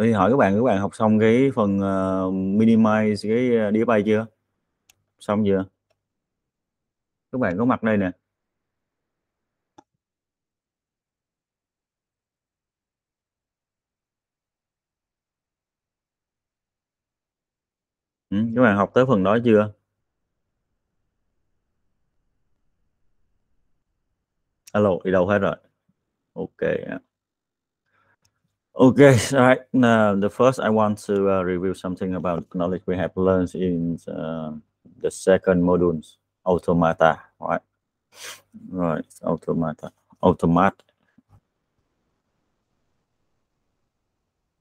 Tôi hỏi các bạn, các bạn học xong cái phần uh, minimize cái ờ, bay chưa? Xong chưa? Các bạn có mặt đây nè. Ừ, các bạn học tới phần đó chưa? Alo, đi đâu hết rồi. Ok. Okay, all right. Now, the first, I want to uh, review something about knowledge we have learned in uh, the second module, automata, right? Right, automata, automat.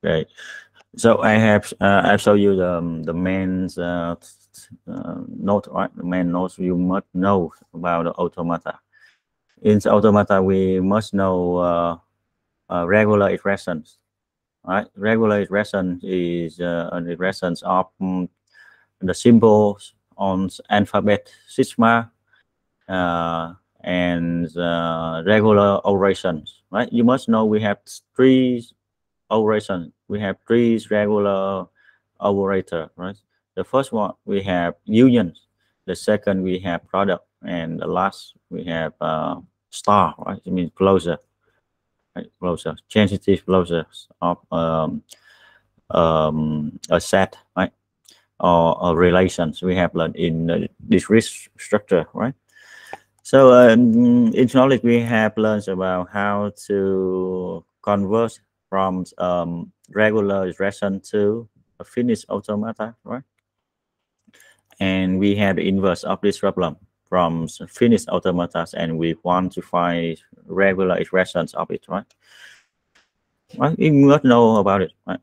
Okay, so I have uh, I've you the um, the main uh, uh, note, right? The main notes you must know about the automata. In the automata, we must know. Uh, uh, regular regressions. Right? Regular regression is uh, an regression of um, the symbols on alphabet sigma uh, and uh, regular operations. Right? You must know we have three operations. We have three regular operator. Right? The first one we have unions. The second we have product, and the last we have uh, star. Right? It means closer browsers, sensitive browsers of um, um, a set, right? Or, relations we have learned in uh, this risk structure, right? So um, in knowledge, we have learned about how to convert from um, regular expression to a finished automata, right? And we have the inverse of this problem from Finnish automata and we want to find regular expressions of it, right? Well, we must know about it, right?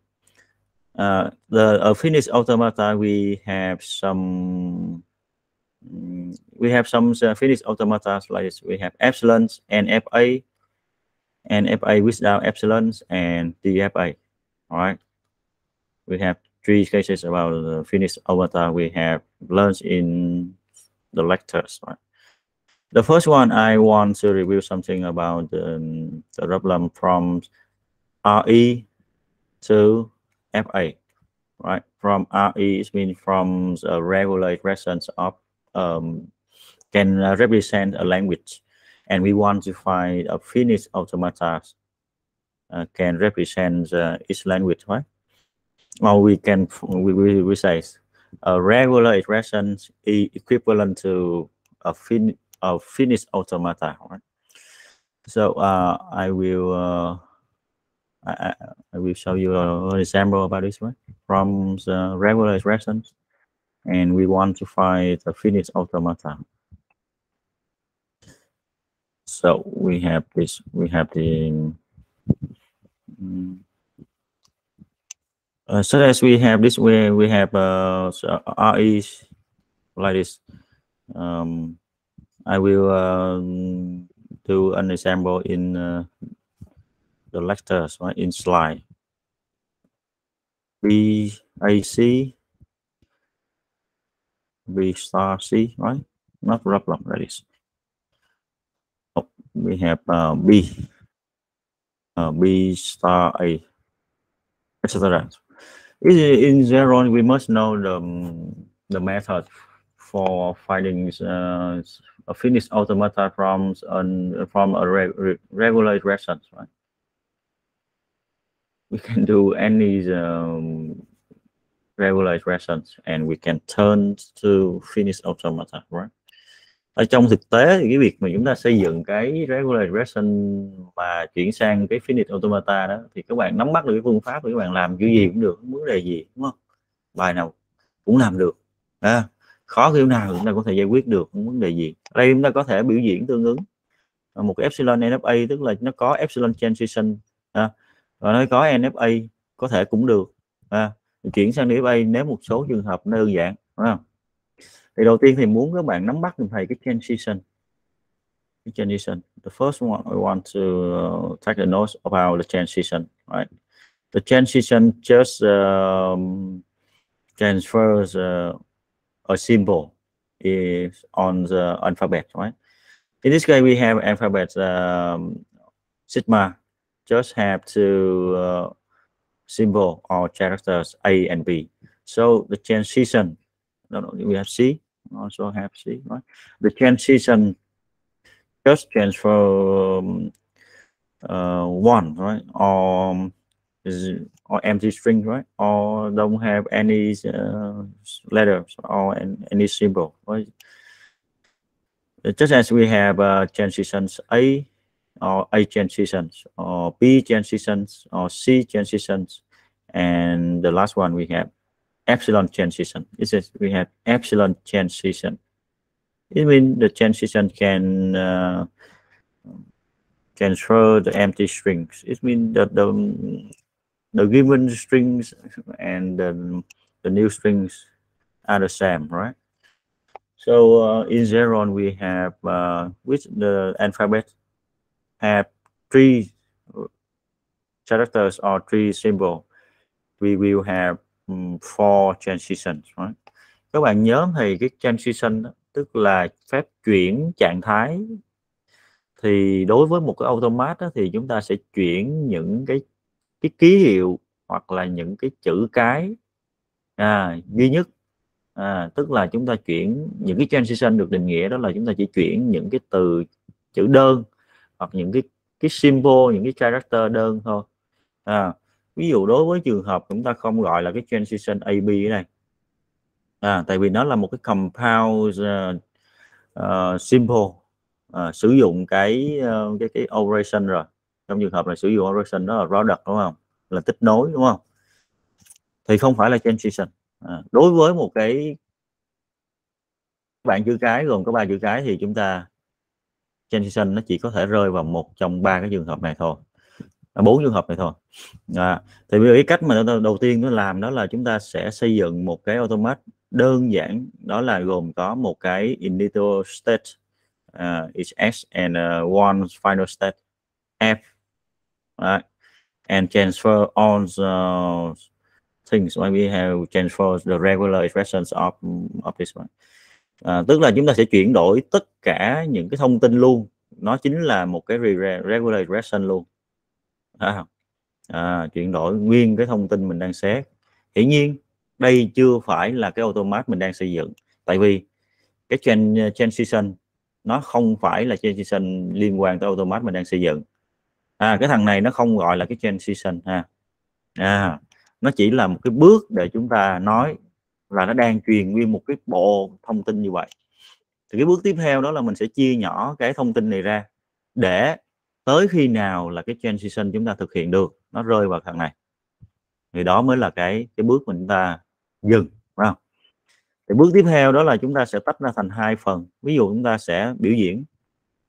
Uh, the a Finnish automata, we have some mm, we have some uh, Finnish automata like this. We have epsilon and fa, and fi without epsilon and dfa. All right, we have three cases about the Finnish automata we have learned in the lectures. Right? The first one, I want to review something about um, the problem from RE to FA, right? From RE, it means from regular presence of um, can represent a language, and we want to find a Finnish automata uh, can represent uh, each language, right? Or we can we we, we say a regular expression is equivalent to a, fin a finished automata. Right? So uh, I will uh, I, I, will show you an example about this one from the regular expressions, and we want to find the finished automata. So we have this. We have the. Mm, uh, such as we have this way we have uh, uh re like this um, I will um, do an example in uh, the lectures right uh, in slide B A C B star C right not problem like oh, we have uh, B uh, B star A etc in general, we must know the, um, the method for finding uh, a finished automata from an um, from a re regular regression, right? We can do any um, regular regressions, and we can turn to finished automata, right? ở trong thực tế thì cái việc mà chúng ta xây dựng cái regular regression và chuyển sang cái finite automata đó thì các bạn nắm bắt được cái phương pháp thì các bạn làm cái gì cũng được vấn đề gì đúng không bài nào cũng làm được à, khó kiểu nào chúng ta có thể giải quyết được không vấn đề gì đây chúng ta có thể biểu diễn tương ứng một cái epsilon NFA tức là nó có epsilon transition à, và nó có NFA có thể cũng được à, chuyển sang NFA nếu một số trường hợp nó đơn giản đúng không? thì đầu tiên thì muốn các bạn nắm bắt được thầy cái transition cái transition the first one I want to uh, take a note about the transition right the transition just um, transfers uh, a symbol is on the alphabet right in this case we have alphabet um, sigma just have to uh, symbol or characters A and B. So the transition, no, no, we have C also have C, right? The transition just change from um, uh, one, right? Um, or or empty string, right? Or don't have any uh, letters or an, any symbol, right? Just as we have uh, transitions A or A transitions or B transitions or C transitions, and the last one we have epsilon transition. It says we have epsilon transition. It means the transition can uh, transfer the empty strings. It means that the the given strings and the, the new strings are the same, right? So uh, in Xeron we have uh, with the alphabet have three characters or three symbol. We will have for transition right? các bạn nhớ thì cái transition đó, tức là phép chuyển trạng thái thì đối với một cái automat đó, thì chúng ta sẽ chuyển những cái cái ký hiệu hoặc là những cái chữ cái à, duy nhất à, tức là chúng ta chuyển những cái transition được định nghĩa đó là chúng ta chỉ chuyển những cái từ chữ đơn hoặc những cái cái symbol những cái character đơn thôi à, ví dụ đối với trường hợp chúng ta không gọi là cái transition AB ở đây, à, tại vì nó là một cái compound uh, uh, simple uh, sử dụng cái uh, cái cái operation rồi trong trường hợp là sử dụng operation đó là product đúng không là tích nối đúng không thì không phải là transition à, đối với một cái bạn chữ cái gồm có ba chữ cái thì chúng ta transition nó chỉ có thể rơi vào một trong ba cái trường hợp này thôi À, bốn trường hợp này thôi à, thì bây giờ cái cách mà đầu tiên nó làm đó là chúng ta sẽ xây dựng một cái automat đơn giản đó là gồm có một cái initial state uh, is s and uh, one final state f right? and transfer all the things when we have transfer the regular expressions of of this one à, tức là chúng ta sẽ chuyển đổi tất cả những cái thông tin luôn nó chính là một cái regular expression luôn đó à, chuyển đổi nguyên cái thông tin mình đang xét hiển nhiên đây chưa phải là cái automat mình đang xây dựng tại vì cái transition uh, nó không phải là transition liên quan tới automat mình đang xây dựng à, cái thằng này nó không gọi là cái transition ha à, nó chỉ là một cái bước để chúng ta nói là nó đang truyền nguyên một cái bộ thông tin như vậy thì cái bước tiếp theo đó là mình sẽ chia nhỏ cái thông tin này ra để tới khi nào là cái transition chúng ta thực hiện được nó rơi vào thằng này thì đó mới là cái cái bước mình ta dừng không? thì bước tiếp theo đó là chúng ta sẽ tách ra thành hai phần ví dụ chúng ta sẽ biểu diễn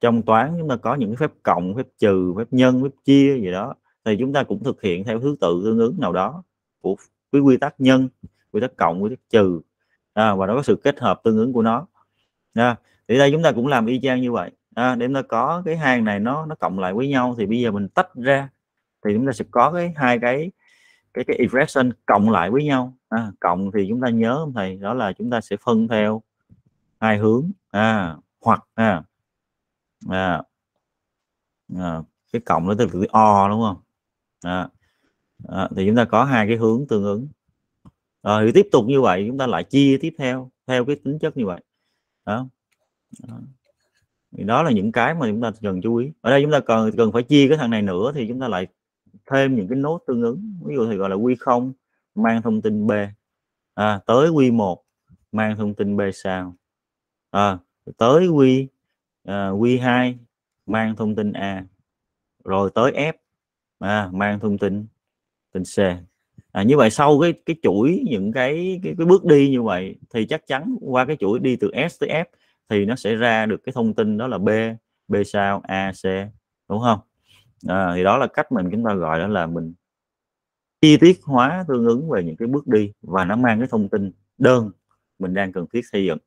trong toán chúng ta có những phép cộng phép trừ phép nhân phép chia gì đó thì chúng ta cũng thực hiện theo thứ tự tương ứng nào đó của cái quy tắc nhân quy tắc cộng quy tắc trừ à, và nó có sự kết hợp tương ứng của nó à, thì đây chúng ta cũng làm y chang như vậy à, để chúng ta có cái hai này nó nó cộng lại với nhau thì bây giờ mình tách ra thì chúng ta sẽ có cái hai cái cái cái expression cộng lại với nhau à, cộng thì chúng ta nhớ không thầy đó là chúng ta sẽ phân theo hai hướng à, hoặc à, à, à, cái cộng nó từ từ o đúng không à, à, thì chúng ta có hai cái hướng tương ứng à, thì tiếp tục như vậy chúng ta lại chia tiếp theo theo cái tính chất như vậy đó thì đó là những cái mà chúng ta cần chú ý ở đây chúng ta cần cần phải chia cái thằng này nữa thì chúng ta lại thêm những cái nốt tương ứng ví dụ thì gọi là quy không mang thông tin b à, tới quy 1 mang thông tin b sao à, tới quy quy à, hai mang thông tin a rồi tới f à, mang thông tin tin c à, như vậy sau cái cái chuỗi những cái, cái cái bước đi như vậy thì chắc chắn qua cái chuỗi đi từ s tới f thì nó sẽ ra được cái thông tin đó là b b sao a c đúng không à, thì đó là cách mình chúng ta gọi đó là mình chi tiết hóa tương ứng về những cái bước đi và nó mang cái thông tin đơn mình đang cần thiết xây dựng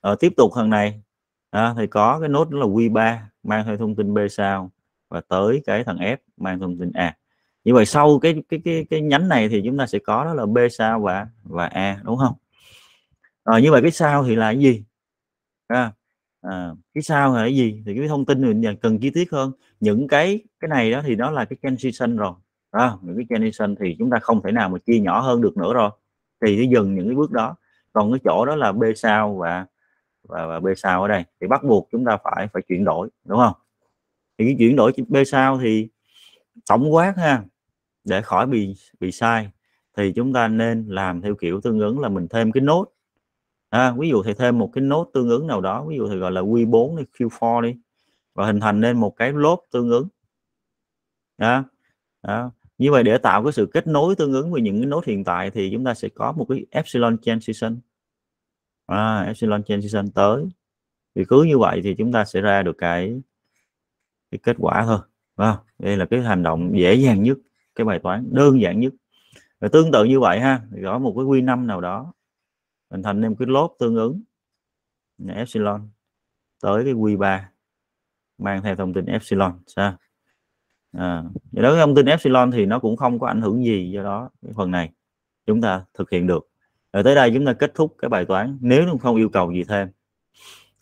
à, tiếp tục hàng này à, thì có cái nốt đó là q3 mang theo thông tin b sao và tới cái thằng f mang thông tin a như vậy sau cái cái cái cái nhánh này thì chúng ta sẽ có đó là b sao và và a đúng không à, như vậy cái sao thì là cái gì à, cái sao là cái gì thì cái thông tin mình cần chi tiết hơn những cái cái này đó thì đó là cái transition rồi à, những cái transition thì chúng ta không thể nào mà chia nhỏ hơn được nữa rồi thì nó dừng những cái bước đó còn cái chỗ đó là b sao và và, và b sao ở đây thì bắt buộc chúng ta phải phải chuyển đổi đúng không thì cái chuyển đổi b sao thì tổng quát ha để khỏi bị bị sai thì chúng ta nên làm theo kiểu tương ứng là mình thêm cái nốt à, ví dụ thì thêm một cái nốt tương ứng nào đó ví dụ thì gọi là Q4 đi Q4 đi và hình thành nên một cái lốp tương ứng đó. đó như vậy để tạo cái sự kết nối tương ứng với những cái nốt hiện tại thì chúng ta sẽ có một cái epsilon transition à, epsilon transition tới Vì cứ như vậy thì chúng ta sẽ ra được cái cái kết quả thôi à, đây là cái hành động dễ dàng nhất cái bài toán đơn giản nhất và tương tự như vậy ha thì có một cái quy 5 nào đó mình thành nên cái lốp tương ứng là epsilon tới cái quy 3 mang theo thông tin epsilon sao à, vậy đó thông tin epsilon thì nó cũng không có ảnh hưởng gì do đó cái phần này chúng ta thực hiện được rồi tới đây chúng ta kết thúc cái bài toán nếu nó không yêu cầu gì thêm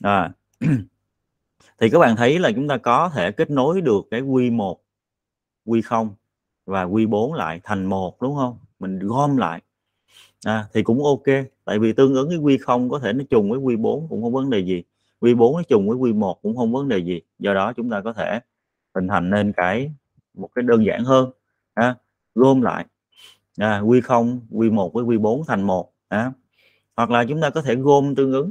à, thì các bạn thấy là chúng ta có thể kết nối được cái quy 1 quy 0 và quy 4 lại thành một đúng không mình gom lại à, thì cũng ok tại vì tương ứng với quy không có thể nó trùng với quy 4 cũng không vấn đề gì quy 4 nó trùng với quy 1 cũng không vấn đề gì do đó chúng ta có thể hình thành nên cái một cái đơn giản hơn à, gom lại à, quy không, quy 1 với quy 4 thành một à. hoặc là chúng ta có thể gom tương ứng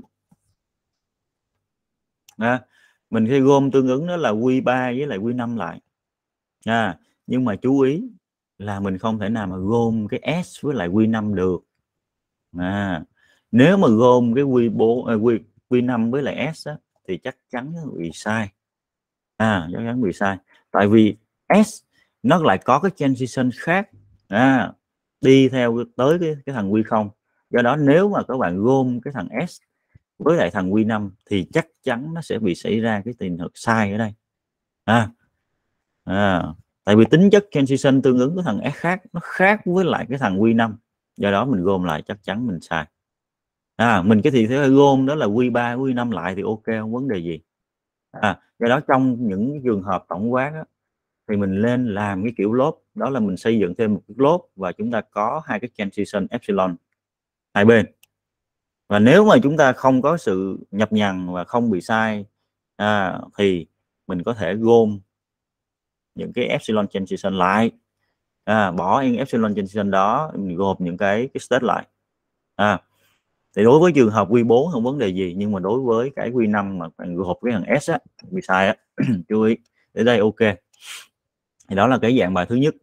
à, mình sẽ gom tương ứng đó là quy 3 với lại quy 5 lại à, nhưng mà chú ý là mình không thể nào mà gom cái S với lại quy 5 được à, nếu mà gom cái quy 4 à, quy quy 5 với lại s á, thì chắc chắn bị sai à chắc chắn bị sai tại vì s nó lại có cái transition khác à, đi theo tới cái, cái thằng quy không do đó nếu mà các bạn gom cái thằng s với lại thằng quy 5 thì chắc chắn nó sẽ bị xảy ra cái tình hợp sai ở đây à, à, tại vì tính chất transition tương ứng với thằng s khác nó khác với lại cái thằng quy 5 do đó mình gom lại chắc chắn mình sai à, mình cái thì thế gom đó là quy 3 quy 5 lại thì ok không vấn đề gì à, à do đó trong những trường hợp tổng quát đó, thì mình lên làm cái kiểu lốp đó là mình xây dựng thêm một cái lốp và chúng ta có hai cái transition epsilon hai bên và nếu mà chúng ta không có sự nhập nhằng và không bị sai à, thì mình có thể gom những cái epsilon transition lại à, bỏ những epsilon trên season đó gộp những cái cái state lại à, thì đối với trường hợp quy 4 không vấn đề gì nhưng mà đối với cái quy 5 mà bạn gộp cái thằng S á bị sai á chú ý để đây ok thì đó là cái dạng bài thứ nhất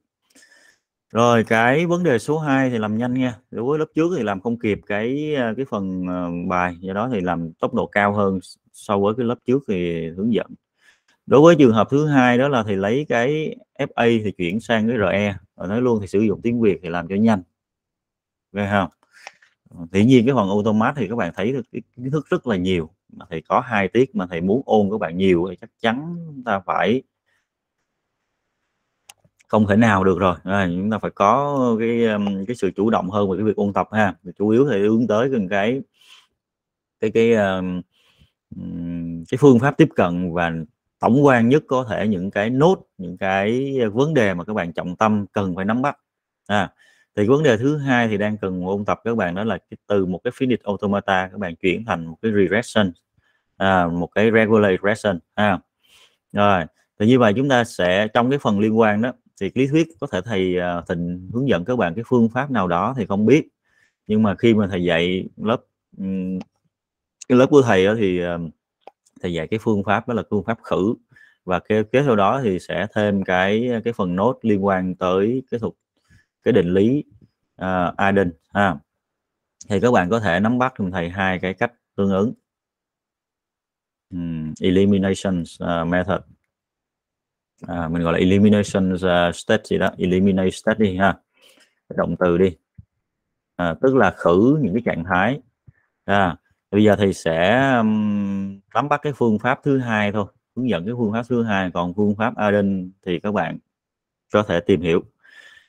rồi cái vấn đề số 2 thì làm nhanh nha đối với lớp trước thì làm không kịp cái à, cái phần à, bài do đó thì làm tốc độ cao hơn so với cái lớp trước thì hướng dẫn đối với trường hợp thứ hai đó là thì lấy cái FA thì chuyển sang cái RE và nói luôn thì sử dụng tiếng việt thì làm cho nhanh nghe không tự nhiên cái phần automat thì các bạn thấy được kiến thức rất là nhiều mà thầy có hai tiết mà thầy muốn ôn các bạn nhiều thì chắc chắn chúng ta phải không thể nào được rồi à, chúng ta phải có cái um, cái sự chủ động hơn về cái việc ôn tập ha chủ yếu thì hướng tới gần cái cái cái um, cái phương pháp tiếp cận và tổng quan nhất có thể những cái nốt những cái vấn đề mà các bạn trọng tâm cần phải nắm bắt à, thì vấn đề thứ hai thì đang cần ôn tập các bạn đó là từ một cái finite automata các bạn chuyển thành một cái regression à, một cái regular regression à. rồi thì như vậy chúng ta sẽ trong cái phần liên quan đó thì lý thuyết có thể thầy à, thịnh hướng dẫn các bạn cái phương pháp nào đó thì không biết nhưng mà khi mà thầy dạy lớp cái lớp của thầy đó thì à, thì dạy cái phương pháp đó là phương pháp khử và kế kế theo đó thì sẽ thêm cái cái phần nốt liên quan tới cái thuật cái định lý uh, à, Aden ha thì các bạn có thể nắm bắt cùng thầy hai cái cách tương ứng um, elimination uh, method à, mình gọi là elimination uh, state gì đó eliminate state đi ha động từ đi à, tức là khử những cái trạng thái à, bây giờ thầy sẽ nắm bắt cái phương pháp thứ hai thôi hướng dẫn cái phương pháp thứ hai còn phương pháp Aden thì các bạn có thể tìm hiểu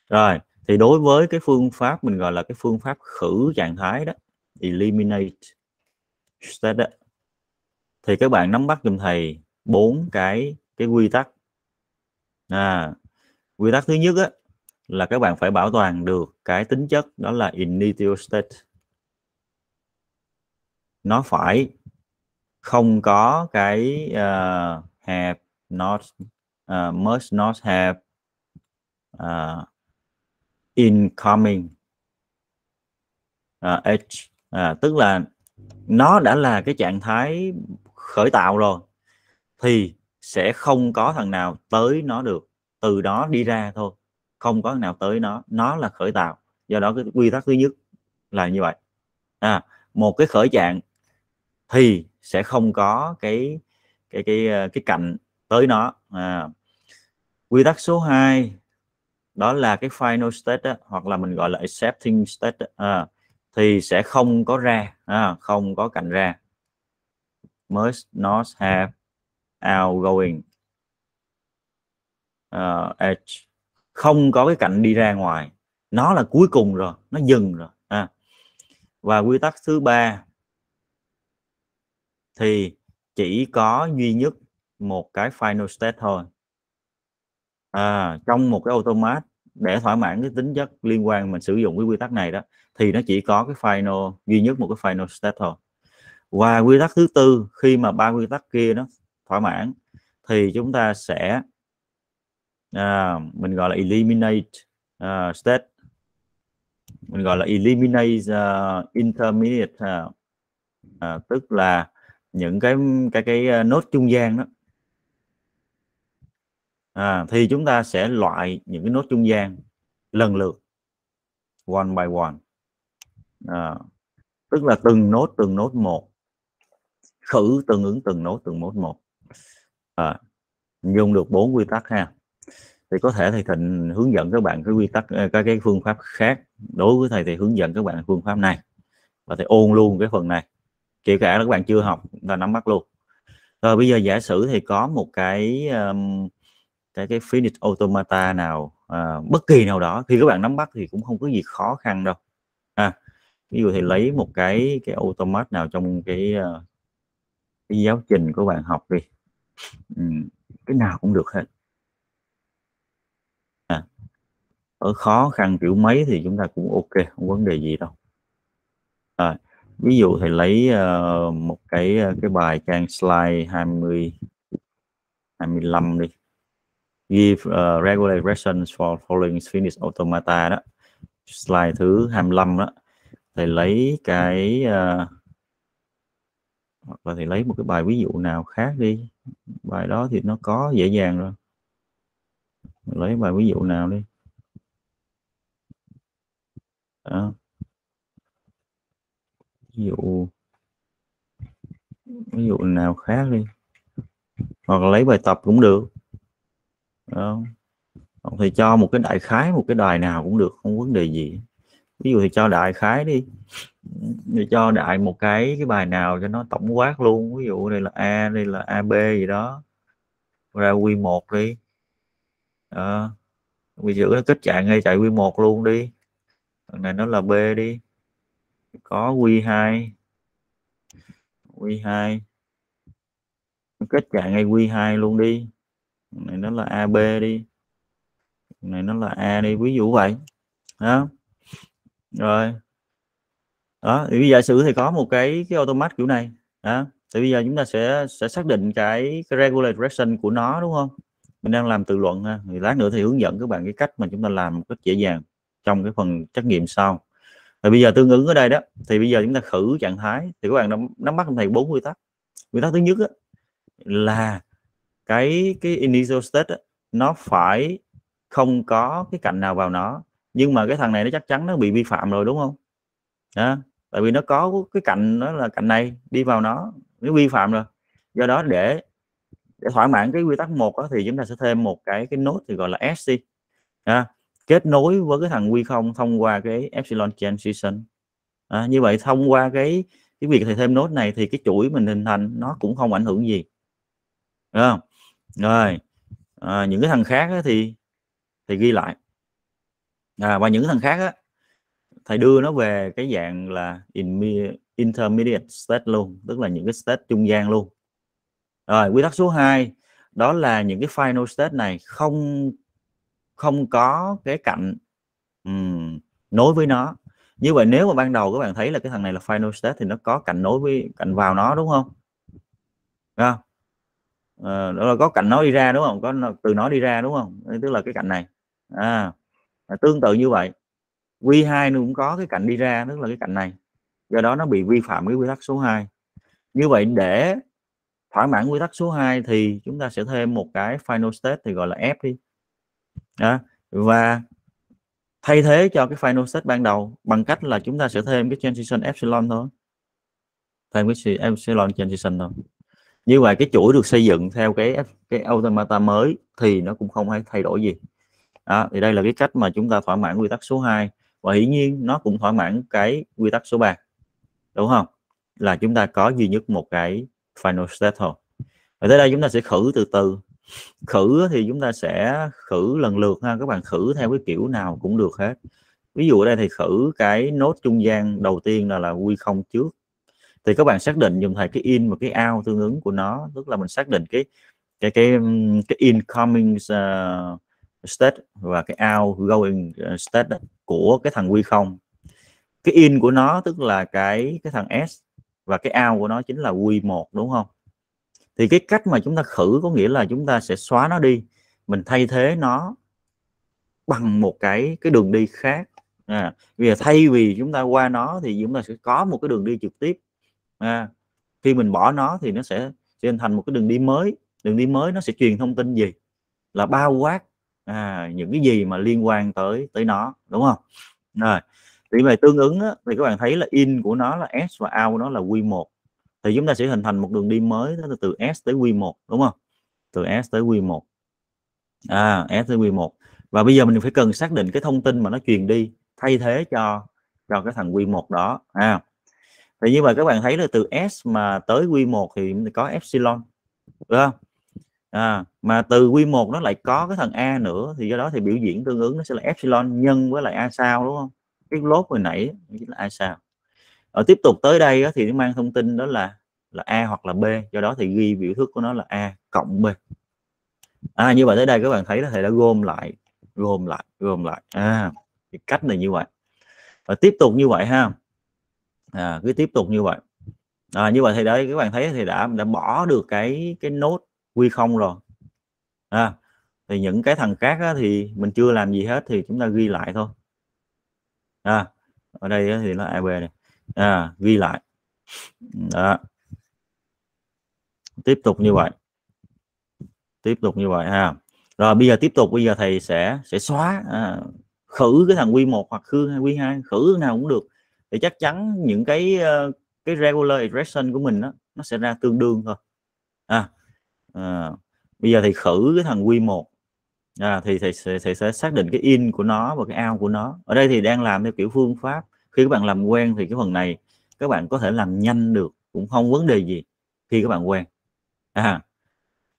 rồi thì đối với cái phương pháp mình gọi là cái phương pháp khử trạng thái đó eliminate state đó, thì các bạn nắm bắt giùm thầy bốn cái cái quy tắc à, quy tắc thứ nhất á, là các bạn phải bảo toàn được cái tính chất đó là initial state nó phải không có cái uh, have not uh, must not have uh, incoming uh, edge uh, tức là nó đã là cái trạng thái khởi tạo rồi thì sẽ không có thằng nào tới nó được từ đó đi ra thôi không có thằng nào tới nó nó là khởi tạo do đó cái quy tắc thứ nhất là như vậy à, một cái khởi trạng thì sẽ không có cái cái cái ờ, cái cạnh tới nó à, quy tắc số 2 đó là cái final state đó, hoặc là mình gọi là accepting state đó, à, thì sẽ không có ra à, không có cạnh ra must not have outgoing uh, edge không có cái cạnh đi ra ngoài nó là cuối cùng rồi nó dừng rồi à. và quy tắc thứ ba thì chỉ có duy nhất một cái final state thôi à, trong một cái automat để thỏa mãn cái tính chất liên quan mình sử dụng cái quy tắc này đó thì nó chỉ có cái final duy nhất một cái final state thôi và quy tắc thứ tư khi mà ba quy tắc kia nó thỏa mãn thì chúng ta sẽ à, mình gọi là eliminate uh, state mình gọi là eliminate uh, intermediate uh, uh, tức là những cái cái cái ờ, nốt trung gian đó à, thì chúng ta sẽ loại những cái nốt trung gian lần lượt one by one à, tức là từng nốt từng nốt một khử tương ứng từng nốt từng nốt một à, dùng được bốn quy tắc ha thì có thể thầy thịnh hướng dẫn các bạn cái quy tắc ờ, các cái phương pháp khác đối với thầy thì hướng dẫn các bạn phương pháp này và thầy ôn luôn cái phần này kể cả các bạn chưa học là nắm bắt luôn rồi bây giờ giả sử thì có một cái um, cái cái Phoenix Automata nào uh, bất kỳ nào đó khi các bạn nắm bắt thì cũng không có gì khó khăn đâu à, ví dụ thì lấy một cái cái automat nào trong cái uh, cái giáo trình của bạn học đi ừ, cái nào cũng được hết à, ở khó khăn kiểu mấy thì chúng ta cũng ok không vấn đề gì đâu à, ví dụ thầy lấy uh, một cái ờ, cái bài trang slide 20 25 đi give uh, ờ, regular expressions for following finish automata đó slide thứ 25 đó thầy lấy cái uh, hoặc là thầy lấy một cái bài ví dụ nào khác đi bài đó thì nó có dễ dàng rồi lấy bài ví dụ nào đi đó ví dụ ví dụ nào khác đi hoặc lấy bài tập cũng được Đúng. hoặc thì cho một cái đại khái một cái đài nào cũng được không vấn đề gì ví dụ thì cho đại khái đi thì cho đại một cái cái bài nào cho nó tổng quát luôn ví dụ đây là a đây là ab gì đó ra quy 1 đi à, bây giờ nó kết chạy ngay chạy quy 1 luôn đi thằng này nó là b đi có Q2 Q2 kết chạy ngay Q2 luôn đi này nó là AB đi này nó là A đi ví dụ vậy đó rồi đó thì bây giờ sử thì có một cái cái automat kiểu này đó thì bây giờ chúng ta sẽ sẽ xác định cái, cái regular direction của nó đúng không mình đang làm tự luận ha thì lát nữa thì hướng dẫn các bạn cái cách mà chúng ta làm rất dễ dàng trong cái phần trắc nghiệm sau rồi bây giờ tương ứng ở đây đó thì bây giờ chúng ta khử trạng thái thì các bạn nắm, nắm bắt thầy bốn nguyên tắc nguyên tắc thứ nhất đó, là cái cái initial state đó, nó phải không có cái cạnh nào vào nó nhưng mà cái thằng này nó chắc chắn nó bị vi phạm rồi đúng không đó. tại vì nó có cái cạnh nó là cạnh này đi vào nó nó vi phạm rồi do đó để để thỏa mãn cái quy tắc một thì chúng ta sẽ thêm một cái cái nốt thì gọi là SC à, kết nối với cái thằng quy không thông qua cái epsilon transition à, như vậy thông qua cái cái việc thì thêm nốt này thì cái chuỗi mình hình thành nó cũng không ảnh hưởng gì Đúng rồi à, những cái thằng khác thì thì ghi lại à, và những cái thằng khác á, thầy đưa nó về cái dạng là intermediate state luôn tức là những cái state trung gian luôn rồi quy tắc số 2 đó là những cái final state này không không có cái cạnh um, nối với nó như vậy nếu mà ban đầu các bạn thấy là cái thằng này là final state thì nó có cạnh nối với cạnh vào nó đúng không Đấy à, ờ, đó là có cạnh nó đi ra đúng không có từ nó đi ra đúng không tức là cái cạnh này à, tương tự như vậy V2 nó cũng có cái cạnh đi ra tức là cái cạnh này do đó nó bị vi phạm cái quy tắc số 2 như vậy để thỏa mãn quy tắc số 2 thì chúng ta sẽ thêm một cái final state thì gọi là F đi đó. và thay thế cho cái final state ban đầu bằng cách là chúng ta sẽ thêm cái transition epsilon thôi thêm cái epsilon transition thôi như vậy cái chuỗi được xây dựng theo cái cái automata mới thì nó cũng không hay thay đổi gì đó, thì đây là cái cách mà chúng ta thỏa mãn quy tắc số 2 và hiển nhiên nó cũng thỏa mãn cái quy tắc số 3 đúng không là chúng ta có duy nhất một cái final step thôi và tới đây chúng ta sẽ khử từ từ khử thì chúng ta sẽ khử lần lượt ha các bạn khử theo cái kiểu nào cũng được hết ví dụ ở đây thì khử cái nốt trung gian đầu tiên là là quy không trước thì các bạn xác định dùng thầy cái in và cái out tương ứng của nó tức là mình xác định cái cái cái cái incoming uh, state và cái out going ờ, state của cái thằng quy không cái in của nó tức là cái cái thằng s và cái out của nó chính là quy 1 đúng không thì cái cách mà chúng ta khử có nghĩa là chúng ta sẽ xóa nó đi mình thay thế nó bằng một cái cái đường đi khác à, vì thay vì chúng ta qua nó thì chúng ta sẽ có một cái đường đi trực tiếp à, khi mình bỏ nó thì nó sẽ hình thành một cái đường đi mới đường đi mới nó sẽ truyền thông tin gì là bao quát à, những cái gì mà liên quan tới tới nó đúng không rồi thì về tương ứng á, thì các bạn thấy là in của nó là s và out nó là q1 thì chúng ta sẽ hình thành một đường đi mới đó là từ S tới Q1 đúng không từ S tới Q1 à S tới Q1 và bây giờ mình phải cần xác định cái thông tin mà nó truyền đi thay thế cho cho cái thằng Q1 đó à thì như vậy các bạn thấy là từ S mà tới Q1 thì có epsilon đúng không à, mà từ Q1 nó lại có cái thằng A nữa thì do đó thì biểu diễn tương ứng nó sẽ là epsilon nhân với lại A sao đúng không cái lốt hồi nãy chính là A sao ở ờ, tiếp tục tới đây thì nó mang thông tin đó là là a hoặc là b do đó thì ghi biểu thức của nó là a cộng b à, như vậy tới đây các bạn thấy là thầy đã gom lại gom lại gom lại à, thì cách này như vậy và tiếp tục như vậy ha à, cứ tiếp tục như vậy à, như vậy thì đấy các bạn thấy thì đã đã bỏ được cái cái nốt quy không rồi à, thì những cái thằng khác á, thì mình chưa làm gì hết thì chúng ta ghi lại thôi à, ở đây thì nó ab này à, ghi lại đó. tiếp tục như vậy tiếp tục như vậy ha rồi bây giờ tiếp tục bây giờ thầy sẽ sẽ xóa à, khử cái thằng quy 1 hoặc khử quy 2 khử nào cũng được thì chắc chắn những cái ờ, cái regular expression của mình đó, nó sẽ ra tương đương thôi à, à, bây giờ thì khử cái thằng quy 1 à, thì thầy, thầy, thầy sẽ xác định cái in của nó và cái out của nó ở đây thì đang làm theo kiểu phương pháp khi các bạn làm quen thì cái phần này các bạn có thể làm nhanh được cũng không vấn đề gì khi các bạn quen à,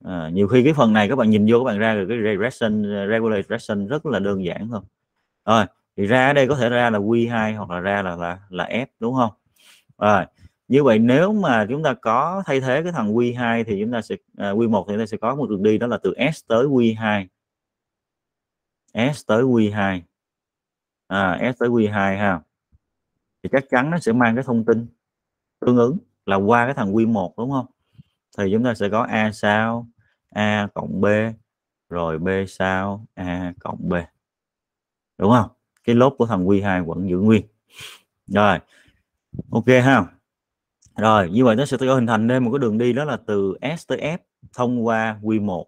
à, nhiều khi cái phần này các bạn nhìn vô các bạn ra được cái regression regular regression rất là đơn giản không rồi à, thì ra ở đây có thể ra là q2 hoặc là ra là là là f đúng không rồi à, như vậy nếu mà chúng ta có thay thế cái thằng q2 thì chúng ta sẽ à, q1 thì chúng ta sẽ có một đường đi đó là từ s tới q2 s tới q2 à, s tới q2 ha thì chắc chắn nó sẽ mang cái thông tin tương ứng là qua cái thằng quy 1 đúng không thì chúng ta sẽ có a sao a cộng b rồi b sao a cộng b đúng không cái lốp của thằng quy 2 vẫn giữ nguyên rồi ok ha rồi như vậy nó sẽ có hình thành nên một cái đường đi đó là từ s tới f thông qua quy 1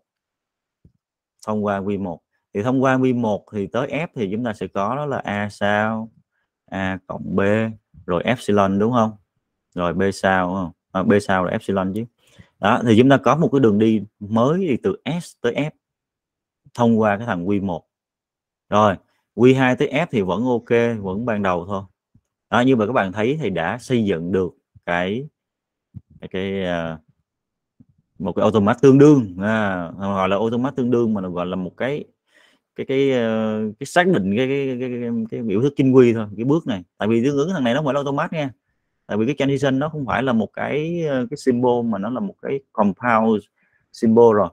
thông qua quy 1 thì thông qua quy 1 thì tới f thì chúng ta sẽ có đó là a sao a cộng b rồi epsilon đúng không rồi b sao à, b sao là epsilon chứ đó thì chúng ta có một cái đường đi mới đi từ s tới f thông qua cái thằng q1 rồi q2 tới f thì vẫn ok vẫn ban đầu thôi đó như vậy các bạn thấy thì đã xây dựng được cái cái, cái à, một cái automat tương đương à, gọi là automat tương đương mà nó gọi là một cái cái cái ờ, cái xác định cái cái, cái, cái, cái biểu thức chính quy thôi cái bước này tại vì tương ứng thằng này nó phải là automat nha tại vì cái transition nó không phải là một cái ờ, cái symbol mà nó là một cái compound symbol rồi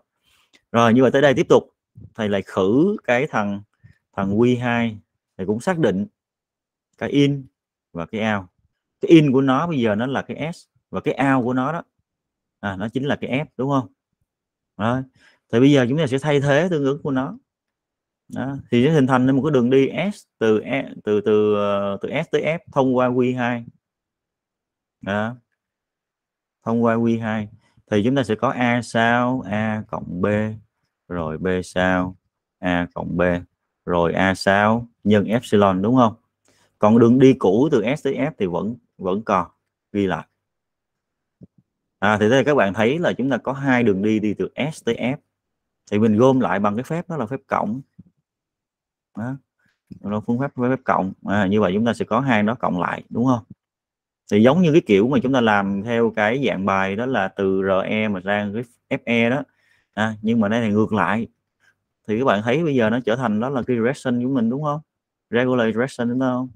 rồi như vậy tới đây tiếp tục thầy lại khử cái thằng thằng Q2 thầy cũng xác định cái in và cái out cái in của nó bây giờ nó là cái s và cái out của nó đó à, nó chính là cái f đúng không rồi thì bây giờ chúng ta sẽ thay thế tương ứng của nó đó. thì sẽ hình thành nên một cái đường đi S từ e, từ từ ờ, từ S tới F thông qua Q2 đó. thông qua Q2 thì chúng ta sẽ có A sao A cộng B rồi B sao A cộng B rồi A sao nhân Epsilon đúng không còn đường đi cũ từ S tới F thì vẫn vẫn còn ghi lại à, thì thế các bạn thấy là chúng ta có hai đường đi đi từ S tới F thì mình gom lại bằng cái phép đó là phép cộng đó nó phương pháp với phép cộng à, như vậy chúng ta sẽ có hai nó cộng lại đúng không thì giống như cái kiểu mà chúng ta làm theo cái dạng bài đó là từ RE mà ra cái FE đó à, nhưng mà đây là ngược lại thì các bạn thấy bây giờ nó trở thành đó là cái regression của mình đúng không regular direction đúng không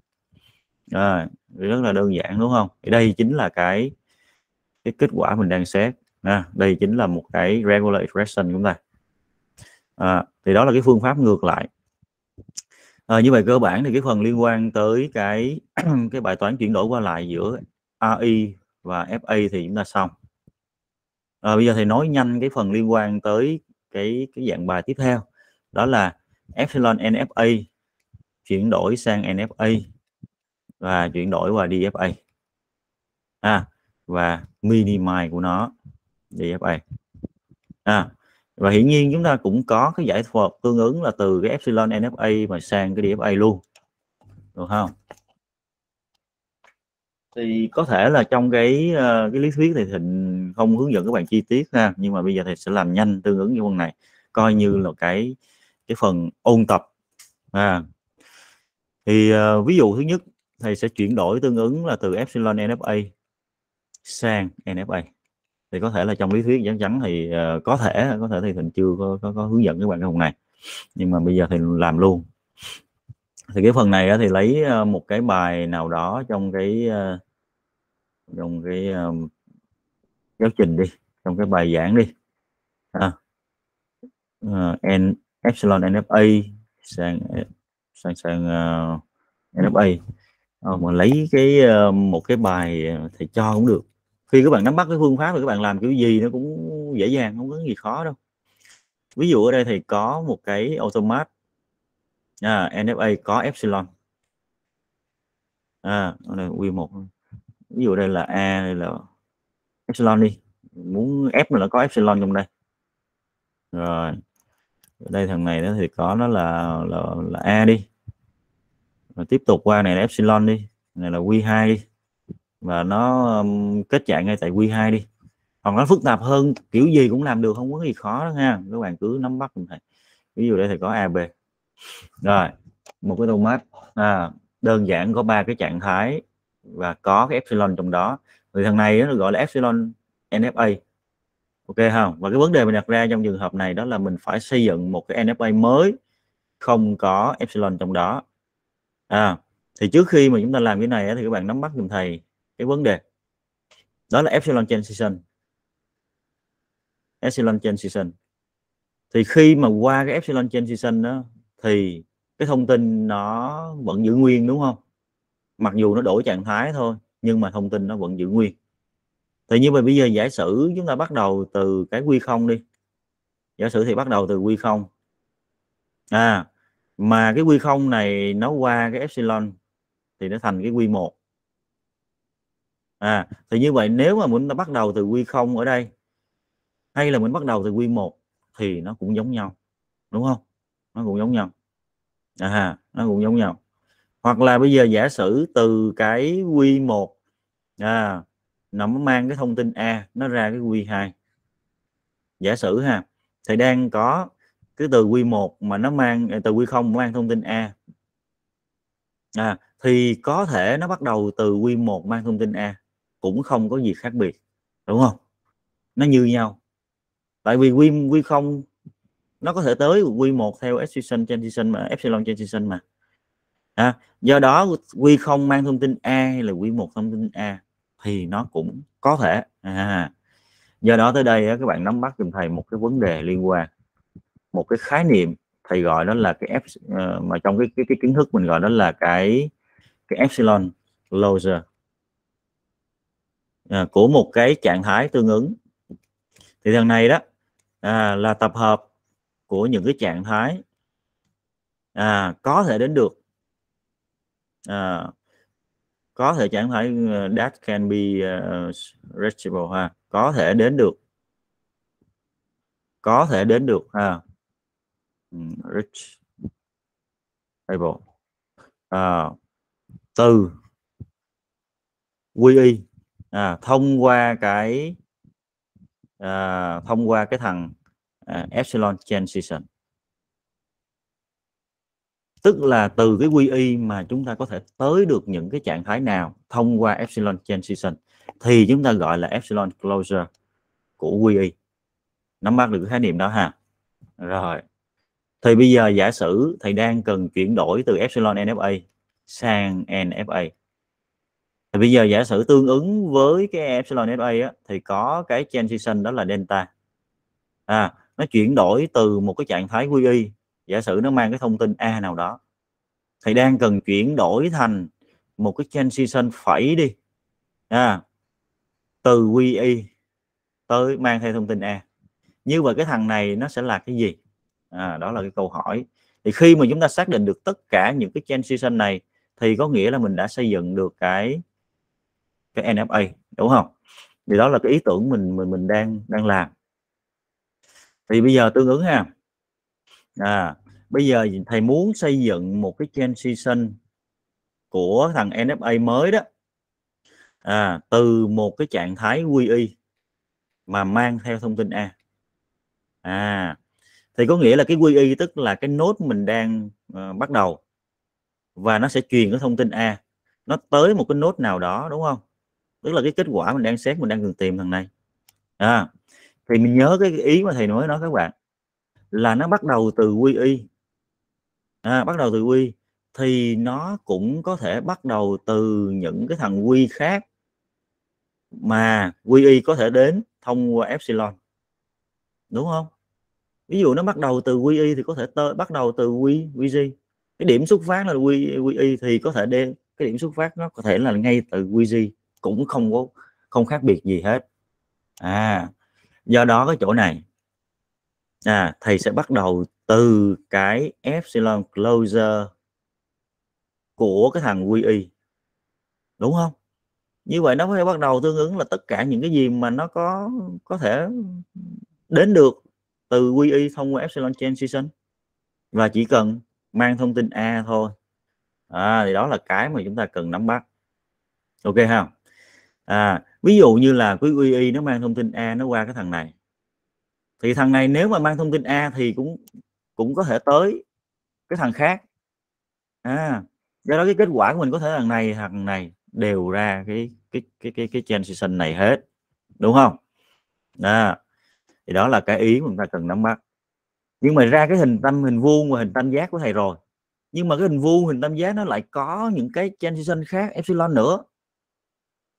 à, rất là đơn giản đúng không thì đây chính là cái cái kết quả mình đang xét à, đây chính là một cái regular direction chúng ta à, thì đó là cái phương pháp ngược lại À, như vậy cơ bản thì cái phần liên quan tới cái cái bài toán chuyển đổi qua lại giữa AI và FA thì chúng ta xong. À, bây giờ thì nói nhanh cái phần liên quan tới cái cái dạng bài tiếp theo đó là epsilon NFA chuyển đổi sang NFA và chuyển đổi qua DFA à, và minimize của nó DFA à, và hiển nhiên chúng ta cũng có cái giải thuật tương ứng là từ cái epsilon NFA mà sang cái DFA luôn được không thì có thể là trong cái ờ, cái lý thuyết thì thịnh không hướng dẫn các bạn chi tiết ha nhưng mà bây giờ thì sẽ làm nhanh tương ứng như phần này coi như là cái cái phần ôn tập à thì uh, ví dụ thứ nhất thầy sẽ chuyển đổi tương ứng là từ epsilon NFA sang NFA thì có thể là trong lý thuyết chắc chắn thì uh, có thể có thể thì thịnh chưa có, có, có hướng dẫn các bạn cái phần này nhưng mà bây giờ thì làm luôn thì cái phần này thì lấy ờ, một cái bài nào đó trong cái ờ, trong cái uh, giáo trình đi trong cái bài giảng đi à, uh, N, epsilon nfa sang sang sang uh, nfa à, mà lấy cái uh, một cái bài thì cho cũng được khi các bạn nắm bắt cái phương pháp thì các bạn làm kiểu gì nó cũng dễ dàng không có gì khó đâu ví dụ ở đây thì có một cái automat à, NFA có epsilon à đây quy một ví dụ đây là a đây là epsilon đi muốn f là có epsilon trong đây rồi đây thằng này nó thì có nó là là, là a đi rồi tiếp tục qua này là epsilon đi này là q2 đi và nó um, kết trạng ngay tại Q2 đi còn nó phức tạp hơn kiểu gì cũng làm được không có gì khó đó nha. các bạn cứ nắm bắt thầy ví dụ đây thì có AB rồi một cái tomat à, đơn giản có ba cái trạng thái và có cái epsilon trong đó người thằng này nó gọi là epsilon NFA ok không và cái vấn đề mình đặt ra trong trường hợp này đó là mình phải xây dựng một cái NFA mới không có epsilon trong đó à, thì trước khi mà chúng ta làm cái này thì các bạn nắm bắt dùm thầy cái vấn đề đó là epsilon transition epsilon transition thì khi mà qua cái epsilon transition đó thì cái thông tin nó vẫn giữ nguyên đúng không mặc dù nó đổi trạng thái thôi nhưng mà thông tin nó vẫn giữ nguyên thì như vậy bây giờ giả sử chúng ta bắt đầu từ cái quy không đi giả sử thì bắt đầu từ quy không à mà cái quy không này nó qua cái epsilon thì nó thành cái quy một à thì như vậy nếu mà mình bắt đầu từ quy không ở đây hay là muốn bắt đầu từ quy một thì nó cũng giống nhau đúng không nó cũng giống nhau à nó cũng giống nhau hoặc là bây giờ giả sử từ cái quy một à, nó mang cái thông tin a nó ra cái quy 2 giả sử ha thì đang có cái từ quy 1 mà nó mang à, từ quy không mang thông tin a à, thì có thể nó bắt đầu từ quy 1 mang thông tin a cũng không có gì khác biệt đúng không nó như nhau tại vì quy quy không nó có thể tới quy một theo excision transition mà epsilon transition mà à, do đó quy không mang thông tin a hay là quy một thông tin a thì nó cũng có thể à, do đó tới đây các bạn nắm bắt giùm thầy một cái vấn đề liên quan một cái khái niệm thầy gọi đó là cái F, ờ, mà trong cái cái, cái kiến thức mình gọi đó là cái cái epsilon closure À, của một cái trạng thái tương ứng thì thằng này đó à, là tập hợp của những cái trạng thái à, có thể đến được à, có thể trạng thái uh, that can be uh, reachable ha có thể đến được có thể đến được ha ừ, reachable à, từ quy y à, thông qua cái à, thông qua cái thằng à, epsilon transition tức là từ cái quy y mà chúng ta có thể tới được những cái trạng thái nào thông qua epsilon transition thì chúng ta gọi là epsilon closure của quy y nắm bắt được cái khái niệm đó ha rồi thì bây giờ giả sử thầy đang cần chuyển đổi từ epsilon nfa sang nfa thì bây giờ giả sử tương ứng với cái epsilon FA á, thì có cái transition đó là delta. À, nó chuyển đổi từ một cái trạng thái quy y giả sử nó mang cái thông tin A nào đó. Thì đang cần chuyển đổi thành một cái transition phẩy đi. À, từ quy y tới mang theo thông tin A. Như vậy cái thằng này nó sẽ là cái gì? À, đó là cái câu hỏi. Thì khi mà chúng ta xác định được tất cả những cái transition này thì có nghĩa là mình đã xây dựng được cái cái NFA đúng không thì đó là cái ý tưởng mình mình mình đang đang làm thì bây giờ tương ứng ha à bây giờ thầy muốn xây dựng một cái transition của thằng NFA mới đó à, từ một cái trạng thái y mà mang theo thông tin A à thì có nghĩa là cái y tức là cái nốt mình đang uh, bắt đầu và nó sẽ truyền cái thông tin A nó tới một cái nốt nào đó đúng không tức là cái kết quả mình đang xét mình đang cần tìm thằng này à, thì mình nhớ cái ý mà thầy nói đó các bạn là nó bắt đầu từ quy y à, bắt đầu từ quy thì nó cũng có thể bắt đầu từ những cái thằng quy khác mà quy y có thể đến thông qua epsilon đúng không ví dụ nó bắt đầu từ quy y thì có thể tơ, bắt đầu từ quy quy di cái điểm xuất phát là quy quy y thì có thể đê, cái điểm xuất phát nó có thể là ngay từ quy di cũng không có không khác biệt gì hết à do đó cái chỗ này à thầy sẽ bắt đầu từ cái epsilon closure của cái thằng QE đúng không như vậy nó có bắt đầu tương ứng là tất cả những cái gì mà nó có có thể đến được từ QE thông qua epsilon transition và chỉ cần mang thông tin A thôi à, thì đó là cái mà chúng ta cần nắm bắt ok không à, ví dụ như là cái UI nó mang thông tin A nó qua cái thằng này thì thằng này nếu mà mang thông tin A thì cũng cũng có thể tới cái thằng khác à do đó cái kết quả của mình có thể thằng này thằng này đều ra cái cái cái cái cái transition này hết đúng không đó thì đó là cái ý mà chúng ta cần nắm bắt nhưng mà ra cái hình tam hình vuông và hình tam giác của thầy rồi nhưng mà cái hình vuông hình tam giác nó lại có những cái transition khác epsilon nữa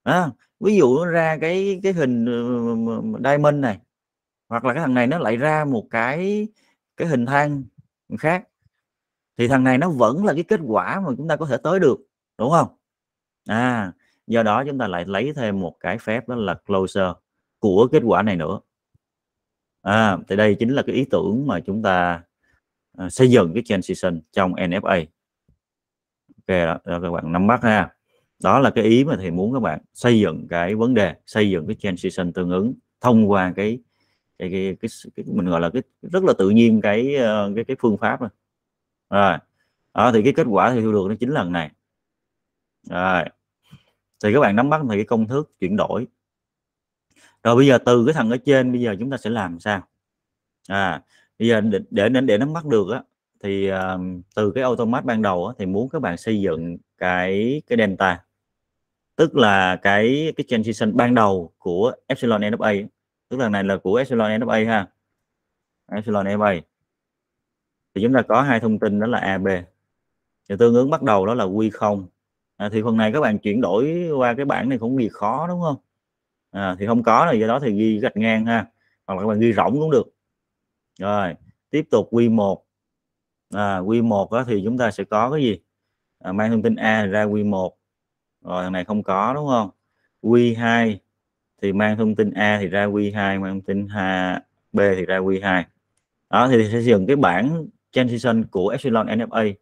à, ví dụ ra cái cái hình ờ, ờ, ờ, diamond này hoặc là cái thằng này nó lại ra một cái cái hình thang khác thì thằng này nó vẫn là cái kết quả mà chúng ta có thể tới được đúng không à do đó chúng ta lại lấy thêm một cái phép đó là closer của kết quả này nữa à thì đây chính là cái ý tưởng mà chúng ta xây dựng cái transition trong NFA ok đó, đó các bạn nắm bắt ha đó là cái ý mà thầy muốn các bạn xây dựng cái vấn đề xây dựng cái transition tương ứng thông qua cái cái cái, cái, cái mình gọi là cái rất là tự nhiên cái ờ, cái cái phương pháp rồi. rồi à, thì cái kết quả thì thu được nó chính lần này rồi thì các bạn nắm bắt về cái công thức chuyển đổi rồi bây giờ từ cái thằng ở trên bây giờ chúng ta sẽ làm sao à bây giờ để để để nắm bắt được á thì uh, từ cái automat ban đầu á, thì muốn các bạn xây dựng cái cái delta tức là cái cái transition ban đầu của epsilon nfa tức là này là của epsilon nfa ha epsilon nfa thì chúng ta có hai thông tin đó là ab thì tương ứng bắt đầu đó là q 0 à, thì phần này các bạn chuyển đổi qua cái bảng này cũng gì khó đúng không à, thì không có rồi do đó thì ghi gạch ngang ha hoặc là các bạn ghi rỗng cũng được rồi tiếp tục q 1 à, q 1 thì chúng ta sẽ có cái gì à, mang thông tin a ra q 1 rồi thằng này không có đúng không Q2 thì mang thông tin A thì ra Q2 mang thông tin A, B thì ra Q2 đó thì sẽ dựng cái bảng transition của Epsilon NFA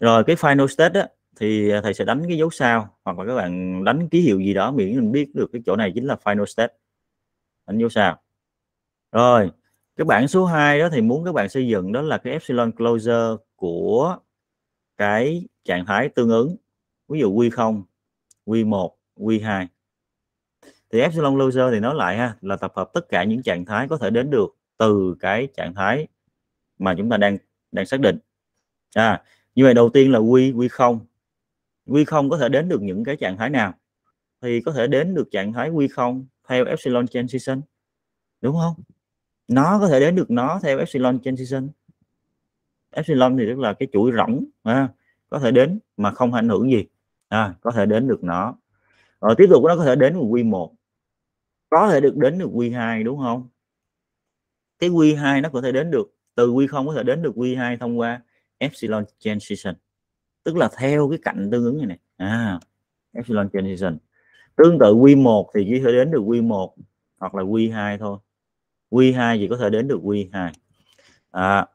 rồi cái final state đó, thì thầy sẽ đánh cái dấu sao hoặc là các bạn đánh ký hiệu gì đó miễn mình biết được cái chỗ này chính là final state đánh dấu sao rồi cái bảng số 2 đó thì muốn các bạn xây dựng đó là cái epsilon closure của cái trạng thái tương ứng ví dụ Q0 Q1 Q2 thì epsilon loser thì nói lại ha là tập hợp tất cả những trạng thái có thể đến được từ cái trạng thái mà chúng ta đang đang xác định à như vậy đầu tiên là q q không q không có thể đến được những cái trạng thái nào thì có thể đến được trạng thái q không theo epsilon transition đúng không nó có thể đến được nó theo epsilon transition epsilon thì tức là cái chuỗi rỗng à, có thể đến mà không ảnh hưởng gì à, có thể đến được nó rồi ờ, tiếp tục nó có thể đến được quy 1 có thể được đến được quy 2 đúng không cái quy 2 nó có thể đến được từ quy 0 có thể đến được quy 2 thông qua epsilon transition tức là theo cái cạnh tương ứng này này à, epsilon transition tương tự quy 1 thì chỉ thể đến được quy 1 hoặc là quy 2 thôi quy 2 chỉ có thể đến được quy 2 à,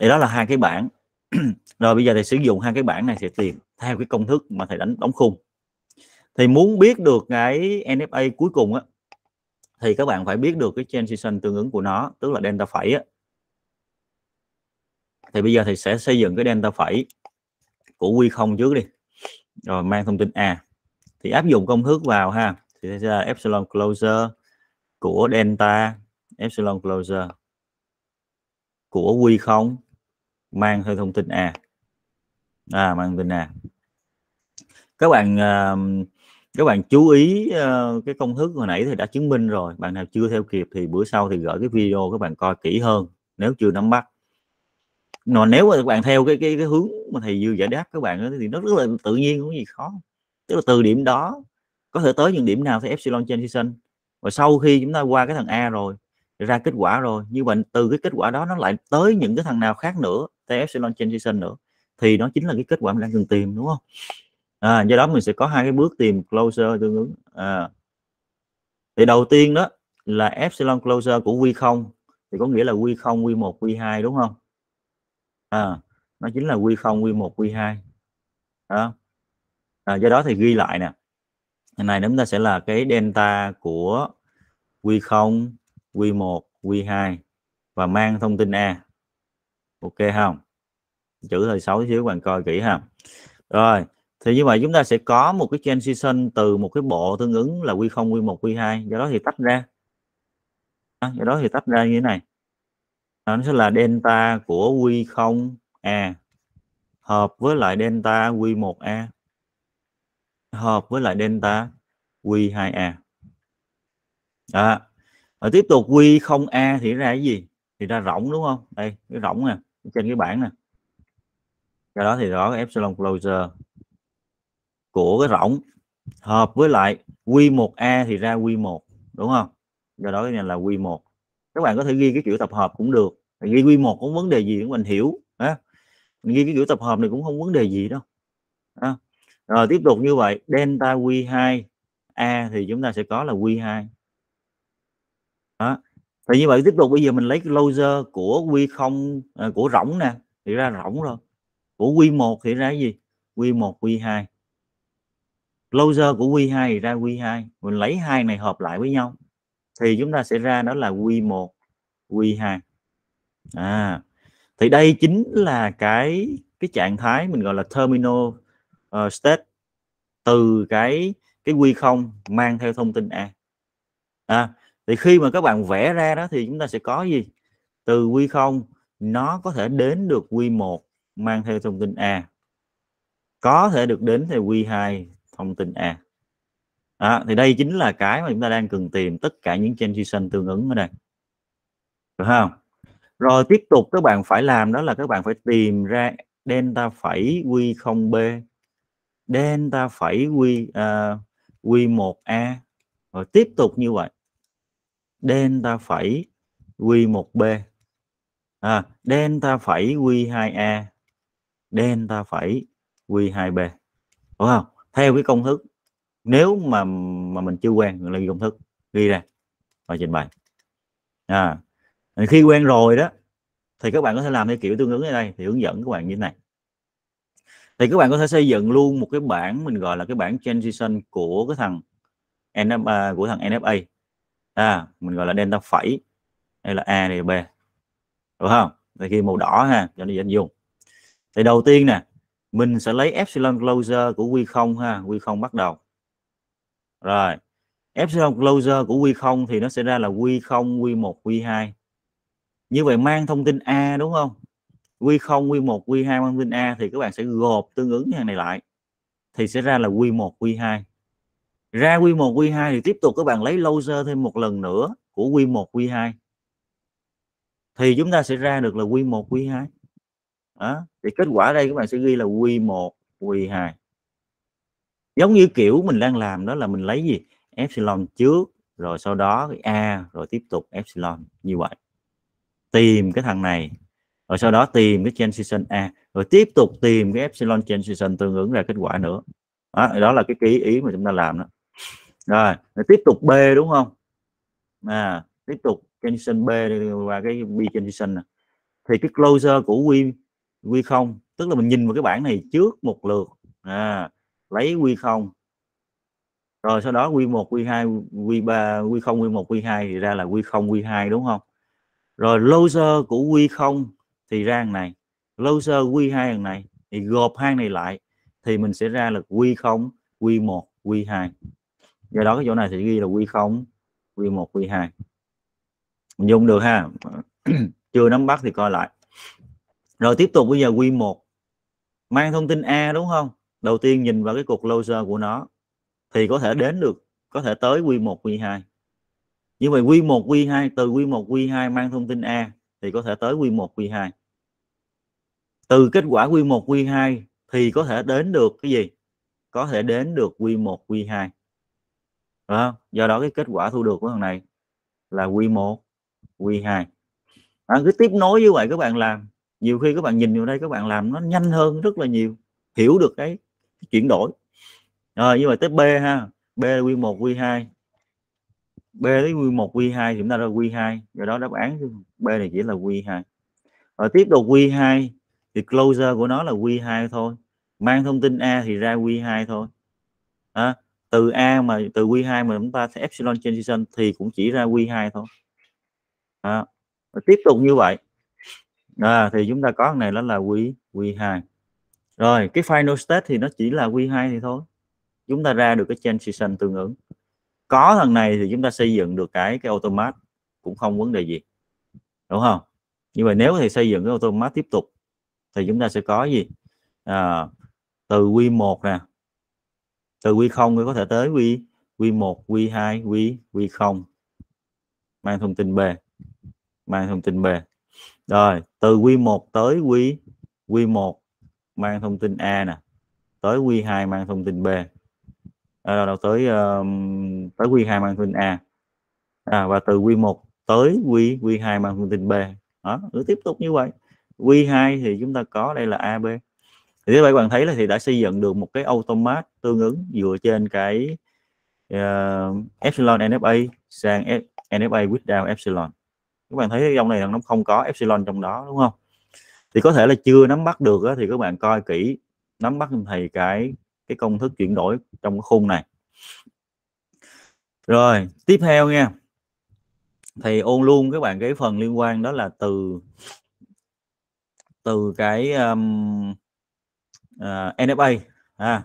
thì đó là hai cái bảng rồi bây giờ thì sử dụng hai cái bảng này sẽ tìm theo cái công thức mà thầy đánh đóng khung thì muốn biết được cái NFA cuối cùng á thì các bạn phải biết được cái transition tương ứng của nó tức là delta phẩy á thì bây giờ thì sẽ xây dựng cái delta phẩy của Q0 trước đi rồi mang thông tin A thì áp dụng công thức vào ha thì sẽ ra epsilon closure của delta epsilon closure của Q0 mang theo thông tin A à nè các bạn ờ, các bạn chú ý ờ, cái công thức hồi nãy thì đã chứng minh rồi bạn nào chưa theo kịp thì bữa sau thì gửi cái video các bạn coi kỹ hơn nếu chưa nắm bắt nó nếu mà các bạn theo cái cái, cái hướng mà thầy vừa giải đáp các bạn thì nó rất là tự nhiên có gì khó tức là từ điểm đó có thể tới những điểm nào thì epsilon trên sinh và sau khi chúng ta qua cái thằng a rồi ra kết quả rồi như vậy từ cái kết quả đó nó lại tới những cái thằng nào khác nữa thì epsilon trên sinh nữa thì nó chính là cái kết quả mình đang cần tìm đúng không à, do đó mình sẽ có hai cái bước tìm closer tương ứng à, thì đầu tiên đó là epsilon closer của q0 thì có nghĩa là q0 q1 q2 đúng không à, nó chính là q0 q1 q2 đó à, do đó thì ghi lại nè Ngày này chúng ta sẽ là cái delta của q0 q1 q2 và mang thông tin a ok không chữ hơi xấu xíu bạn coi kỹ ha rồi thì như vậy chúng ta sẽ có một cái transition từ một cái bộ tương ứng là quy 0 quy 1 quy 2 do đó thì tách ra à, do đó thì tách ra như thế này à, nó sẽ là delta của quy 0 a hợp với lại delta quy 1 a hợp với lại delta quy 2 a à, rồi tiếp tục quy 0 a thì ra cái gì thì ra rộng đúng không đây cái rộng nè trên cái bảng nè do đó thì rõ cái epsilon closure của cái rỗng hợp với lại Q1A thì ra Q1 đúng không do đó cái này là Q1 các bạn có thể ghi cái kiểu tập hợp cũng được ghi Q1 cũng vấn đề gì cũng mình hiểu ha mình ghi cái kiểu tập hợp này cũng không vấn đề gì đâu rồi tiếp tục như vậy delta Q2 A thì chúng ta sẽ có là Q2 đó. thì như vậy tiếp tục bây giờ mình lấy closure của Q0 à, của rỗng nè thì ra rỗng rồi của Q1 thì ra gì Q1 Q2 closer của Q2 thì ra Q2 mình lấy hai này hợp lại với nhau thì chúng ta sẽ ra đó là Q1 Q2 à thì đây chính là cái cái trạng thái mình gọi là terminal uh, state từ cái cái Q0 mang theo thông tin A à, thì khi mà các bạn vẽ ra đó thì chúng ta sẽ có gì từ Q0 nó có thể đến được Q1 mang theo thông tin A có thể được đến theo Q2 thông tin A à, thì đây chính là cái mà chúng ta đang cần tìm tất cả những transition tương ứng ở đây được không rồi tiếp tục các bạn phải làm đó là các bạn phải tìm ra delta phẩy Q0B delta phẩy Q uh, Q1A rồi tiếp tục như vậy delta phẩy Q1B à, delta phẩy Q2A delta phẩy Q2B đúng không theo cái công thức nếu mà mà mình chưa quen mình ghi công thức ghi ra và trình bày à khi quen rồi đó thì các bạn có thể làm theo kiểu tương ứng ở đây thì hướng dẫn các bạn như thế này thì các bạn có thể xây dựng luôn một cái bảng mình gọi là cái bảng transition của cái thằng NFA của thằng NFA à, mình gọi là delta phẩy hay là A này B đúng không thì khi màu đỏ ha cho nó dễ dùng thì đầu tiên nè mình sẽ lấy epsilon closure của q0 ha q0 bắt đầu rồi epsilon closure của q0 thì nó sẽ ra là q0 q1 q2 như vậy mang thông tin a đúng không q0 q1 q2 mang thông tin a thì các bạn sẽ gộp tương ứng hàng này lại thì sẽ ra là q1 q2 ra q1 q2 thì tiếp tục các bạn lấy closure thêm một lần nữa của q1 q2 thì chúng ta sẽ ra được là q1 q2 đó. thì kết quả đây các bạn sẽ ghi là Q1 Q2 giống như kiểu mình đang làm đó là mình lấy gì epsilon trước rồi sau đó a rồi tiếp tục epsilon như vậy tìm cái thằng này rồi sau đó tìm cái transition a rồi tiếp tục tìm cái epsilon transition tương ứng ra kết quả nữa đó, đó là cái ký ý mà chúng ta làm đó rồi, rồi tiếp tục b đúng không à tiếp tục transition b và cái b transition này. thì cái closure của q quy không tức là mình nhìn vào cái bảng này trước một lượt à, lấy quy không rồi sau đó quy 1 quy 2 quy 3 quy không quy 1 quy 2 thì ra là quy không quy 2 đúng không rồi loser của quy không thì ra thằng này loser quy 2 thằng này thì gộp hai này lại thì mình sẽ ra là quy không quy 1 quy 2 do đó cái chỗ này thì ghi là quy không quy 1 quy 2 dùng được ha chưa nắm bắt thì coi lại rồi tiếp tục bây giờ quy 1 mang thông tin A đúng không đầu tiên nhìn vào cái cục closure của nó thì có thể đến được có thể tới quy 1 quy 2 như vậy quy 1 quy 2 từ quy 1 quy 2 mang thông tin A thì có thể tới quy 1 quy 2 từ kết quả quy 1 quy 2 thì có thể đến được cái gì có thể đến được quy 1 quy 2 Đúng do đó cái kết quả thu được của thằng này là quy 1 quy 2 à, cứ tiếp nối như vậy các bạn làm nhiều khi các bạn nhìn vào đây các bạn làm nó nhanh hơn rất là nhiều hiểu được cái, cái chuyển đổi rồi như vậy tới B ha B là Q1 Q2 B tới Q1 Q2 chúng ta ra Q2 do đó đáp án B này chỉ là Q2 rồi tiếp tục Q2 thì closure của nó là Q2 thôi mang thông tin A thì ra Q2 thôi à, từ A mà từ Q2 mà chúng ta sẽ epsilon transition thì cũng chỉ ra Q2 thôi à, tiếp tục như vậy à, thì chúng ta có cái này đó là q q2 rồi cái final state thì nó chỉ là q2 thì thôi chúng ta ra được cái transition tương ứng có thằng này thì chúng ta xây dựng được cái cái automat cũng không vấn đề gì đúng không như vậy nếu thì xây dựng cái automat tiếp tục thì chúng ta sẽ có gì à, từ Q1 nè từ Q0 thì có thể tới Q Q1 Q2 Q Q0 mang thông tin B mang thông tin B rồi từ quy 1 tới quy quy 1 mang thông tin A nè tới quy 2 mang thông tin B à, đâu tới um, tới quy 2 mang thông tin A à, và từ quy 1 tới quy quy 2 mang thông tin B đó cứ tiếp tục như vậy quy 2 thì chúng ta có đây là AB thì các bạn thấy là thì đã xây dựng được một cái automat tương ứng dựa trên cái uh, epsilon NFA sang NFA without epsilon các bạn thấy cái dòng này là nó không có epsilon trong đó đúng không thì có thể là chưa nắm bắt được thì các bạn coi kỹ nắm bắt thầy cái cái công thức chuyển đổi trong cái khung này rồi tiếp theo nha thầy ôn luôn các bạn cái phần liên quan đó là từ từ cái um, uh, NFA à,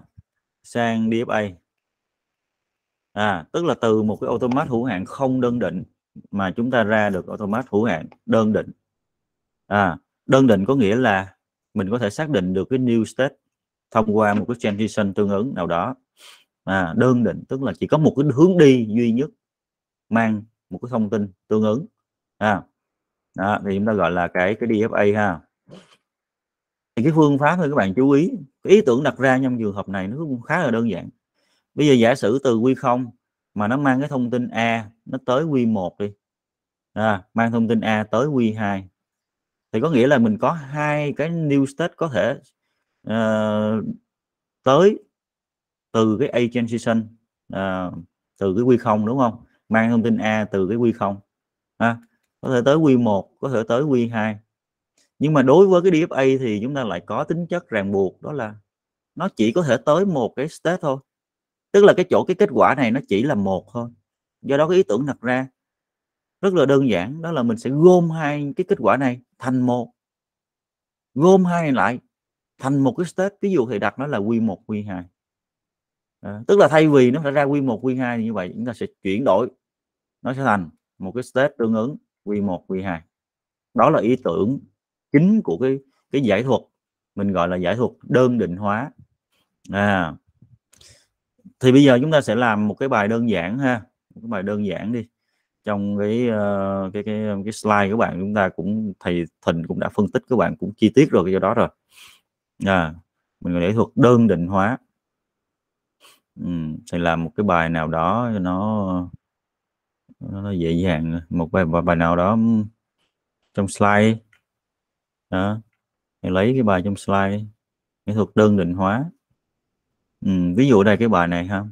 sang DFA à, tức là từ một cái automat hữu hạn không đơn định mà chúng ta ra được automat hữu hạn đơn định à, đơn định có nghĩa là mình có thể xác định được cái new state thông qua một cái transition tương ứng nào đó à, đơn định tức là chỉ có một cái hướng đi duy nhất mang một cái thông tin tương ứng à, đó, thì chúng ta gọi là cái cái DFA ha thì cái phương pháp thì các bạn chú ý cái ý tưởng đặt ra trong trường hợp này nó cũng khá là đơn giản bây giờ giả sử từ quy không mà nó mang cái thông tin A nó tới Q1 đi à, mang thông tin A tới Q2 thì có nghĩa là mình có hai cái new state có thể uh, tới từ cái A transition uh, từ cái Q0 đúng không mang thông tin A từ cái Q0 à, có thể tới Q1 có thể tới Q2 nhưng mà đối với cái DFA thì chúng ta lại có tính chất ràng buộc đó là nó chỉ có thể tới một cái state thôi tức là cái chỗ cái kết quả này nó chỉ là một thôi do đó cái ý tưởng đặt ra rất là đơn giản đó là mình sẽ gom hai cái kết quả này thành một gom hai lại thành một cái state ví dụ thì đặt nó là q 1 q 2 à, tức là thay vì nó sẽ ra q 1 q 2 như vậy chúng ta sẽ chuyển đổi nó sẽ thành một cái state tương ứng q 1 q 2 đó là ý tưởng chính của cái cái giải thuật mình gọi là giải thuật đơn định hóa à, thì bây giờ chúng ta sẽ làm một cái bài đơn giản ha một cái bài đơn giản đi trong cái ờ, cái cái cái slide của bạn chúng ta cũng thầy thình cũng đã phân tích các bạn cũng chi tiết rồi cái do đó rồi à, mình để thuật đơn định hóa ừ, thì làm một cái bài nào đó nó nó dễ dàng một bài bài nào đó trong slide đó thầy lấy cái bài trong slide nghệ thuật đơn định hóa Ừ, ví dụ đây cái bài này ha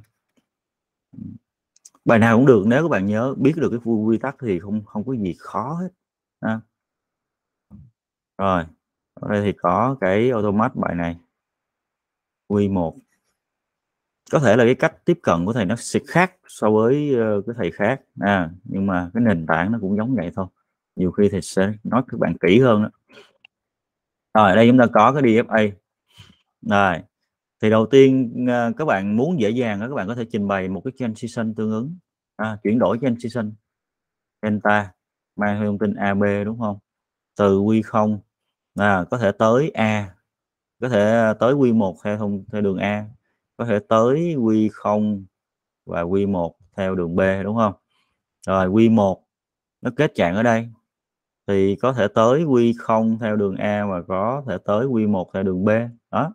bài nào cũng được nếu các bạn nhớ biết được cái quy tắc thì không không có gì khó hết ha. rồi ở đây thì có cái automat bài này Q1 có thể là cái cách tiếp cận của thầy nó sẽ khác so với ờ, cái thầy khác à, nhưng mà cái nền tảng nó cũng giống vậy thôi nhiều khi thầy sẽ nói các bạn kỹ hơn đó. rồi đây chúng ta có cái DFA rồi thì đầu tiên ờ, các bạn muốn dễ dàng các bạn có thể trình bày một cái transition tương ứng à, chuyển đổi transition delta mang thông tin AB đúng không từ quy 0 à, có thể tới A có thể ờ, tới quy 1 theo thông theo đường A có thể tới quy 0 và quy 1 theo đường B đúng không rồi quy 1 nó kết trạng ở đây thì có thể tới quy 0 theo đường A và có thể tới quy 1 theo đường B đó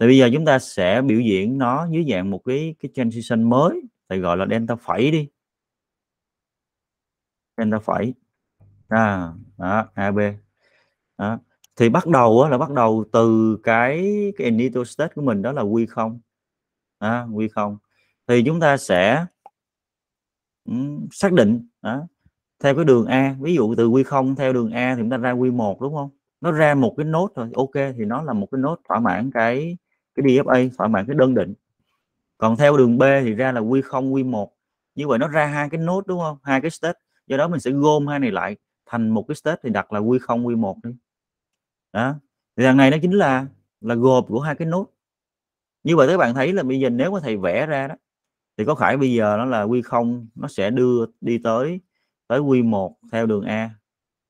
thì bây giờ chúng ta sẽ biểu diễn nó dưới dạng một cái cái transition mới thì gọi là delta phẩy đi delta phẩy à, đó, AB đó. thì bắt đầu á, là bắt đầu từ cái cái initial state của mình đó là quy không à, quy không thì chúng ta sẽ um, xác định đó, theo cái đường A ví dụ từ quy không theo đường A thì chúng ta ra quy một đúng không nó ra một cái nốt thôi ok thì nó là một cái nốt thỏa mãn cái cái DFA thỏa mãn cái đơn định còn theo đường B thì ra là Q0 Q1 như vậy nó ra hai cái nốt đúng không hai cái state do đó mình sẽ gom hai này lại thành một cái state thì đặt là Q0 Q1 đi đó thì thằng này nó chính là là gộp của hai cái nốt như vậy các bạn thấy là bây giờ nếu mà thầy vẽ ra đó thì có phải bây giờ nó là Q0 nó sẽ đưa đi tới tới Q1 theo đường A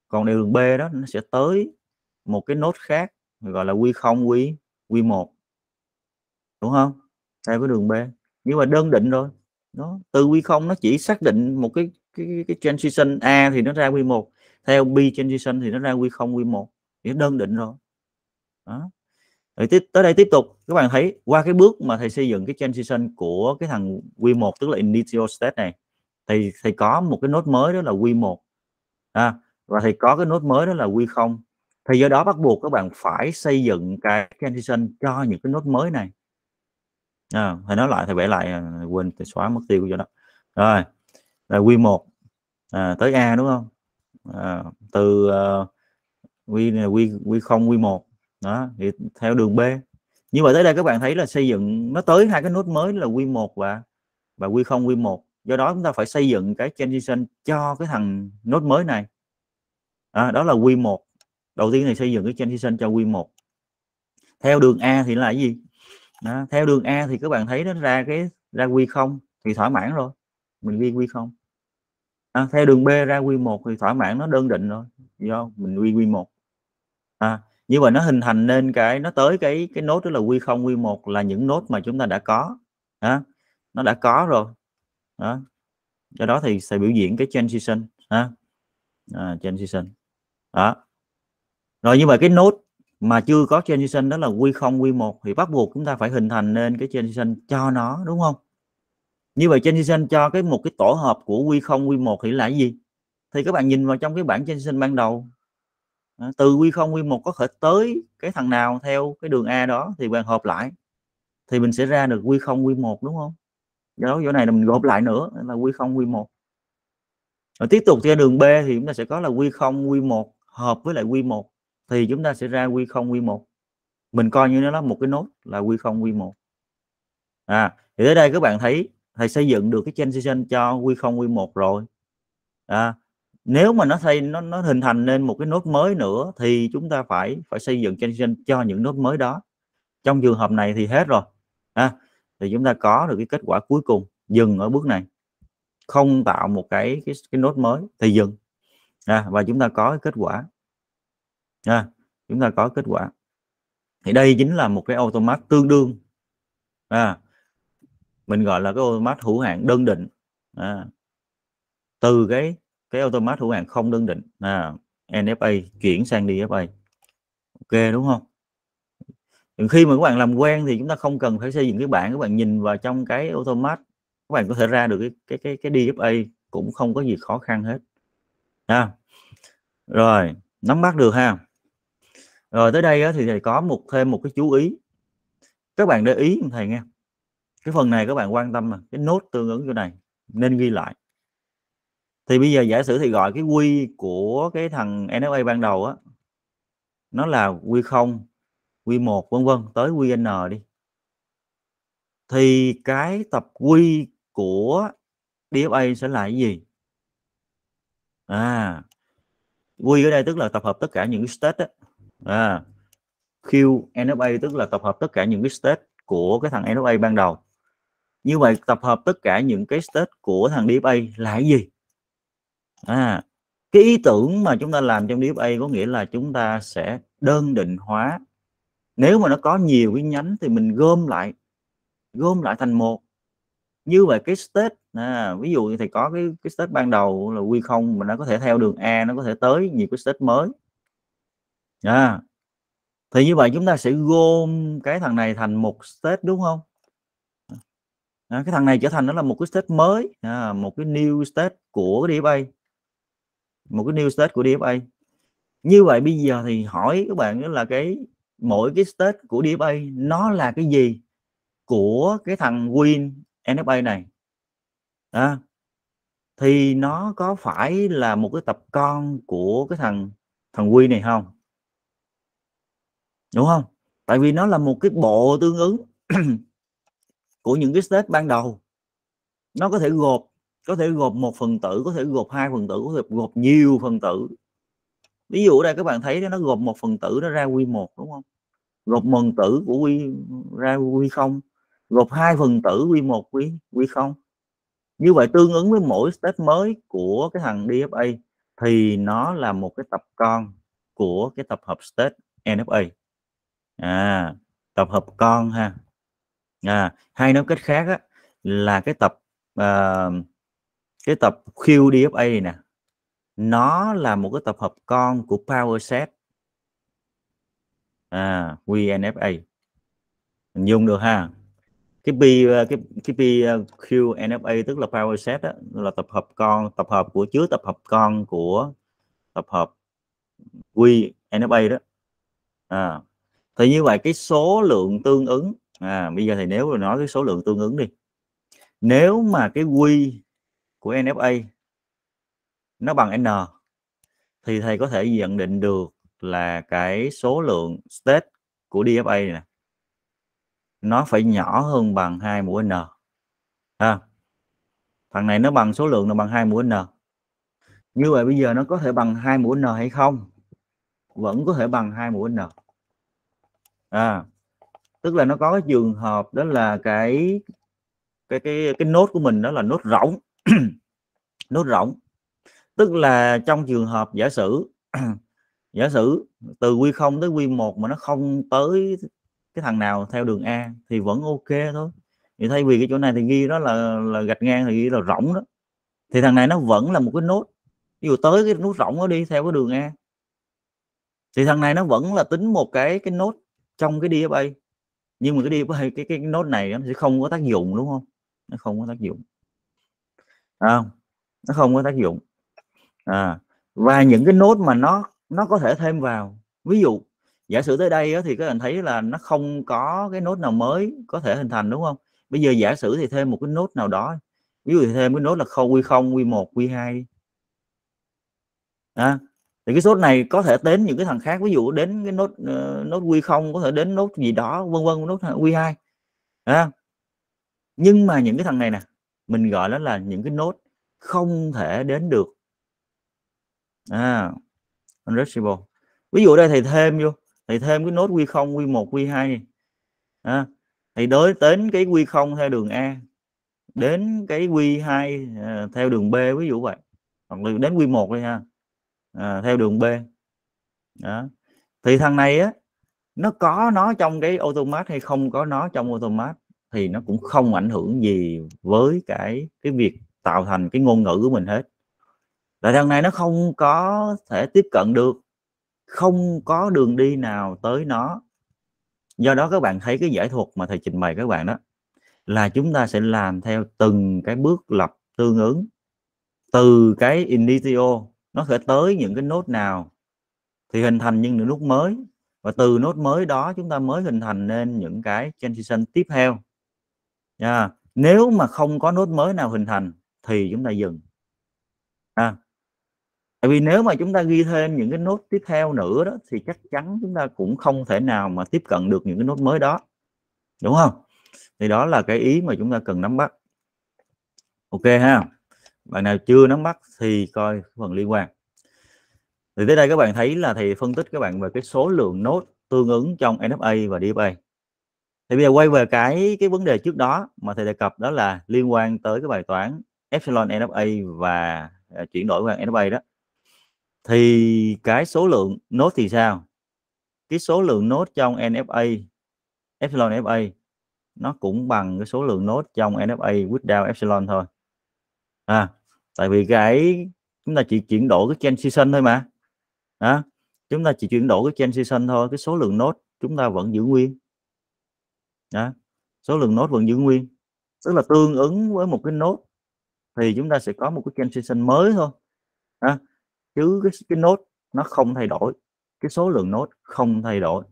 còn đường B đó nó sẽ tới một cái nốt khác gọi là Q0 Q Q1 đúng không theo cái đường b nhưng mà đơn định rồi nó từ quy không nó chỉ xác định một cái cái cái transition a thì nó ra quy 1 theo b transition thì nó ra quy không quy một đơn định rồi đó rồi tiếp tới đây tiếp tục các bạn thấy qua cái bước mà thầy xây dựng cái transition của cái thằng quy 1 tức là initial state này thì thầy có một cái nốt mới đó là quy 1 à, và thầy có cái nốt mới đó là quy 0 thì do đó bắt buộc các bạn phải xây dựng cái transition cho những cái nốt mới này à, ờ, thầy nói lại thì vẽ lại à, quên thì xóa mất tiêu cho đó rồi là quy 1 à, tới a đúng không à, từ uh, quy quy quy không quy 1 đó thì theo đường b như vậy tới đây các bạn thấy là xây dựng nó tới hai cái nút mới là quy 1 và và quy 0 quy 1 do đó chúng ta phải xây dựng cái transition cho cái thằng nốt mới này à, đó là quy 1 đầu tiên thì xây dựng cái transition cho quy 1 theo đường A thì là cái gì đó. theo đường a thì các bạn thấy nó ra cái ra quy không thì thỏa mãn rồi mình ghi quy không à, theo đường b ra quy một thì thỏa mãn nó đơn định rồi do mình quy quy một à, như vậy nó hình thành nên cái nó tới cái cái nốt đó là quy không quy một là những nốt mà chúng ta đã có đó. nó đã có rồi đó do đó thì sẽ biểu diễn cái transition ha à, transition đó rồi như vậy cái nốt mà chưa có generation đó là quy không quy một thì bắt buộc chúng ta phải hình thành nên cái generation cho nó đúng không như vậy generation cho cái một cái tổ hợp của quy không quy một thì là gì thì các bạn nhìn vào trong cái bảng generation ban đầu à, từ quy không quy một có thể tới cái thằng nào theo cái đường A đó thì bạn hợp lại thì mình sẽ ra được quy không quy một đúng không do đó chỗ này là mình gộp lại nữa là quy không quy một rồi tiếp tục theo đường B thì chúng ta sẽ có là quy không quy một hợp với lại quy một thì chúng ta sẽ ra quy 0 quy 1 mình coi như nó là một cái nốt là quy 0 quy 1 à thì tới đây các bạn thấy thầy xây dựng được cái transition cho quy 0 quy 1 rồi à, nếu mà nó thay nó nó hình thành nên một cái nốt mới nữa thì chúng ta phải phải xây dựng transition cho những nốt mới đó trong trường hợp này thì hết rồi à, thì chúng ta có được cái kết quả cuối cùng dừng ở bước này không tạo một cái cái, cái nốt mới thì dừng à, và chúng ta có cái kết quả nha chúng ta có kết quả thì đây chính là một cái automat tương đương à, mình gọi là cái automat hữu hạn đơn định à, từ cái cái automat hữu hạn không đơn định à, NFA chuyển sang DFA ok đúng không nhưng khi mà các bạn làm quen thì chúng ta không cần phải xây dựng cái bảng các bạn nhìn vào trong cái automat các bạn có thể ra được cái cái cái, cái DFA cũng không có gì khó khăn hết ha à. rồi nắm bắt được ha rồi tới đây thì thầy có một thêm một cái chú ý các bạn để ý thầy nghe cái phần này các bạn quan tâm mà cái nốt tương ứng chỗ này nên ghi lại thì bây giờ giả sử thì gọi cái quy của cái thằng NFA ban đầu á nó là quy 0 quy 1 vân vân tới quy n đi thì cái tập quy của DFA sẽ là cái gì à quy ở đây tức là tập hợp tất cả những state đó à, Q NFA tức là tập hợp tất cả những cái state của cái thằng NFA ban đầu như vậy tập hợp tất cả những cái state của thằng DFA là cái gì à, cái ý tưởng mà chúng ta làm trong DFA có nghĩa là chúng ta sẽ đơn định hóa nếu mà nó có nhiều cái nhánh thì mình gom lại gom lại thành một như vậy cái state à, ví dụ thì có cái cái state ban đầu là quy không mà nó có thể theo đường a nó có thể tới nhiều cái state mới à, thì như vậy chúng ta sẽ gom cái thằng này thành một state đúng không à, cái thằng này trở thành nó là một cái state mới à, một cái new state của DFA một cái new state của DFA như vậy bây giờ thì hỏi các bạn là cái mỗi cái state của DFA nó là cái gì của cái thằng Win NFA này à, thì nó có phải là một cái tập con của cái thằng thằng Win này không đúng không tại vì nó là một cái bộ tương ứng của những cái state ban đầu nó có thể gộp có thể gộp một phần tử có thể gộp hai phần tử có thể gộp nhiều phần tử ví dụ ở đây các bạn thấy nó gộp một phần tử nó ra quy một đúng không gộp một phần tử của quy ra quy không gộp hai phần tử quy một quy quy không như vậy tương ứng với mỗi step mới của cái thằng DFA thì nó là một cái tập con của cái tập hợp state NFA à, tập hợp con ha à, hay nhóm kết khác á, là cái tập uh, cái tập QDFA này nè nó là một cái tập hợp con của power set à, QNFA mình dùng được ha cái P ờ, cái cái P QNFA ờ, tức là power set đó, là tập hợp con tập hợp của chứa tập hợp con của tập hợp QNFA đó à, thì như vậy cái số lượng tương ứng à, bây giờ thì nếu mà nói cái số lượng tương ứng đi nếu mà cái quy của NFA nó bằng N thì thầy có thể nhận định được là cái số lượng state của DFA này nó phải nhỏ hơn bằng hai mũ N à, thằng này nó bằng số lượng là bằng hai mũ N như vậy bây giờ nó có thể bằng hai mũ N hay không vẫn có thể bằng hai mũ N à, tức là nó có cái trường hợp đó là cái cái cái cái nốt của mình đó là nốt rỗng nốt rỗng tức là trong trường hợp giả sử giả sử từ quy 0 tới quy 1 mà nó không tới cái thằng nào theo đường A thì vẫn ok thôi thì thay vì cái chỗ này thì ghi đó là là gạch ngang thì ghi là rỗng đó thì thằng này nó vẫn là một cái nốt ví dụ tới cái nút rỗng nó đi theo cái đường A thì thằng này nó vẫn là tính một cái cái nốt trong cái DFA nhưng mà cái DFA cái cái nốt này nó sẽ không có tác dụng đúng không nó không có tác dụng à, nó không có tác dụng à, và những cái nốt mà nó nó có thể thêm vào ví dụ giả sử tới đây thì các bạn thấy là nó không có cái nốt nào mới có thể hình thành đúng không bây giờ giả sử thì thêm một cái nốt nào đó ví dụ thì thêm cái nốt là khâu quy 0 quy 1 quy 2 à, thì cái sốt này có thể đến những cái thằng khác ví dụ đến cái nốt uh, nốt q không có thể đến nốt gì đó vân vân nốt q hai à. nhưng mà những cái thằng này nè mình gọi nó là những cái nốt không thể đến được à, unreachable ví dụ đây thầy thêm vô thầy thêm cái nốt q không q một q hai à, thì đối đến cái q không theo đường a đến cái q hai uh, theo đường b ví dụ vậy hoặc là đến q một đây ha à, theo đường b đó thì thằng này á nó có nó trong cái automat hay không có nó trong automat thì nó cũng không ảnh hưởng gì với cái cái việc tạo thành cái ngôn ngữ của mình hết tại thằng này nó không có thể tiếp cận được không có đường đi nào tới nó do đó các bạn thấy cái giải thuật mà thầy trình bày các bạn đó là chúng ta sẽ làm theo từng cái bước lập tương ứng từ cái initio nó sẽ tới những cái nốt nào thì hình thành những nốt mới và từ nốt mới đó chúng ta mới hình thành nên những cái transition tiếp theo nha yeah. nếu mà không có nốt mới nào hình thành thì chúng ta dừng à. tại vì nếu mà chúng ta ghi thêm những cái nốt tiếp theo nữa đó thì chắc chắn chúng ta cũng không thể nào mà tiếp cận được những cái nốt mới đó đúng không thì đó là cái ý mà chúng ta cần nắm bắt ok ha bạn nào chưa nắm bắt thì coi phần liên quan thì tới đây các bạn thấy là thầy phân tích các bạn về cái số lượng nốt tương ứng trong NFA và DFA thì bây giờ quay về cái cái vấn đề trước đó mà thầy đề cập đó là liên quan tới cái bài toán epsilon NFA và à, chuyển đổi qua NFA đó thì cái số lượng nốt thì sao cái số lượng nốt trong NFA epsilon NFA nó cũng bằng cái số lượng nốt trong NFA without epsilon thôi à, tại vì cái chúng ta chỉ chuyển đổi cái season thôi mà à, chúng ta chỉ chuyển đổi cái season thôi cái số lượng nốt chúng ta vẫn giữ nguyên à, số lượng nốt vẫn giữ nguyên tức là tương ứng với một cái nốt thì chúng ta sẽ có một cái season mới thôi à, chứ cái, cái nốt nó không thay đổi cái số lượng nốt không thay đổi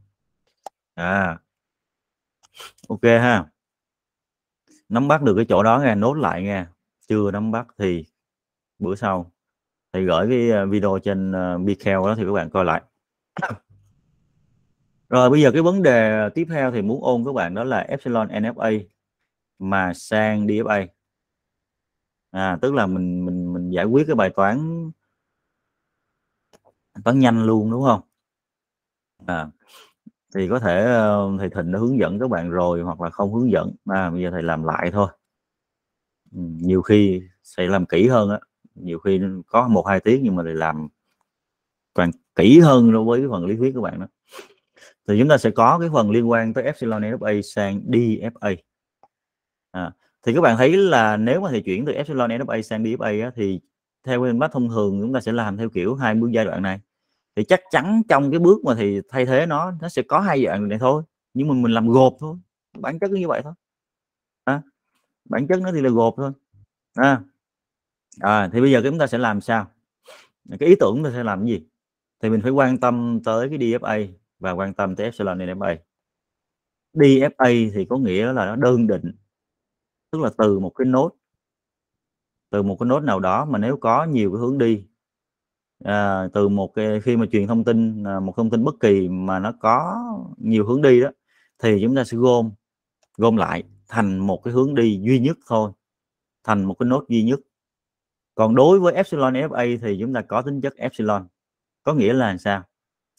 à ok ha nắm bắt được cái chỗ đó nghe nốt lại nghe chưa nắm bắt thì bữa sau thì gửi cái ờ, video trên Bkeo ờ, đó thì các bạn coi lại rồi bây giờ cái vấn đề tiếp theo thì muốn ôn các bạn đó là Epsilon NFA mà sang DFA à, tức là mình mình mình giải quyết cái bài toán toán nhanh luôn đúng không à, thì có thể ờ, thầy Thịnh đã hướng dẫn các bạn rồi hoặc là không hướng dẫn à, bây giờ thầy làm lại thôi nhiều khi sẽ làm kỹ hơn á nhiều khi có một hai tiếng nhưng mà lại làm còn kỹ hơn đối với phần lý thuyết của bạn đó thì chúng ta sẽ có cái phần liên quan tới epsilon NFA sang DFA à, thì các bạn thấy là nếu mà thì chuyển từ epsilon NFA sang DFA á, thì theo nguyên bác thông thường chúng ta sẽ làm theo kiểu hai bước giai đoạn này thì chắc chắn trong cái bước mà thì thay thế nó nó sẽ có hai giai đoạn này thôi nhưng mà mình làm gộp thôi bản chất như vậy thôi bản chất nó thì là gộp thôi à. à thì bây giờ chúng ta sẽ làm sao cái ý tưởng chúng ta sẽ làm gì thì mình phải quan tâm tới cái DFA và quan tâm tới epsilon DFA DFA thì có nghĩa là nó đơn định tức là từ một cái nốt từ một cái nốt nào đó mà nếu có nhiều cái hướng đi à, từ một cái khi mà truyền thông tin à, một thông tin bất kỳ mà nó có nhiều hướng đi đó thì chúng ta sẽ gom gom lại thành một cái hướng đi duy nhất thôi thành một cái nốt duy nhất còn đối với epsilon fa thì chúng ta có tính chất epsilon có nghĩa là sao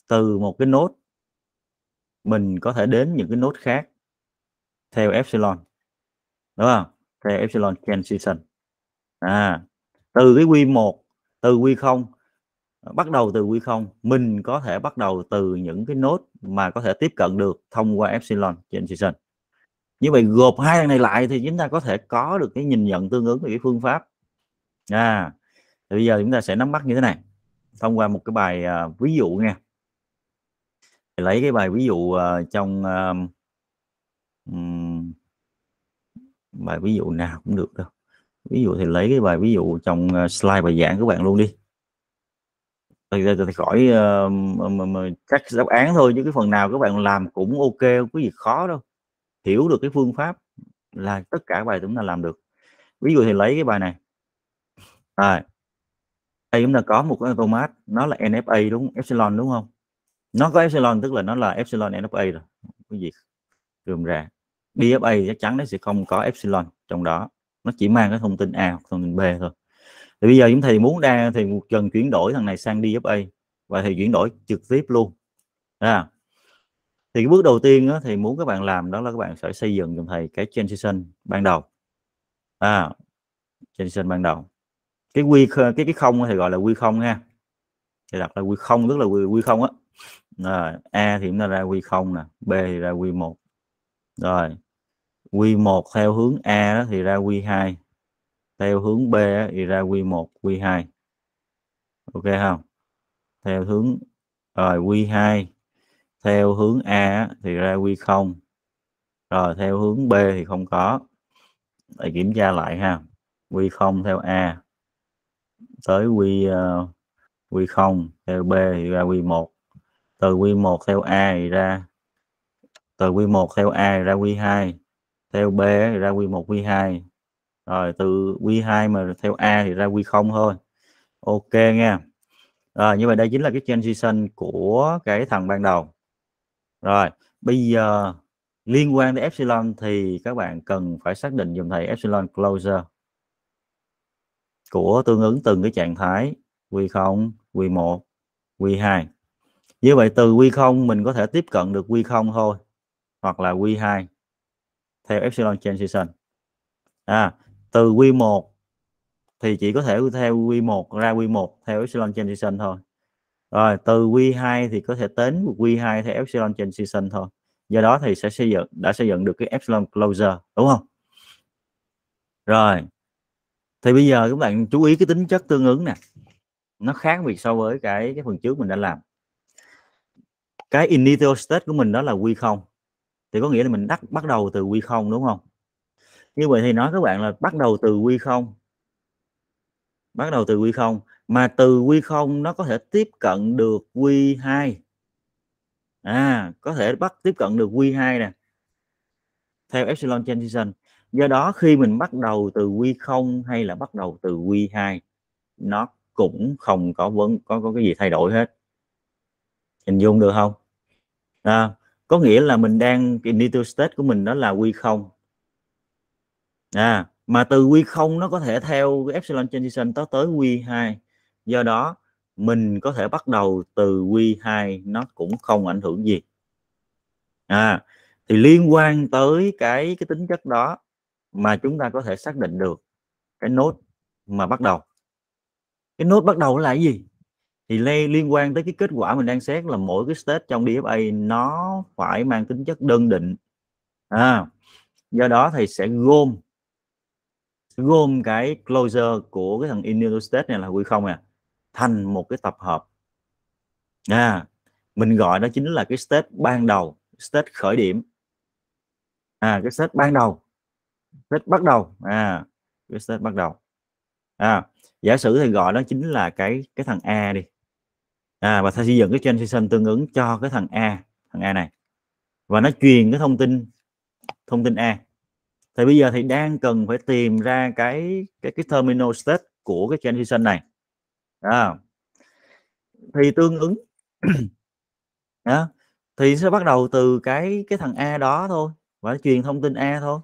từ một cái nốt mình có thể đến những cái nốt khác theo epsilon đúng không theo epsilon transition à từ cái quy 1 từ quy 0 bắt đầu từ quy 0 mình có thể bắt đầu từ những cái nốt mà có thể tiếp cận được thông qua epsilon transition như vậy gộp hai thằng này lại thì chúng ta có thể có được cái nhìn nhận tương ứng về cái phương pháp à thì bây giờ chúng ta sẽ nắm bắt như thế này thông qua một cái bài uh, ví dụ nha lấy cái bài ví dụ uh, trong uh, um, bài ví dụ nào cũng được đâu ví dụ thì lấy cái bài ví dụ trong uh, slide bài giảng của bạn luôn đi thì, thì khỏi uh, mà, mà, các đáp án thôi chứ cái phần nào các bạn làm cũng ok không có gì khó đâu hiểu được cái phương pháp là tất cả bài chúng ta làm được ví dụ thì lấy cái bài này à, đây chúng ta có một cái automat nó là NFA đúng epsilon đúng không nó có epsilon tức là nó là epsilon NFA rồi cái gì rườm rà DFA chắc chắn nó sẽ không có epsilon trong đó nó chỉ mang cái thông tin A hoặc thông tin B thôi thì bây giờ chúng thầy muốn đa thì cần chuyển đổi thằng này sang DFA và thầy chuyển đổi trực tiếp luôn à, thì cái bước đầu tiên đó, thì muốn các bạn làm đó là các bạn phải xây dựng dùm thầy cái transition ban đầu à, transition ban đầu cái quy cái cái không thì gọi là quy không nha thì đặt là quy không tức là quy quy không á rồi a thì chúng ta ra quy không nè b thì ra quy một rồi quy một theo hướng a đó thì ra quy hai theo hướng b đó, thì ra quy một quy hai ok không theo hướng rồi quy hai theo hướng A thì ra quy không, rồi theo hướng B thì không có để kiểm tra lại ha Quy không theo A tới quy ờ, quy không theo B thì ra quy 1 từ quy 1 theo A thì ra từ quy 1 theo A thì ra quy 2 theo B thì ra quy 1 quy 2 rồi từ quy 2 mà theo A thì ra quy không thôi ok nha rồi như vậy đây chính là cái transition của cái thằng ban đầu rồi bây giờ liên quan đến epsilon thì các bạn cần phải xác định dòng thầy epsilon closer của tương ứng từng cái trạng thái Q0, Q1, Q2. Như vậy từ Q0 mình có thể tiếp cận được Q0 thôi hoặc là Q2 theo epsilon transition. À, từ Q1 thì chỉ có thể theo Q1 ra Q1 theo epsilon transition thôi rồi từ Q2 thì có thể tính Q2 theo epsilon trên season thôi do đó thì sẽ xây dựng đã xây dựng được cái epsilon closure đúng không rồi thì bây giờ các bạn chú ý cái tính chất tương ứng nè nó khác biệt so với cái cái phần trước mình đã làm cái initial state của mình đó là Q0 thì có nghĩa là mình đắc bắt đầu từ Q0 đúng không như vậy thì nói các bạn là bắt đầu từ Q0 bắt đầu từ Q0 mà từ Q0 nó có thể tiếp cận được Q2 à có thể bắt tiếp cận được Q2 nè theo epsilon transition do đó khi mình bắt đầu từ Q0 hay là bắt đầu từ Q2 nó cũng không có vấn có có cái gì thay đổi hết hình dung được không à, có nghĩa là mình đang initial state của mình đó là Q0 à mà từ Q0 nó có thể theo epsilon transition tới tới Q2 do đó mình có thể bắt đầu từ Q2 nó cũng không ảnh hưởng gì à thì liên quan tới cái cái tính chất đó mà chúng ta có thể xác định được cái nốt mà bắt đầu cái nốt bắt đầu là cái gì thì liên quan tới cái kết quả mình đang xét là mỗi cái state trong DFA nó phải mang tính chất đơn định à, do đó thầy sẽ gom gom cái closure của cái thằng initial state này là quy không nè à thành một cái tập hợp à, mình gọi đó chính là cái state ban đầu state khởi điểm à cái state ban đầu state bắt đầu à cái state bắt đầu à giả sử thì gọi đó chính là cái cái thằng a đi à và ta xây dựng cái transition tương ứng cho cái thằng a thằng a này và nó truyền cái thông tin thông tin a thì bây giờ thì đang cần phải tìm ra cái cái cái terminal state của cái transition này à, thì tương ứng à, thì sẽ bắt đầu từ cái cái thằng A đó thôi và truyền thông tin A thôi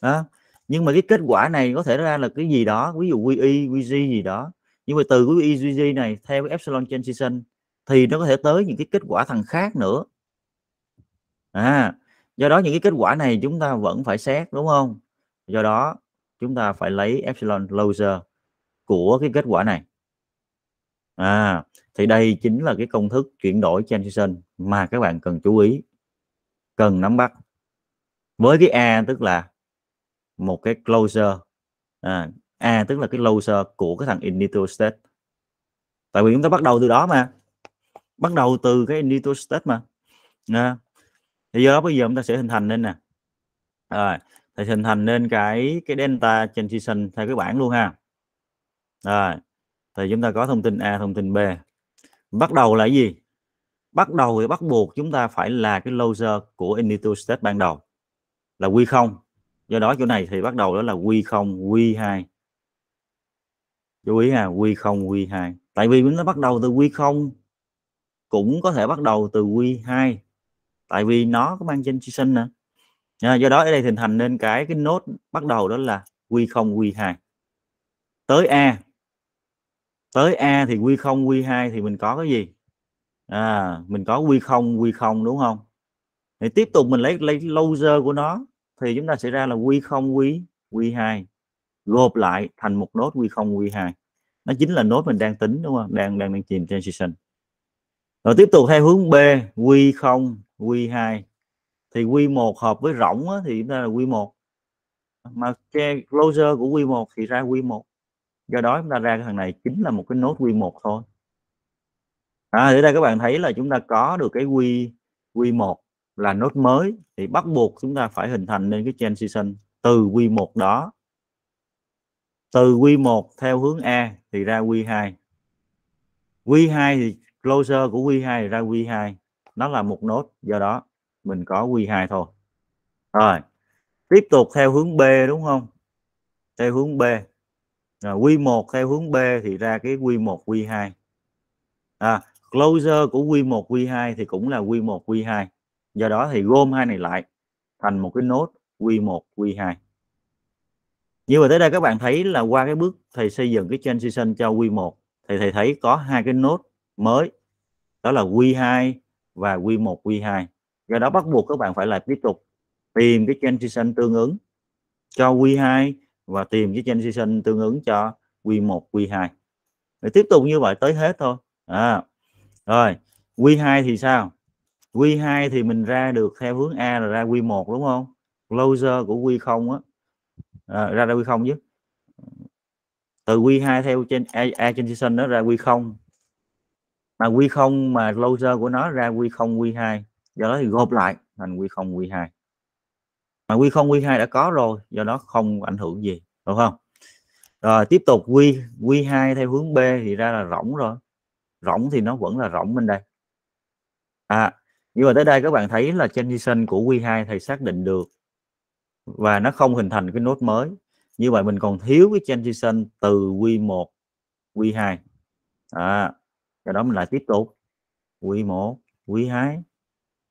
à, nhưng mà cái kết quả này có thể ra là cái gì đó ví dụ QI QG gì đó nhưng mà từ QI QG này theo cái epsilon transition thì nó có thể tới những cái kết quả thằng khác nữa à do đó những cái kết quả này chúng ta vẫn phải xét đúng không do đó chúng ta phải lấy epsilon closure của cái kết quả này à thì đây chính là cái công thức chuyển đổi transition mà các bạn cần chú ý cần nắm bắt với cái a tức là một cái closer à, a tức là cái closer của cái thằng initial state tại vì chúng ta bắt đầu từ đó mà bắt đầu từ cái initial state mà à, thì do đó bây giờ chúng ta sẽ hình thành nên nè à, thì hình thành nên cái cái delta transition theo cái bảng luôn ha rồi à, thì chúng ta có thông tin A thông tin B bắt đầu là gì bắt đầu thì bắt buộc chúng ta phải là cái loser của initial state ban đầu là q0 do đó chỗ này thì bắt đầu đó là q0 q2 chú ý ha q0 q2 tại vì nó bắt đầu từ q0 cũng có thể bắt đầu từ q2 tại vì nó có mang transition nè à, do đó ở đây hình thành nên cái cái nốt bắt đầu đó là q0 q2 tới a tới a thì q không q 2 thì mình có cái gì à mình có q không q không đúng không thì tiếp tục mình lấy lấy loser của nó thì chúng ta sẽ ra là q không q q 2 gộp lại thành một nốt q không q 2 nó chính là nốt mình đang tính đúng không đang đang đang chìm transition rồi tiếp tục theo hướng b q không q 2 thì q 1 hợp với rỗng á, thì chúng ta là q 1 mà che closer của q 1 thì ra q 1 do đó chúng ta ra cái thằng này chính là một cái nốt quy một thôi à, ở đây các bạn thấy là chúng ta có được cái quy quy một là nốt mới thì bắt buộc chúng ta phải hình thành nên cái transition từ quy một đó từ quy một theo hướng A thì ra quy 2 quy 2 thì closer của quy 2 ra quy 2 nó là một nốt do đó mình có quy 2 thôi rồi tiếp tục theo hướng B đúng không theo hướng B à, Q1 theo hướng B thì ra cái Q1 Q2 à, closure của Q1 Q2 thì cũng là Q1 Q2 do đó thì gom hai này lại thành một cái nốt Q1 Q2 như vậy tới đây các bạn thấy là qua cái bước thầy xây dựng cái transition cho Q1 thì thầy thấy có hai cái nốt mới đó là Q2 và Q1 Q2 do đó bắt buộc các bạn phải lại tiếp tục tìm cái transition tương ứng cho Q2 và tìm cái transition tương ứng cho Q1 Q2 để tiếp tục như vậy tới hết thôi à, rồi Q2 thì sao Q2 thì mình ra được theo hướng A là ra Q1 đúng không closer của Q0 á à, ra ra Q0 chứ từ Q2 theo trên A, A transition đó ra Q0 mà Q0 mà closer của nó ra Q0 Q2 do đó thì gộp lại thành Q0 Q2 mà quy không quy 2 đã có rồi do đó không ảnh hưởng gì đúng không rồi tiếp tục quy quy 2 theo hướng B thì ra là rỗng rồi rỗng thì nó vẫn là rỗng bên đây à nhưng mà tới đây các bạn thấy là transition của quy 2 thầy xác định được và nó không hình thành cái nốt mới như vậy mình còn thiếu cái transition từ quy 1 quy 2 à, cái đó mình lại tiếp tục quy 1 quy 2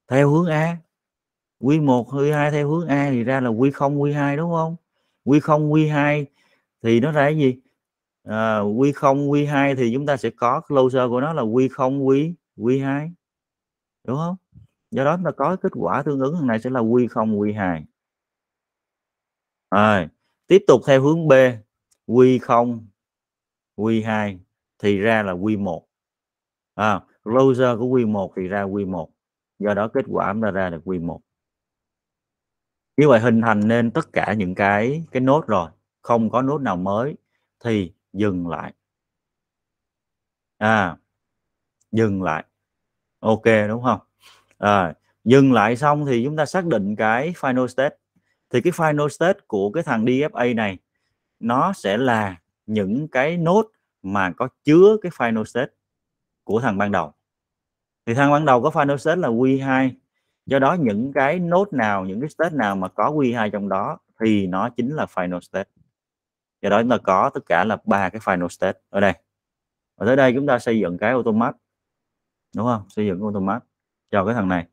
theo hướng A quy 1 quy 2 theo hướng A thì ra là quy 0 quy 2 đúng không quy 0 quy 2 thì nó ra cái gì à, 0 quy 2 thì chúng ta sẽ có closer của nó là quy 0 quy quy 2 đúng không do đó ta có kết quả tương ứng này sẽ là quy 0 quy 2 rồi tiếp tục theo hướng B quy 0 quy 2 thì ra là quy 1 à, closer của quy 1 thì ra quy 1 do đó kết quả chúng ta ra được quy 1 như vậy hình thành nên tất cả những cái cái nốt rồi không có nốt nào mới thì dừng lại à dừng lại ok đúng không à, dừng lại xong thì chúng ta xác định cái final state thì cái final state của cái thằng DFA này nó sẽ là những cái nốt mà có chứa cái final state của thằng ban đầu thì thằng ban đầu có final state là Q2 do đó những cái nốt nào những cái state nào mà có q2 trong đó thì nó chính là final state do đó chúng ta có tất cả là ba cái final state ở đây và tới đây chúng ta xây dựng cái automat đúng không xây dựng automat cho cái thằng này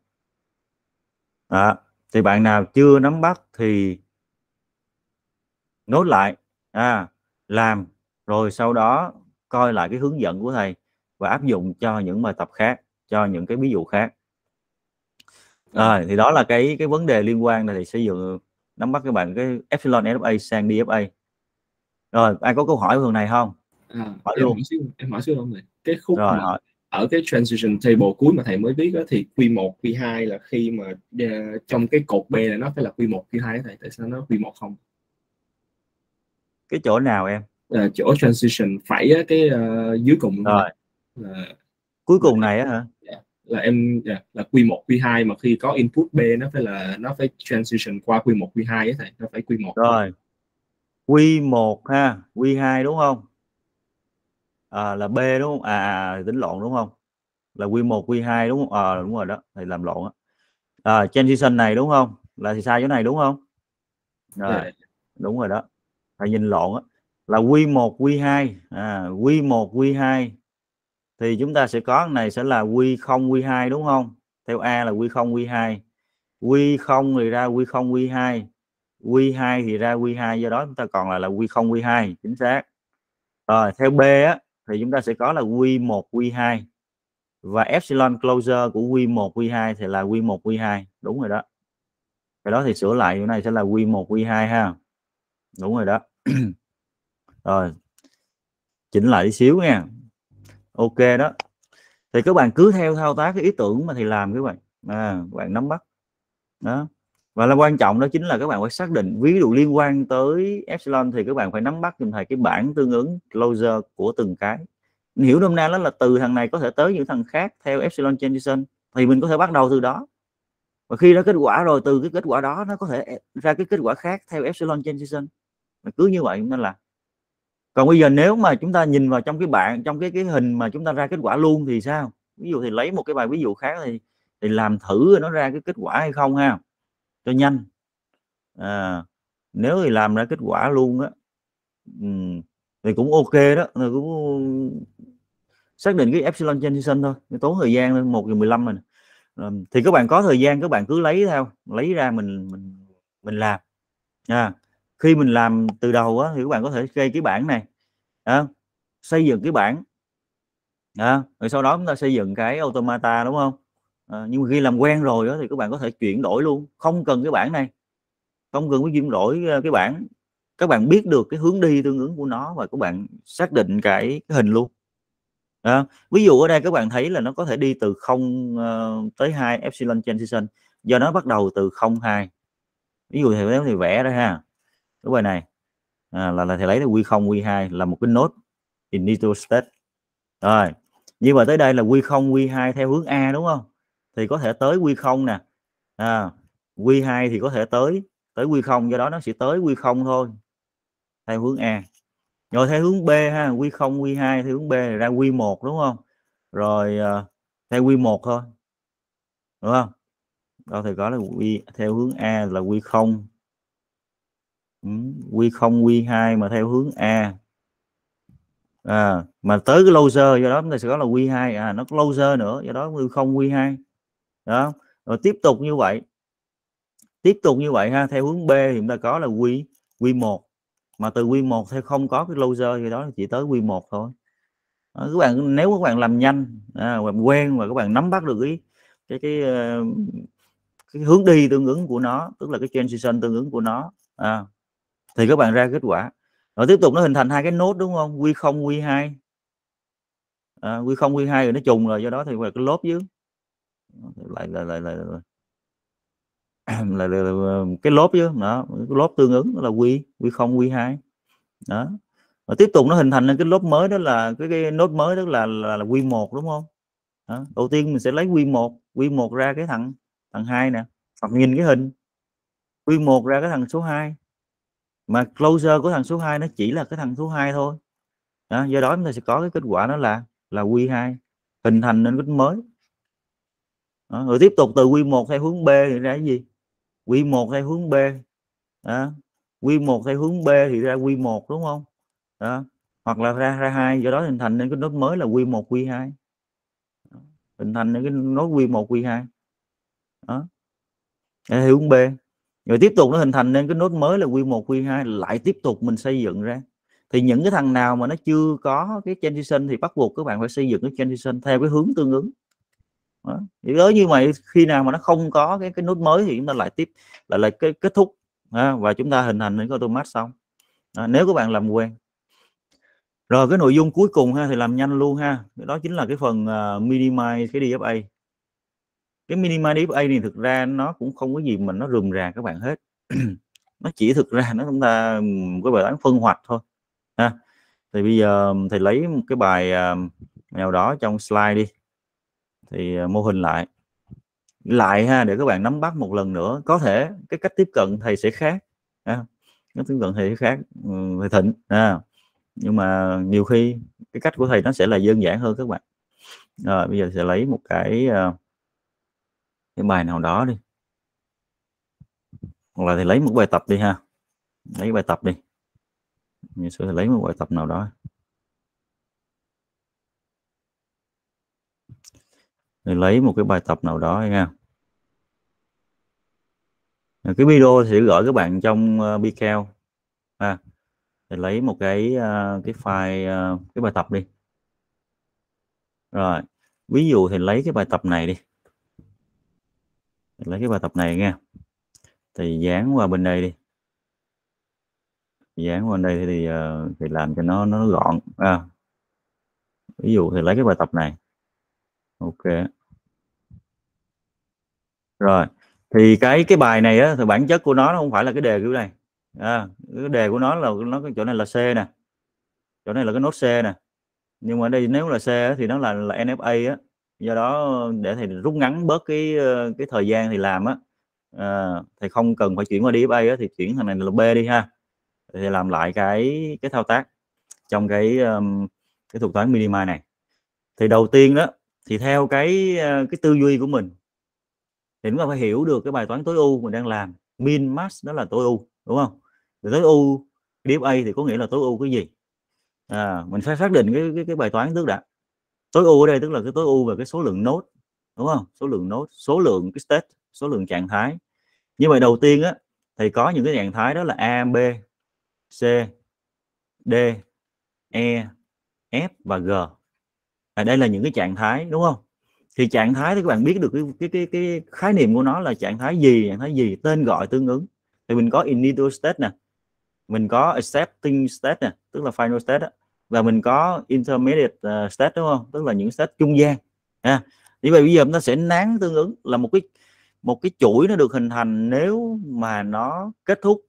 đó. thì bạn nào chưa nắm bắt thì nốt lại à, làm rồi sau đó coi lại cái hướng dẫn của thầy và áp dụng cho những bài tập khác cho những cái ví dụ khác rồi, ờ, thì đó là cái cái vấn đề liên quan là thì xây dựng nắm bắt các bạn cái epsilon LFA sang DFA. Rồi, ai có câu hỏi về phần này không? À, hỏi em luôn. Hỏi xíu, em hỏi xíu không này. Cái khúc Rồi, hỏi. ở cái transition table cuối mà thầy mới viết đó, thì Q1, Q2 là khi mà uh, trong cái cột B là nó phải là Q1, Q2 thầy tại sao nó Q1 không? Cái chỗ nào em? À, chỗ transition phải cái uh, dưới cùng. Rồi. Là... Cuối cùng này á hả? là em dạ, là quy 1 quy 2 mà khi có input B nó phải là nó phải transition qua quy 1 quy 2 ấy thầy, nó phải quy 1. Rồi. Quy 1 ha, quy 2 đúng không? À, là B đúng không? À, à, à tính lộn đúng không? Là quy 1 quy 2 đúng không? À, đúng rồi đó, thầy làm lộn á. À, transition này đúng không? Là thì sai chỗ này đúng không? Rồi. Yeah. Dạ. Đúng rồi đó. Thầy nhìn lộn á. Là quy 1 quy 2, à quy 1 quy 2 thì chúng ta sẽ có này sẽ là q0 q2 đúng không theo a là q0 q2 q0 thì ra q0 q2 q2 thì ra q2 do đó chúng ta còn lại là q0 q2 chính xác rồi theo b á, thì chúng ta sẽ có là q1 q2 và epsilon closure của q1 q2 thì là q1 q2 đúng rồi đó cái đó thì sửa lại chỗ này sẽ là q1 q2 ha đúng rồi đó rồi chỉnh lại tí xíu nha ok đó thì các bạn cứ theo thao tác cái ý tưởng mà thì làm các bạn à, các bạn nắm bắt đó và là quan trọng đó chính là các bạn phải xác định ví dụ liên quan tới epsilon thì các bạn phải nắm bắt giùm thầy cái bảng tương ứng closure của từng cái hiểu nôm na đó là từ thằng này có thể tới những thằng khác theo epsilon generation thì mình có thể bắt đầu từ đó và khi đã kết quả rồi từ cái kết quả đó nó có thể ra cái kết quả khác theo epsilon generation cứ như vậy chúng ta làm còn bây giờ nếu mà chúng ta nhìn vào trong cái bạn trong cái cái hình mà chúng ta ra kết quả luôn thì sao ví dụ thì lấy một cái bài ví dụ khác thì thì làm thử nó ra cái kết quả hay không ha cho nhanh à, nếu thì làm ra kết quả luôn á thì cũng ok đó thì cũng xác định cái epsilon generation thôi tốn thời gian lên một giờ mười lăm thì các bạn có thời gian các bạn cứ lấy theo lấy ra mình mình mình làm nha à, khi mình làm từ đầu á, thì các bạn có thể gây cái bảng này à, xây dựng cái bảng à, rồi sau đó chúng ta xây dựng cái automata đúng không à, nhưng mà khi làm quen rồi đó, thì các bạn có thể chuyển đổi luôn không cần cái bảng này không cần phải chuyển đổi ờ, cái bảng các bạn biết được cái hướng đi tương ứng của nó và các bạn xác định cái, cái hình luôn à, ví dụ ở đây các bạn thấy là nó có thể đi từ 0 ờ, tới 2 epsilon transition do nó bắt đầu từ 02 ví dụ thì nếu thì vẽ đó ha cái bài này à, là là thầy lấy là Q0 Q2 là một cái nốt initial state rồi như vậy tới đây là Q0 Q2 theo hướng A đúng không thì có thể tới Q0 nè à, Q2 thì có thể tới tới Q0 do đó nó sẽ tới Q0 thôi theo hướng A rồi theo hướng B ha Q0 Q2 theo hướng B ra Q1 đúng không rồi à, theo Q1 thôi đúng không đâu thì có là Q theo hướng A là Q0 Q0 ừ, Q2 mà theo hướng A à, mà tới cái loser do đó chúng ta sẽ có là Q2 à nó loser nữa do đó Q0 Q2 đó rồi tiếp tục như vậy tiếp tục như vậy ha theo hướng B thì chúng ta có là Q Q1 mà từ Q1 theo không có cái loser gì đó chỉ tới Q1 thôi đó, các bạn nếu các bạn làm nhanh à, bạn quen và các bạn nắm bắt được ý, cái cái ờ, cái hướng đi tương ứng của nó tức là cái transition tương ứng của nó à, thì các bạn ra kết quả rồi tiếp tục nó hình thành hai cái nốt đúng không quy 0 quy 2 à, quy 0 quy 2 rồi nó trùng rồi do đó thì là cái lốp dưới lại lại lại lại là, là, là cái lốp chứ đó cái lốp tương ứng đó là quy quy 0 quy 2 đó và tiếp tục nó hình thành lên cái lốp mới đó là cái, cái nốt mới đó là là, q quy 1 đúng không đó. đầu tiên mình sẽ lấy q 1 q 1 ra cái thằng thằng hai nè hoặc nhìn cái hình q 1 ra cái thằng số 2 mà closer của thằng số 2 nó chỉ là cái thằng số 2 thôi đó, do đó chúng ta sẽ có cái kết quả đó là là Q2 hình thành nên cái mới đó, rồi tiếp tục từ Q1 theo hướng B thì ra cái gì Q1 theo hướng B đó, Q1 theo hướng B thì ra Q1 đúng không đó, hoặc là ra ra hai do đó hình thành nên cái nốt mới là Q1 Q2 hình thành nên cái nốt Q1 Q2 đó theo hướng B rồi tiếp tục nó hình thành nên cái nốt mới là quy 1 quy 2 lại tiếp tục mình xây dựng ra thì những cái thằng nào mà nó chưa có cái transition thì bắt buộc các bạn phải xây dựng cái transition theo cái hướng tương ứng đó. đó như mà khi nào mà nó không có cái cái nút mới thì chúng ta lại tiếp lại lại cái kết thúc à, và chúng ta hình thành những cái automat xong à, nếu các bạn làm quen rồi cái nội dung cuối cùng ha thì làm nhanh luôn ha đó chính là cái phần uh, minimize cái DFA cái minima a này thực ra nó cũng không có gì mình nó rườm rà các bạn hết nó chỉ thực ra nó chúng ta cái bài toán phân hoạch thôi ha thì bây giờ thầy lấy một cái bài à, nào đó trong slide đi thì à, mô hình lại lại ha để các bạn nắm bắt một lần nữa có thể cái cách tiếp cận thầy sẽ khác ha. cách tiếp cận thầy sẽ khác thầy thịnh ha. nhưng mà nhiều khi cái cách của thầy nó sẽ là đơn giản hơn các bạn rồi bây giờ sẽ lấy một cái uh, cái bài nào đó đi hoặc là thì lấy một bài tập đi ha lấy bài tập đi mình sẽ lấy một bài tập nào đó thì lấy một cái bài tập nào đó nha cái video thì sẽ gửi các bạn trong uh, Bcal à, thì lấy một cái uh, cái file uh, cái bài tập đi rồi ví dụ thì lấy cái bài tập này đi lấy cái bài tập này nha thì dán qua bên đây đi dán qua bên đây thì ờ, thì làm cho nó nó gọn à, ví dụ thì lấy cái bài tập này ok rồi thì cái cái bài này á, thì bản chất của nó nó không phải là cái đề kiểu này à, cái đề của nó là nó cái chỗ này là C nè chỗ này là cái nốt C nè nhưng mà ở đây nếu là C á, thì nó là, là NFA á do đó để thầy rút ngắn bớt cái cái thời gian thì làm á à, thầy không cần phải chuyển qua DFA á, thì chuyển thằng này là B đi ha thì làm lại cái cái thao tác trong cái um, cái thuật toán minima này thì đầu tiên đó thì theo cái cái tư duy của mình thì chúng ta phải hiểu được cái bài toán tối ưu mình đang làm min max đó là tối ưu đúng không thì tối ưu DFA thì có nghĩa là tối ưu cái gì à, mình phải xác định cái cái, cái bài toán trước đã tối ưu ở đây tức là cái tối ưu về cái số lượng nốt đúng không số lượng nốt số lượng cái state số lượng trạng thái như vậy đầu tiên á thì có những cái trạng thái đó là a b c d e f và g à, đây là những cái trạng thái đúng không thì trạng thái thì các bạn biết được cái cái cái, cái khái niệm của nó là trạng thái gì trạng thái gì tên gọi tương ứng thì mình có initial state nè mình có accepting state nè tức là final state đó và mình có intermediate ờ, state đúng không tức là những state trung gian ha như vậy bây giờ nó sẽ nán tương ứng là một cái một cái chuỗi nó được hình thành nếu mà nó kết thúc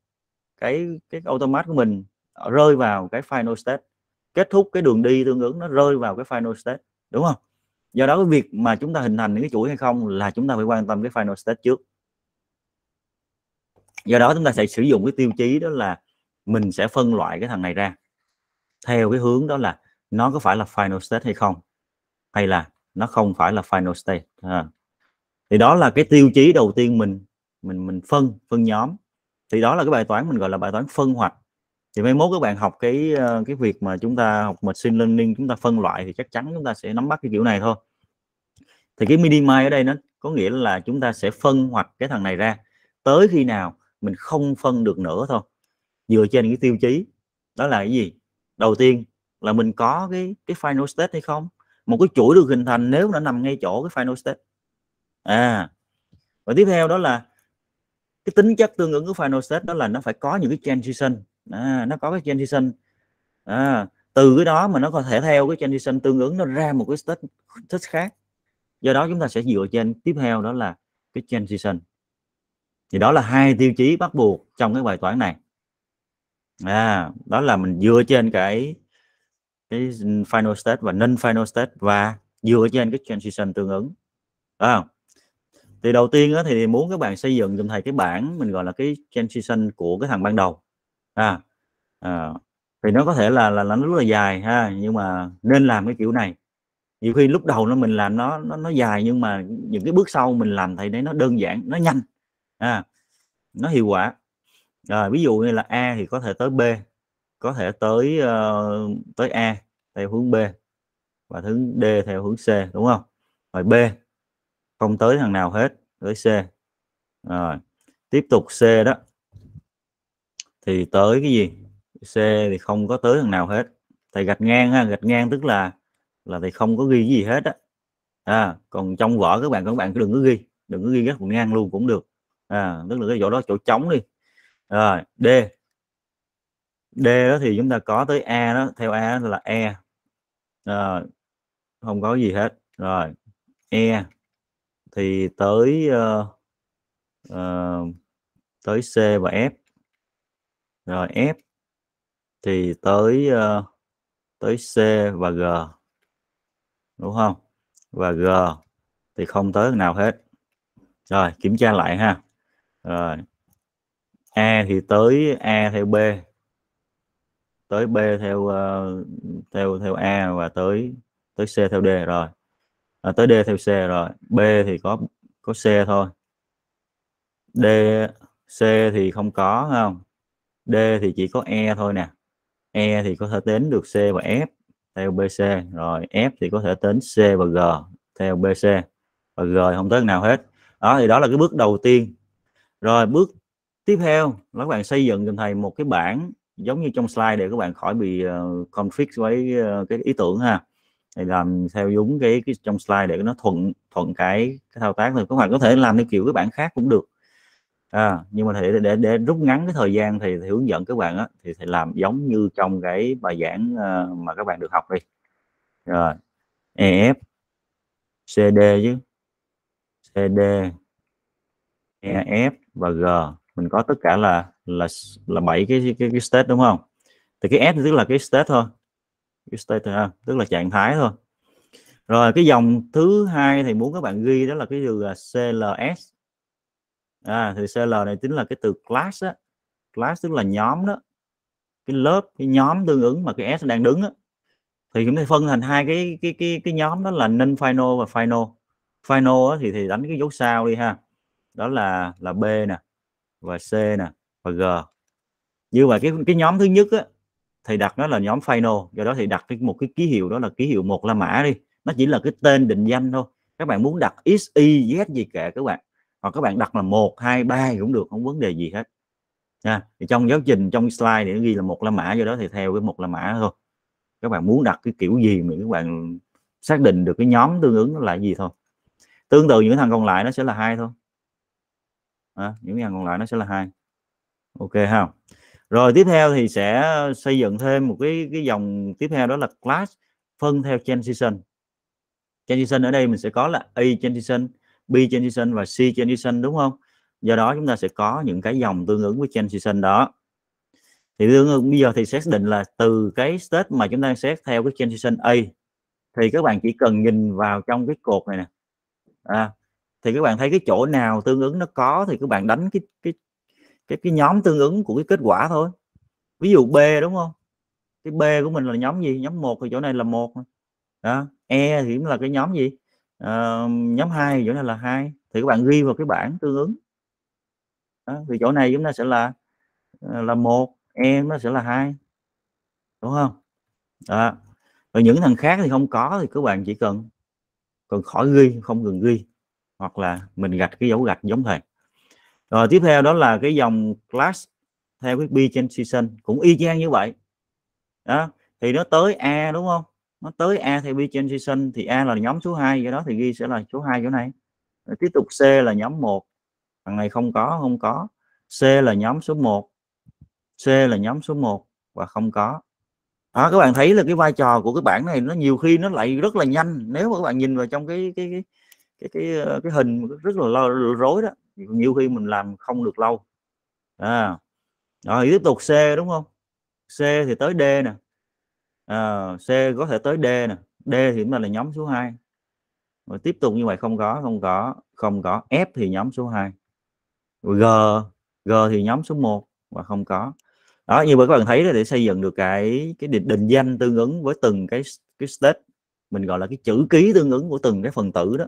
cái cái automat của mình rơi vào cái final state kết thúc cái đường đi tương ứng nó rơi vào cái final state đúng không do đó cái việc mà chúng ta hình thành những cái chuỗi hay không là chúng ta phải quan tâm cái final state trước do đó chúng ta sẽ sử dụng cái tiêu chí đó là mình sẽ phân loại cái thằng này ra theo cái hướng đó là nó có phải là final state hay không hay là nó không phải là final state à. thì đó là cái tiêu chí đầu tiên mình mình mình phân phân nhóm thì đó là cái bài toán mình gọi là bài toán phân hoạch thì mấy mốt các bạn học cái ờ, cái việc mà chúng ta học machine learning chúng ta phân loại thì chắc chắn chúng ta sẽ nắm bắt cái kiểu này thôi thì cái minimize ở đây nó có nghĩa là chúng ta sẽ phân hoạch cái thằng này ra tới khi nào mình không phân được nữa thôi dựa trên cái tiêu chí đó là cái gì đầu tiên là mình có cái cái final state hay không một cái chuỗi được hình thành nếu nó nằm ngay chỗ cái final state à và tiếp theo đó là cái tính chất tương ứng của final state đó là nó phải có những cái transition à, nó có cái transition à, từ cái đó mà nó có thể theo cái transition tương ứng nó ra một cái state, state khác do đó chúng ta sẽ dựa trên tiếp theo đó là cái transition thì đó là hai tiêu chí bắt buộc trong cái bài toán này à đó là mình dựa trên cái cái final state và non final state và dựa trên cái transition tương ứng à, thì đầu tiên đó, thì muốn các bạn xây dựng dùm thầy cái bảng mình gọi là cái transition của cái thằng ban đầu à, à thì nó có thể là là, là nó rất là dài ha nhưng mà nên làm cái kiểu này nhiều khi lúc đầu nó mình làm nó nó, nó dài nhưng mà những cái bước sau mình làm thì đấy nó đơn giản nó nhanh à, nó hiệu quả à, ví dụ như là A thì có thể tới B có thể tới uh, tới A theo hướng B và hướng D theo hướng C đúng không rồi B không tới thằng nào hết tới C rồi tiếp tục C đó thì tới cái gì C thì không có tới thằng nào hết thầy gạch ngang ha gạch ngang tức là là thầy không có ghi gì hết á à, còn trong vỏ các bạn các bạn cứ đừng có ghi đừng có ghi gạch ngang luôn cũng được à, tức là cái chỗ đó chỗ trống đi rồi d d đó thì chúng ta có tới a đó theo a đó là e rồi không có gì hết rồi e thì tới uh, uh, tới c và f rồi f thì tới uh, tới c và g đúng không và g thì không tới nào hết rồi kiểm tra lại ha rồi A thì tới A theo B tới B theo uh, theo theo A và tới tới C theo D rồi à, tới D theo C rồi B thì có có C thôi D C thì không có không D thì chỉ có E thôi nè E thì có thể tính được C và F theo BC rồi F thì có thể tính C và G theo BC và G không tới nào hết đó thì đó là cái bước đầu tiên rồi bước tiếp theo là các bạn xây dựng cho thầy một cái bảng giống như trong slide để các bạn khỏi bị uh, conflict với uh, cái ý tưởng ha thầy làm theo đúng cái, cái trong slide để nó thuận thuận cái, cái thao tác thì các bạn có thể làm theo kiểu cái bảng khác cũng được à, nhưng mà thì để, để để rút ngắn cái thời gian thì, hướng dẫn các bạn á, thì, thì làm giống như trong cái bài giảng uh, mà các bạn được học đi rồi EF CD chứ CD EF và G mình có tất cả là là là bảy cái, cái cái state đúng không thì cái s tức là cái state thôi cái state thôi, tức là trạng thái thôi rồi cái dòng thứ hai thì muốn các bạn ghi đó là cái từ là cls à, thì cl này chính là cái từ class á class tức là nhóm đó cái lớp cái nhóm tương ứng mà cái s đang đứng á thì chúng ta phân thành hai cái cái cái cái nhóm đó là non final và final final thì thì đánh cái dấu sao đi ha đó là là b nè và C nè và G như vậy cái cái nhóm thứ nhất á, thì đặt nó là nhóm final do đó thì đặt cái một cái ký hiệu đó là ký hiệu một la mã đi nó chỉ là cái tên định danh thôi các bạn muốn đặt x y z gì kệ các bạn hoặc các bạn đặt là một hai ba cũng được không vấn đề gì hết nha thì trong giáo trình trong slide thì nó ghi là một la mã do đó thì theo cái một la mã thôi các bạn muốn đặt cái kiểu gì mà các bạn xác định được cái nhóm tương ứng là gì thôi tương tự những thằng còn lại nó sẽ là hai thôi à, những hàng còn lại nó sẽ là hai ok không rồi tiếp theo thì sẽ xây dựng thêm một cái cái dòng tiếp theo đó là class phân theo transition transition ở đây mình sẽ có là A transition B transition và C transition đúng không do đó chúng ta sẽ có những cái dòng tương ứng với transition đó thì tương ứng bây giờ thì xác định là từ cái state mà chúng ta xét theo cái transition A thì các bạn chỉ cần nhìn vào trong cái cột này nè à, thì các bạn thấy cái chỗ nào tương ứng nó có thì các bạn đánh cái cái cái cái nhóm tương ứng của cái kết quả thôi ví dụ b đúng không cái b của mình là nhóm gì nhóm một thì chỗ này là một đó e thì cũng là cái nhóm gì à, nhóm hai chỗ này là hai thì các bạn ghi vào cái bảng tương ứng đó. thì chỗ này chúng ta sẽ là ờ, là một e nó sẽ là hai đúng không đó. rồi những thằng khác thì không có thì các bạn chỉ cần cần khỏi ghi không cần ghi hoặc là mình gạch cái dấu gạch giống hệt rồi tiếp theo đó là cái dòng class theo cái b trên season cũng y chang như vậy đó thì nó tới a đúng không nó tới a theo b trên season thì a là nhóm số 2 do đó thì ghi sẽ là số 2 chỗ này rồi tiếp tục c là nhóm 1 thằng này không có không có c là nhóm số 1 c là nhóm số 1 và không có đó các bạn thấy là cái vai trò của cái bảng này nó nhiều khi nó lại rất là nhanh nếu mà các bạn nhìn vào trong cái cái, cái cái cái ờ, cái hình rất là lo rối đó nhiều khi mình làm không được lâu à rồi tiếp tục c đúng không c thì tới d nè à, c có thể tới d nè d thì chúng ta là nhóm số 2 rồi tiếp tục như vậy không có không có không có f thì nhóm số 2 rồi g g thì nhóm số 1 và không có đó như vậy các bạn thấy đó để xây dựng được cái cái định, định danh tương ứng với từng cái cái state mình gọi là cái chữ ký tương ứng của từng cái phần tử đó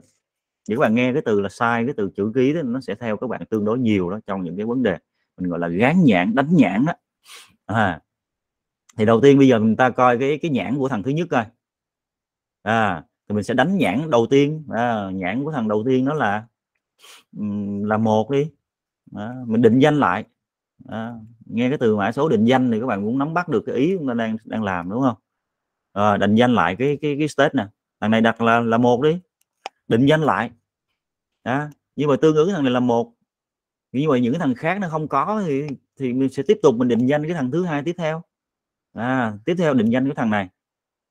những các bạn nghe cái từ là sai cái từ chữ ký đó nó sẽ theo các bạn tương đối nhiều đó trong những cái vấn đề mình gọi là gán nhãn đánh nhãn đó à. thì đầu tiên bây giờ mình ta coi cái cái nhãn của thằng thứ nhất coi à thì mình sẽ đánh nhãn đầu tiên à, nhãn của thằng đầu tiên đó là là một đi à, mình định danh lại à, nghe cái từ mã số định danh thì các bạn cũng nắm bắt được cái ý chúng ta đang đang làm đúng không à, định danh lại cái cái cái state nè thằng này đặt là là một đi định danh lại à, nhưng mà tương ứng thằng này là một như vậy những thằng khác nó không có thì thì mình sẽ tiếp tục mình định danh cái thằng thứ hai tiếp theo à, tiếp theo định danh cái thằng này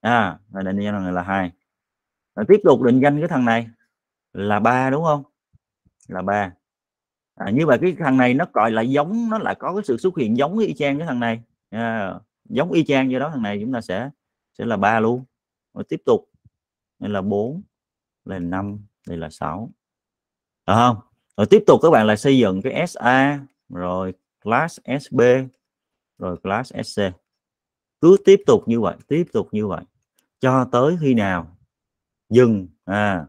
à là định danh thằng này là hai à, tiếp tục định danh cái thằng này là ba đúng không là ba à, như vậy cái thằng này nó gọi là giống nó lại có cái sự xuất hiện giống y chang cái thằng này à, giống y chang do đó thằng này chúng ta sẽ sẽ là ba luôn rồi tiếp tục đây là 4 đây là 5 đây là 6 à, không rồi tiếp tục các bạn lại xây dựng cái SA rồi class SB rồi class SC cứ tiếp tục như vậy tiếp tục như vậy cho tới khi nào dừng à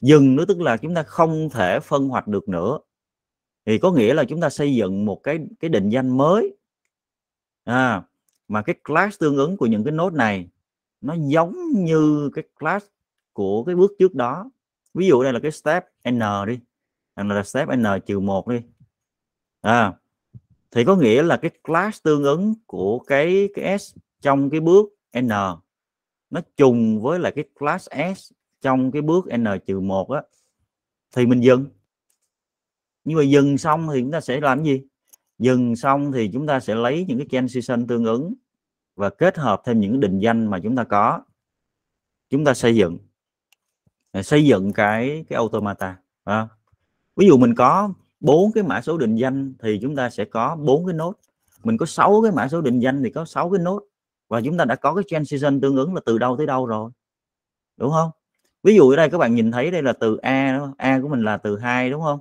dừng nó tức là chúng ta không thể phân hoạch được nữa thì có nghĩa là chúng ta xây dựng một cái cái định danh mới à, mà cái class tương ứng của những cái nốt này nó giống như cái class của cái bước trước đó ví dụ đây là cái step n đi là step n trừ một đi à, thì có nghĩa là cái class tương ứng của cái, cái s trong cái bước n nó trùng với lại cái class s trong cái bước n trừ một á thì mình dừng nhưng mà dừng xong thì chúng ta sẽ làm gì dừng xong thì chúng ta sẽ lấy những cái transition tương ứng và kết hợp thêm những định danh mà chúng ta có chúng ta xây dựng xây dựng cái cái automata à ví dụ mình có bốn cái mã số định danh thì chúng ta sẽ có bốn cái nốt mình có sáu cái mã số định danh thì có sáu cái nốt và chúng ta đã có cái transition tương ứng là từ đâu tới đâu rồi đúng không ví dụ ở đây các bạn nhìn thấy đây là từ a a của mình là từ hai đúng không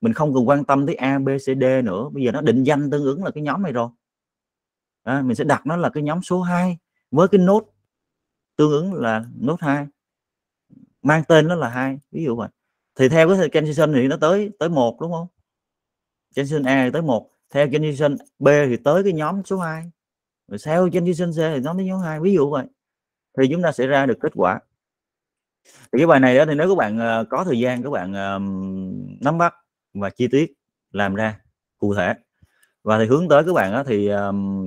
mình không cần quan tâm tới a b c d nữa bây giờ nó định danh tương ứng là cái nhóm này rồi à, mình sẽ đặt nó là cái nhóm số 2 với cái nốt tương ứng là nốt 2 mang tên nó là hai ví dụ vậy thì theo cái transition thì nó tới tới một đúng không transition A thì tới một theo transition B thì tới cái nhóm số 2 rồi sau transition C thì nó tới nhóm 2 ví dụ vậy thì chúng ta sẽ ra được kết quả thì cái bài này đó thì nếu các bạn ờ, có thời gian các bạn nắm bắt và chi tiết làm ra cụ thể và thì hướng tới các bạn đó thì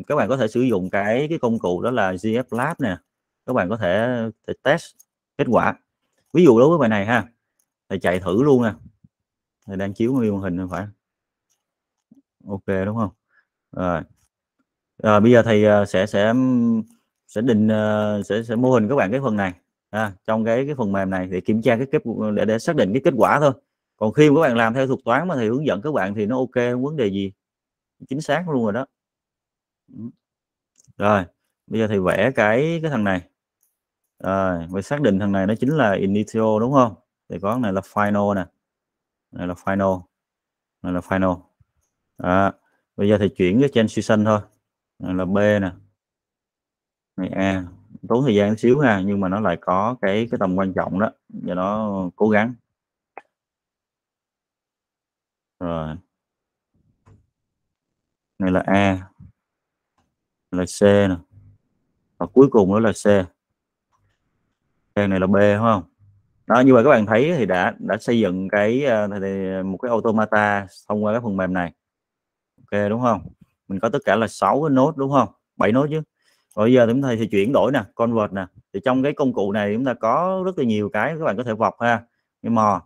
các bạn có thể sử dụng cái cái công cụ đó là GF Lab nè các bạn có thể, thể test kết quả ví dụ đối với bài này ha thầy chạy thử luôn nè thầy đang chiếu nguyên màn hình không phải ok đúng không rồi à, bây giờ thầy ờ, sẽ sẽ sẽ định ờ, sẽ, sẽ mô hình các bạn cái phần này à, trong cái cái phần mềm này để kiểm tra cái kết để, để xác định cái kết quả thôi còn khi mà các bạn làm theo thuật toán mà thầy hướng dẫn các bạn thì nó ok không vấn đề gì chính xác luôn rồi đó rồi bây giờ thầy vẽ cái cái thằng này rồi à, xác định thằng này nó chính là initio đúng không thì có này là final nè này là final này là final đó. bây giờ thì chuyển cái transition thôi này là b nè này a tốn thời gian xíu ha nhưng mà nó lại có cái cái tầm quan trọng đó và nó cố gắng rồi này là a này là c nè và cuối cùng đó là c cái này là b đúng không đó như vậy các bạn thấy thì đã đã xây dựng cái ờ, một cái automata thông qua cái phần mềm này ok đúng không mình có tất cả là 6 cái nốt đúng không 7 nốt chứ Bây giờ chúng ta thì chuyển đổi nè convert nè thì trong cái công cụ này chúng ta có rất là nhiều cái các bạn có thể vọc ha nhưng mà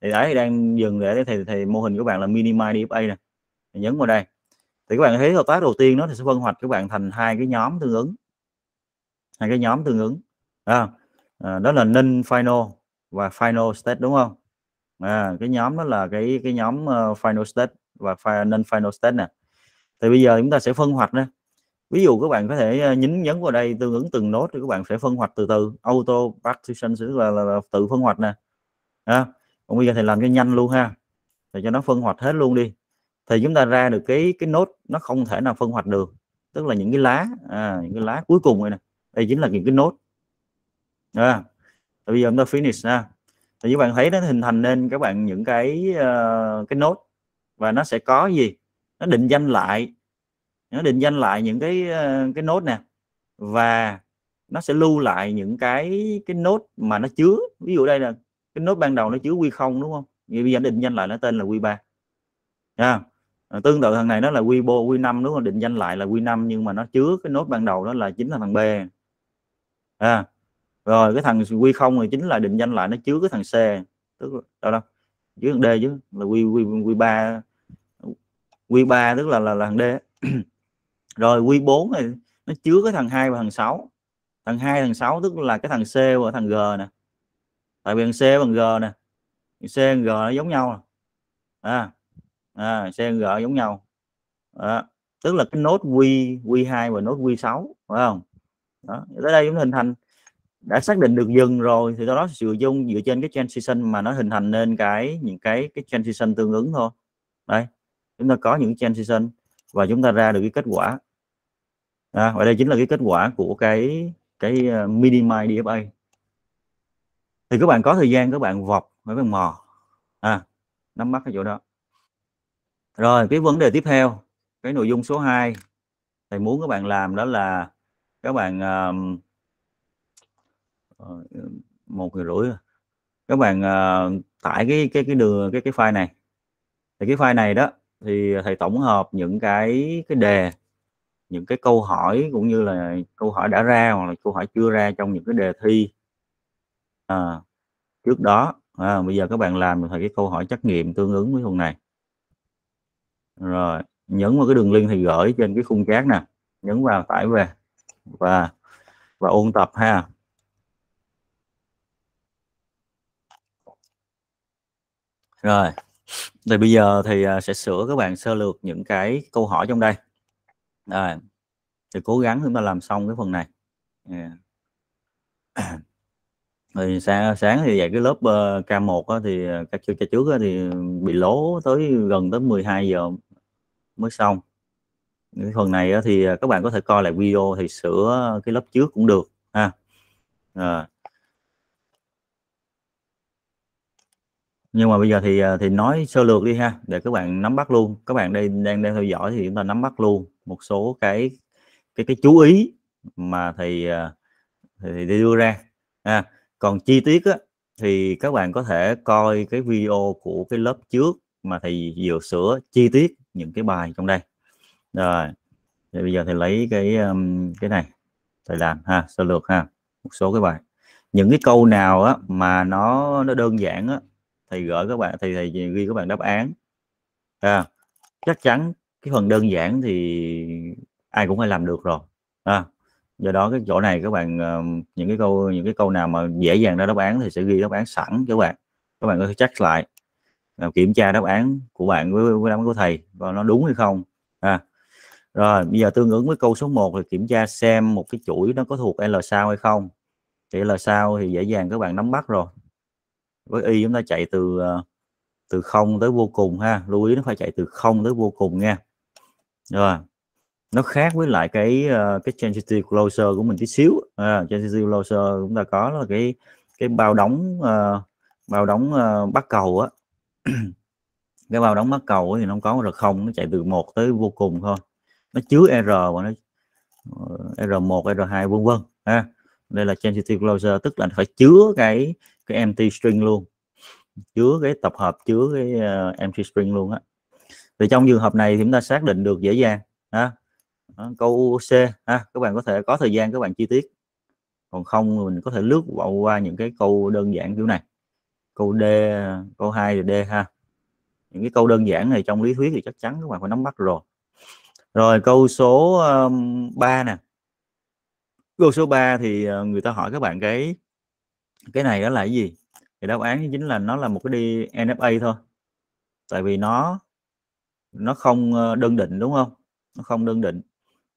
thì đấy đang dừng để thì, thì mô hình của bạn là minimize DFA nè thì nhấn vào đây thì các bạn thấy thao tác đầu tiên nó thì sẽ phân hoạch các bạn thành hai cái nhóm tương ứng hai cái nhóm tương ứng à, đó là ninh final và final state đúng không à, cái nhóm đó là cái cái nhóm ờ, final state và final, final state nè thì bây giờ chúng ta sẽ phân hoạch nè ví dụ các bạn có thể ờ, nhấn nhấn vào đây tương ứng từng nốt thì các bạn sẽ phân hoạch từ từ auto partition sẽ là, là, là tự phân hoạch nè à, còn bây giờ thì làm cho nhanh luôn ha để cho nó phân hoạch hết luôn đi thì chúng ta ra được cái cái nốt nó không thể nào phân hoạch được tức là những cái lá à, những cái lá cuối cùng này nè đây chính là những cái nốt à, tại bây giờ chúng ta finish ha thì các bạn thấy nó hình thành nên các bạn những cái uh, cái nốt và nó sẽ có gì nó định danh lại nó định danh lại những cái uh, cái nốt nè và nó sẽ lưu lại những cái cái nốt mà nó chứa ví dụ đây là cái nốt ban đầu nó chứa quy 0 đúng không vậy bây giờ định danh lại nó tên là quy 3 nha à, tương tự thằng này nó là quy bo quy 5 đúng không định danh lại là quy 5 nhưng mà nó chứa cái nốt ban đầu đó là chính là thằng b à, rồi cái thằng quy không thì chính là định danh lại nó chứa cái thằng c tức là đâu, đâu dưới thằng d chứ là quy quy quy ba quy ba tức là là, là thằng d rồi quy 4 này nó chứa cái thằng hai và thằng 6 thằng hai thằng 6 tức là cái thằng c và thằng g nè tại vì thằng c bằng g nè c g nó giống nhau à, à, à c g giống nhau à, tức là cái nốt quy quy hai và nốt quy 6 phải không đó tới đây chúng hình thành đã xác định được dừng rồi thì do đó dựa dung dựa trên cái transition mà nó hình thành nên cái những cái cái transition tương ứng thôi đây chúng ta có những transition và chúng ta ra được cái kết quả à, và đây chính là cái kết quả của cái cái ờ, minimize DFA thì các bạn có thời gian các bạn vọc các bạn mò à, nắm bắt cái chỗ đó rồi cái vấn đề tiếp theo cái nội dung số 2 thầy muốn các bạn làm đó là các bạn um, Ờ, ừ, một nghìn rưỡi à. các bạn à, tải cái cái cái đường cái cái file này thì cái file này đó thì thầy tổng hợp những cái cái đề những cái câu hỏi cũng như là câu hỏi đã ra hoặc là câu hỏi chưa ra trong những cái đề thi à, trước đó à, bây giờ các bạn làm thầy cái câu hỏi trắc nghiệm tương ứng với phần này rồi nhấn vào cái đường link thì gửi trên cái khung chat nè nhấn vào tải về và và ôn tập ha Rồi. Thì bây giờ thì à, sẽ sửa các bạn sơ lược những cái câu hỏi trong đây. Rồi. Thì cố gắng chúng ta làm xong cái phần này. Yeah. Rồi sáng, sáng thì dạy cái lớp ờ, K1 á, thì ờ, các chưa cho trước á, thì bị lố tới gần tới 12 giờ mới xong. Cái phần này á, thì à, các bạn có thể coi lại video thì sửa cái lớp trước cũng được ha. À. nhưng mà bây giờ thì ờ, thì nói sơ lược đi ha để các bạn nắm bắt luôn các bạn đây đang đang theo dõi thì chúng ta nắm bắt luôn một số cái cái cái chú ý mà thầy ờ, thì đưa ra à, còn chi tiết á, thì các bạn có thể coi cái video của cái lớp trước mà thầy vừa sửa chi tiết những cái bài trong đây rồi thì bây giờ thầy lấy cái cái này thầy làm ha sơ lược ha một số cái bài những cái câu nào á, mà nó nó đơn giản á, thầy gửi các bạn thầy thầy ghi các bạn đáp án à, chắc chắn cái phần đơn giản thì ai cũng phải làm được rồi à, do đó cái chỗ này các bạn ờ, những cái câu những cái câu nào mà dễ dàng ra đáp án thì sẽ ghi đáp án sẵn các bạn các bạn có thể chắc lại à, kiểm tra đáp án của bạn với, với đáp án của thầy và nó đúng hay không à, rồi bây giờ tương ứng với câu số 1 thì kiểm tra xem một cái chuỗi nó có thuộc L sao hay không thì L sao thì dễ dàng các bạn nắm bắt rồi với y chúng ta chạy từ ờ, từ không tới vô cùng ha lưu ý nó phải chạy từ không tới vô cùng nha rồi nó khác với lại cái ờ, cái density closer của mình tí xíu à, density closer chúng ta có là cái cái bao đóng uh, bao đóng uh, bắt cầu á cái bao đóng bắt cầu thì nó có là không nó chạy từ một tới vô cùng thôi nó chứa r và nó r 1 r 2 vân vân ha đây là density closer tức là phải chứa cái cái empty string luôn chứa cái tập hợp chứa cái uh, empty string luôn á thì trong trường hợp này thì chúng ta xác định được dễ dàng ha câu C ha các bạn có thể có thời gian các bạn chi tiết còn không mình có thể lướt bỏ qua những cái câu đơn giản kiểu này câu D câu 2 D ha những cái câu đơn giản này trong lý thuyết thì chắc chắn các bạn phải nắm bắt rồi rồi câu số um, 3 nè câu số 3 thì ờ, người ta hỏi các bạn cái cái này đó là cái gì thì đáp án chính là nó là một cái đi NFA thôi tại vì nó nó không ờ, đơn định đúng không nó không đơn định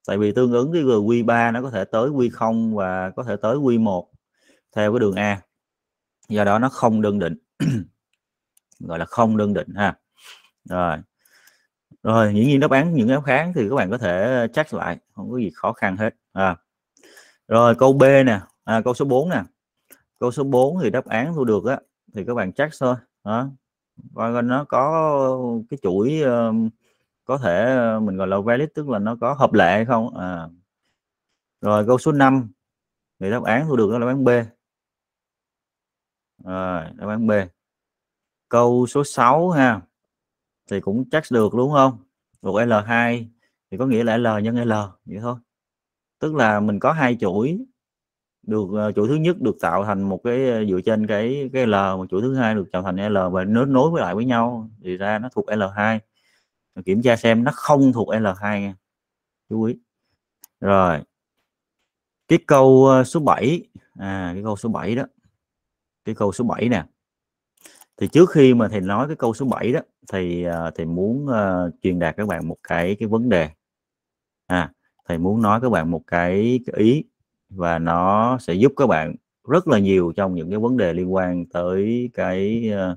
tại vì tương ứng cái Q3 nó có thể tới Q0 và có thể tới Q1 theo cái đường A do đó nó không đơn định gọi là không đơn định ha rồi rồi dĩ nhiên đáp án những đáp án thì các bạn có thể chắc lại không có gì khó khăn hết à. rồi câu B nè à, câu số 4 nè câu số 4 thì đáp án thu được á thì các bạn chắc thôi đó và nó có cái chuỗi ờ, có thể ờ, mình gọi là valid tức là nó có hợp lệ hay không à. rồi câu số 5 thì đáp án thu được đó là đáp án B rồi đáp án B câu số 6 ha thì cũng chắc được đúng không một L2 thì có nghĩa là L nhân L vậy thôi tức là mình có hai chuỗi được ờ, chuỗi thứ nhất được tạo thành một cái ờ, dựa trên cái cái L mà chuỗi thứ hai được tạo thành L và nó nối với lại với nhau thì ra nó thuộc L2 kiểm tra xem nó không thuộc L2 nha. chú ý rồi cái câu ờ, số 7 à cái câu số 7 đó cái câu số 7 nè thì trước khi mà thầy nói cái câu số 7 đó thì thầy muốn uh, truyền đạt các bạn một cái cái vấn đề à thầy muốn nói các bạn một cái, cái ý và nó sẽ giúp các bạn rất là nhiều trong những cái vấn đề liên quan tới cái ờ,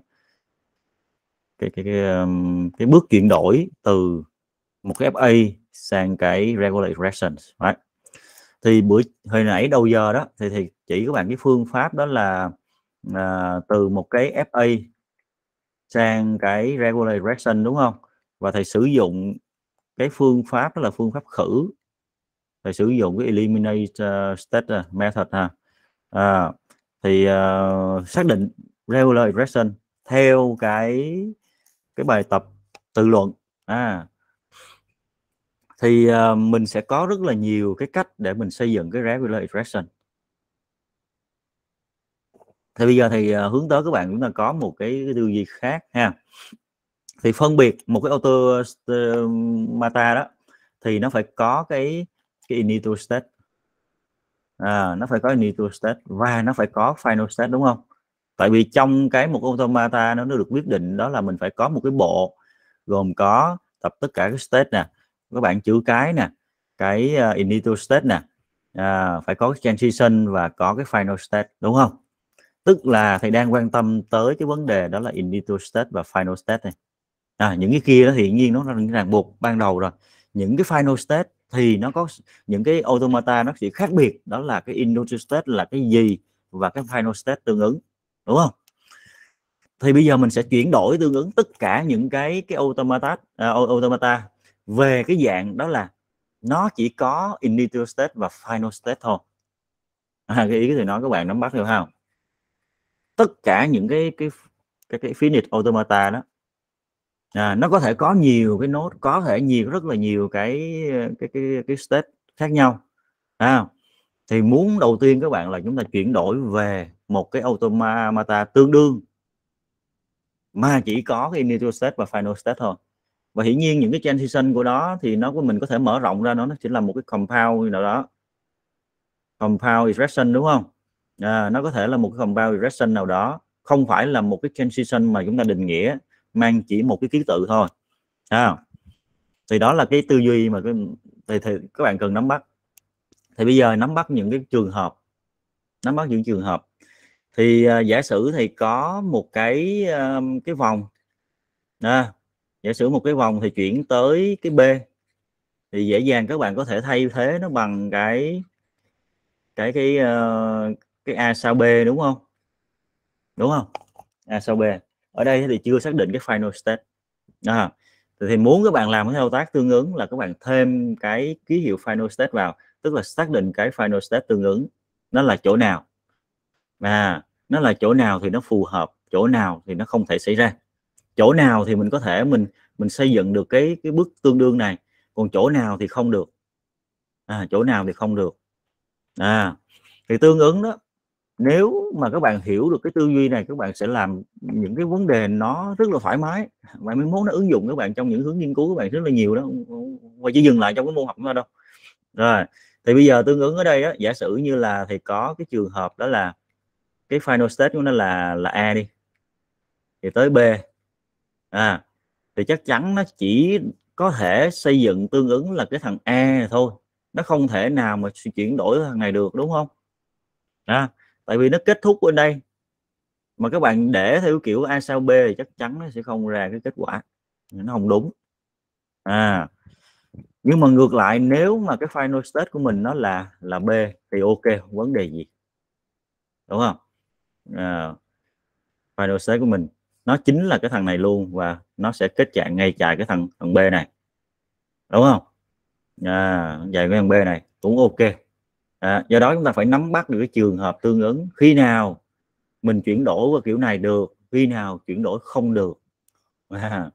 cái cái cái, cái bước chuyển đổi từ một cái FA sang cái regulatory corrections right. thì buổi hồi nãy đầu giờ đó thì thì chỉ các bạn cái phương pháp đó là à, từ một cái FA sang cái regulatory correction đúng không và thầy sử dụng cái phương pháp đó là phương pháp khử phải sử dụng cái eliminate uh, state uh, method ha à, thì uh, xác định regular regression theo cái cái bài tập tự luận à thì uh, mình sẽ có rất là nhiều cái cách để mình xây dựng cái regular regression thì bây giờ thì uh, hướng tới các bạn chúng ta có một cái, cái tư duy khác ha thì phân biệt một cái auto mata đó thì nó phải có cái cái initial state à, nó phải có initial state và nó phải có final state đúng không tại vì trong cái một automata nó được quyết định đó là mình phải có một cái bộ gồm có tập tất cả các state nè các bạn chữ cái nè cái uh, ờ, initial state nè à, phải có cái transition và có cái final state đúng không tức là thầy đang quan tâm tới cái vấn đề đó là initial state và final state này à, những cái kia đó hiển nhiên nó là những ràng buộc ban đầu rồi những cái final state thì nó có những cái automata nó sẽ khác biệt đó là cái initial state là cái gì và cái final state tương ứng đúng không thì bây giờ mình sẽ chuyển đổi tương ứng tất cả những cái cái automata uh, automata về cái dạng đó là nó chỉ có initial state và final state thôi à, cái ý thì nói các bạn nắm bắt được không tất cả những cái cái cái cái finite automata đó à, nó có thể có nhiều cái nốt có thể nhiều rất là nhiều cái cái cái, cái state khác nhau à, thì muốn đầu tiên các bạn là chúng ta chuyển đổi về một cái automata tương đương mà chỉ có cái initial state và final state thôi và hiển nhiên những cái transition của đó thì nó của mình có thể mở rộng ra nó nó chỉ là một cái compound nào đó compound expression đúng không à, nó có thể là một cái compound expression nào đó không phải là một cái transition mà chúng ta định nghĩa mang chỉ một cái ký tự thôi à, thì đó là cái tư duy mà cái, thì, thì các bạn cần nắm bắt thì bây giờ nắm bắt những cái trường hợp nắm bắt những trường hợp thì uh, giả sử thì có một cái uh, cái vòng à, giả sử một cái vòng thì chuyển tới cái b thì dễ dàng các bạn có thể thay thế nó bằng cái cái cái uh, cái a sao b đúng không đúng không a sao b ở đây thì chưa xác định cái final state à, thì muốn các bạn làm cái thao tác tương ứng là các bạn thêm cái ký hiệu final state vào tức là xác định cái final state tương ứng nó là chỗ nào và nó là chỗ nào thì nó phù hợp chỗ nào thì nó không thể xảy ra chỗ nào thì mình có thể mình mình xây dựng được cái cái bước tương đương này còn chỗ nào thì không được à, chỗ nào thì không được à thì tương ứng đó nếu mà các bạn hiểu được cái tư duy này các bạn sẽ làm những cái vấn đề nó rất là thoải mái và mới muốn nó ứng dụng các bạn trong những hướng nghiên cứu các bạn rất là nhiều đó và chỉ dừng lại trong cái môn học đó đâu rồi thì bây giờ tương ứng ở đây á, giả sử như là thì có cái trường hợp đó là cái final state của nó là là a đi thì tới b à thì chắc chắn nó chỉ có thể xây dựng tương ứng là cái thằng a thôi nó không thể nào mà chuyển đổi thằng này được đúng không đó à tại vì nó kết thúc ở đây mà các bạn để theo kiểu a sao b thì chắc chắn nó sẽ không ra cái kết quả nó không đúng à nhưng mà ngược lại nếu mà cái final state của mình nó là là b thì ok vấn đề gì đúng không à, final state của mình nó chính là cái thằng này luôn và nó sẽ kết trạng ngay chạy cái thằng thằng b này đúng không à, dài cái thằng b này cũng ok à, do đó chúng ta phải nắm bắt được cái trường hợp tương ứng khi nào mình chuyển đổi qua kiểu này được khi nào chuyển đổi không được à,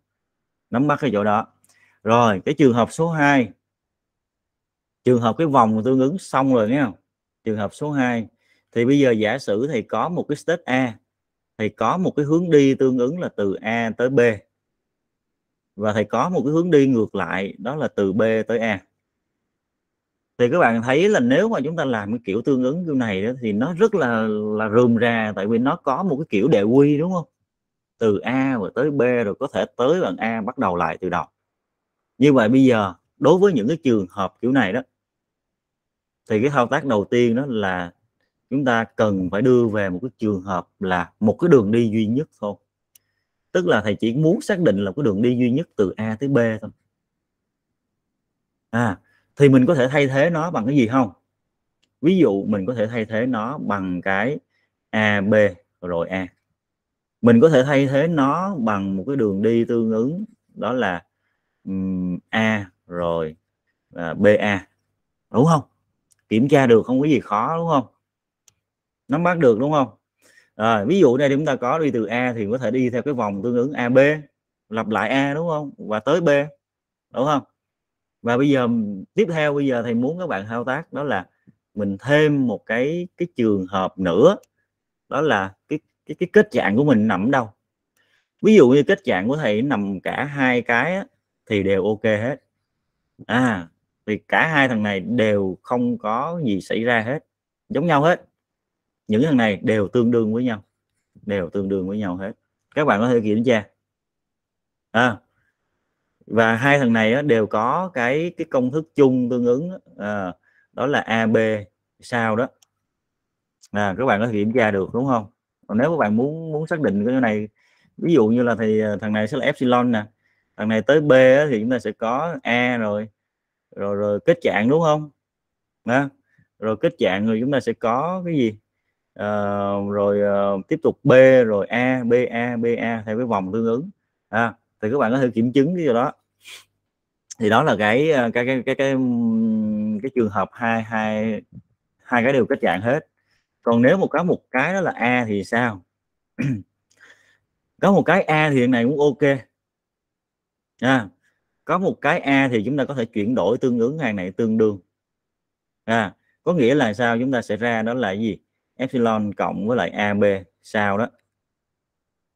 nắm bắt cái chỗ đó rồi cái trường hợp số 2 trường hợp cái vòng tương ứng xong rồi nhé trường hợp số 2 thì bây giờ giả sử thì có một cái state A thì có một cái hướng đi tương ứng là từ A tới B và thầy có một cái hướng đi ngược lại đó là từ B tới A thì các bạn thấy là nếu mà chúng ta làm cái kiểu tương ứng kiểu này đó thì nó rất là là rườm ra tại vì nó có một cái kiểu đệ quy đúng không từ A rồi tới B rồi có thể tới bằng A bắt đầu lại từ đầu như vậy bây giờ đối với những cái trường hợp kiểu này đó thì cái thao tác đầu tiên đó là chúng ta cần phải đưa về một cái trường hợp là một cái đường đi duy nhất thôi tức là thầy chỉ muốn xác định là cái đường đi duy nhất từ A tới B thôi à thì mình có thể thay thế nó bằng cái gì không ví dụ mình có thể thay thế nó bằng cái a b rồi a mình có thể thay thế nó bằng một cái đường đi tương ứng đó là um, a rồi à, ba đúng không kiểm tra được không có gì khó đúng không nắm bắt được đúng không à, ví dụ đây chúng ta có đi từ a thì có thể đi theo cái vòng tương ứng ab lặp lại a đúng không và tới b đúng không và bây giờ tiếp theo bây giờ thầy muốn các bạn thao tác đó là mình thêm một cái cái trường hợp nữa đó là cái cái, cái kết trạng của mình nằm đâu ví dụ như kết trạng của thầy nằm cả hai cái á, thì đều ok hết à thì cả hai thằng này đều không có gì xảy ra hết giống nhau hết những thằng này đều tương đương với nhau đều tương đương với nhau hết các bạn có thể kiểm tra à, và hai thằng này đều có cái cái công thức chung tương ứng à, đó là AB sao đó à, các bạn có thể kiểm tra được đúng không còn nếu các bạn muốn muốn xác định cái này ví dụ như là thì ờ, thằng này sẽ là epsilon nè thằng này tới B thì chúng ta sẽ có A rồi rồi rồi kết trạng đúng không đó. rồi kết trạng rồi chúng ta sẽ có cái gì à, rồi uh, tiếp tục B rồi A BA BA theo cái vòng tương ứng à, thì các bạn có thể kiểm chứng cái điều đó thì đó là cái ờ, cái cái cái cái cái, trường hợp hai hai hai cái đều kết dạng hết còn nếu một cái một cái đó là a thì sao có một cái a thì hiện này cũng ok à, có một cái a thì chúng ta có thể chuyển đổi tương ứng hàng này tương đương à, có nghĩa là sao chúng ta sẽ ra đó là gì epsilon cộng với lại ab sao đó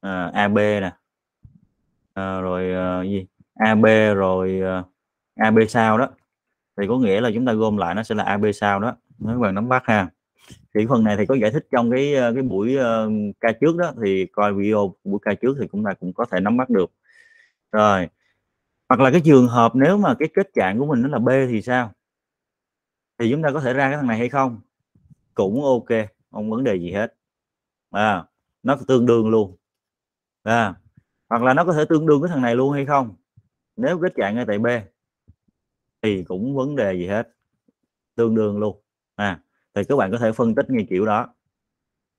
à, ab nè à, rồi ờ, à, gì AB rồi à, ờ, AB sao đó thì có nghĩa là chúng ta gom lại nó sẽ là AB sao đó nếu các bạn nắm bắt ha thì phần này thì có giải thích trong cái ờ, cái buổi uh, ca trước đó thì coi video buổi ca trước thì chúng ta cũng có thể nắm bắt được rồi hoặc là cái trường hợp nếu mà cái kết trạng của mình nó là B thì sao thì chúng ta có thể ra cái thằng này hay không cũng ok không vấn đề gì hết à, nó tương đương luôn à, hoặc là nó có thể tương đương với thằng này luôn hay không nếu kết trạng ngay tại b thì cũng vấn đề gì hết tương đương luôn à thì các bạn có thể phân tích ngay kiểu đó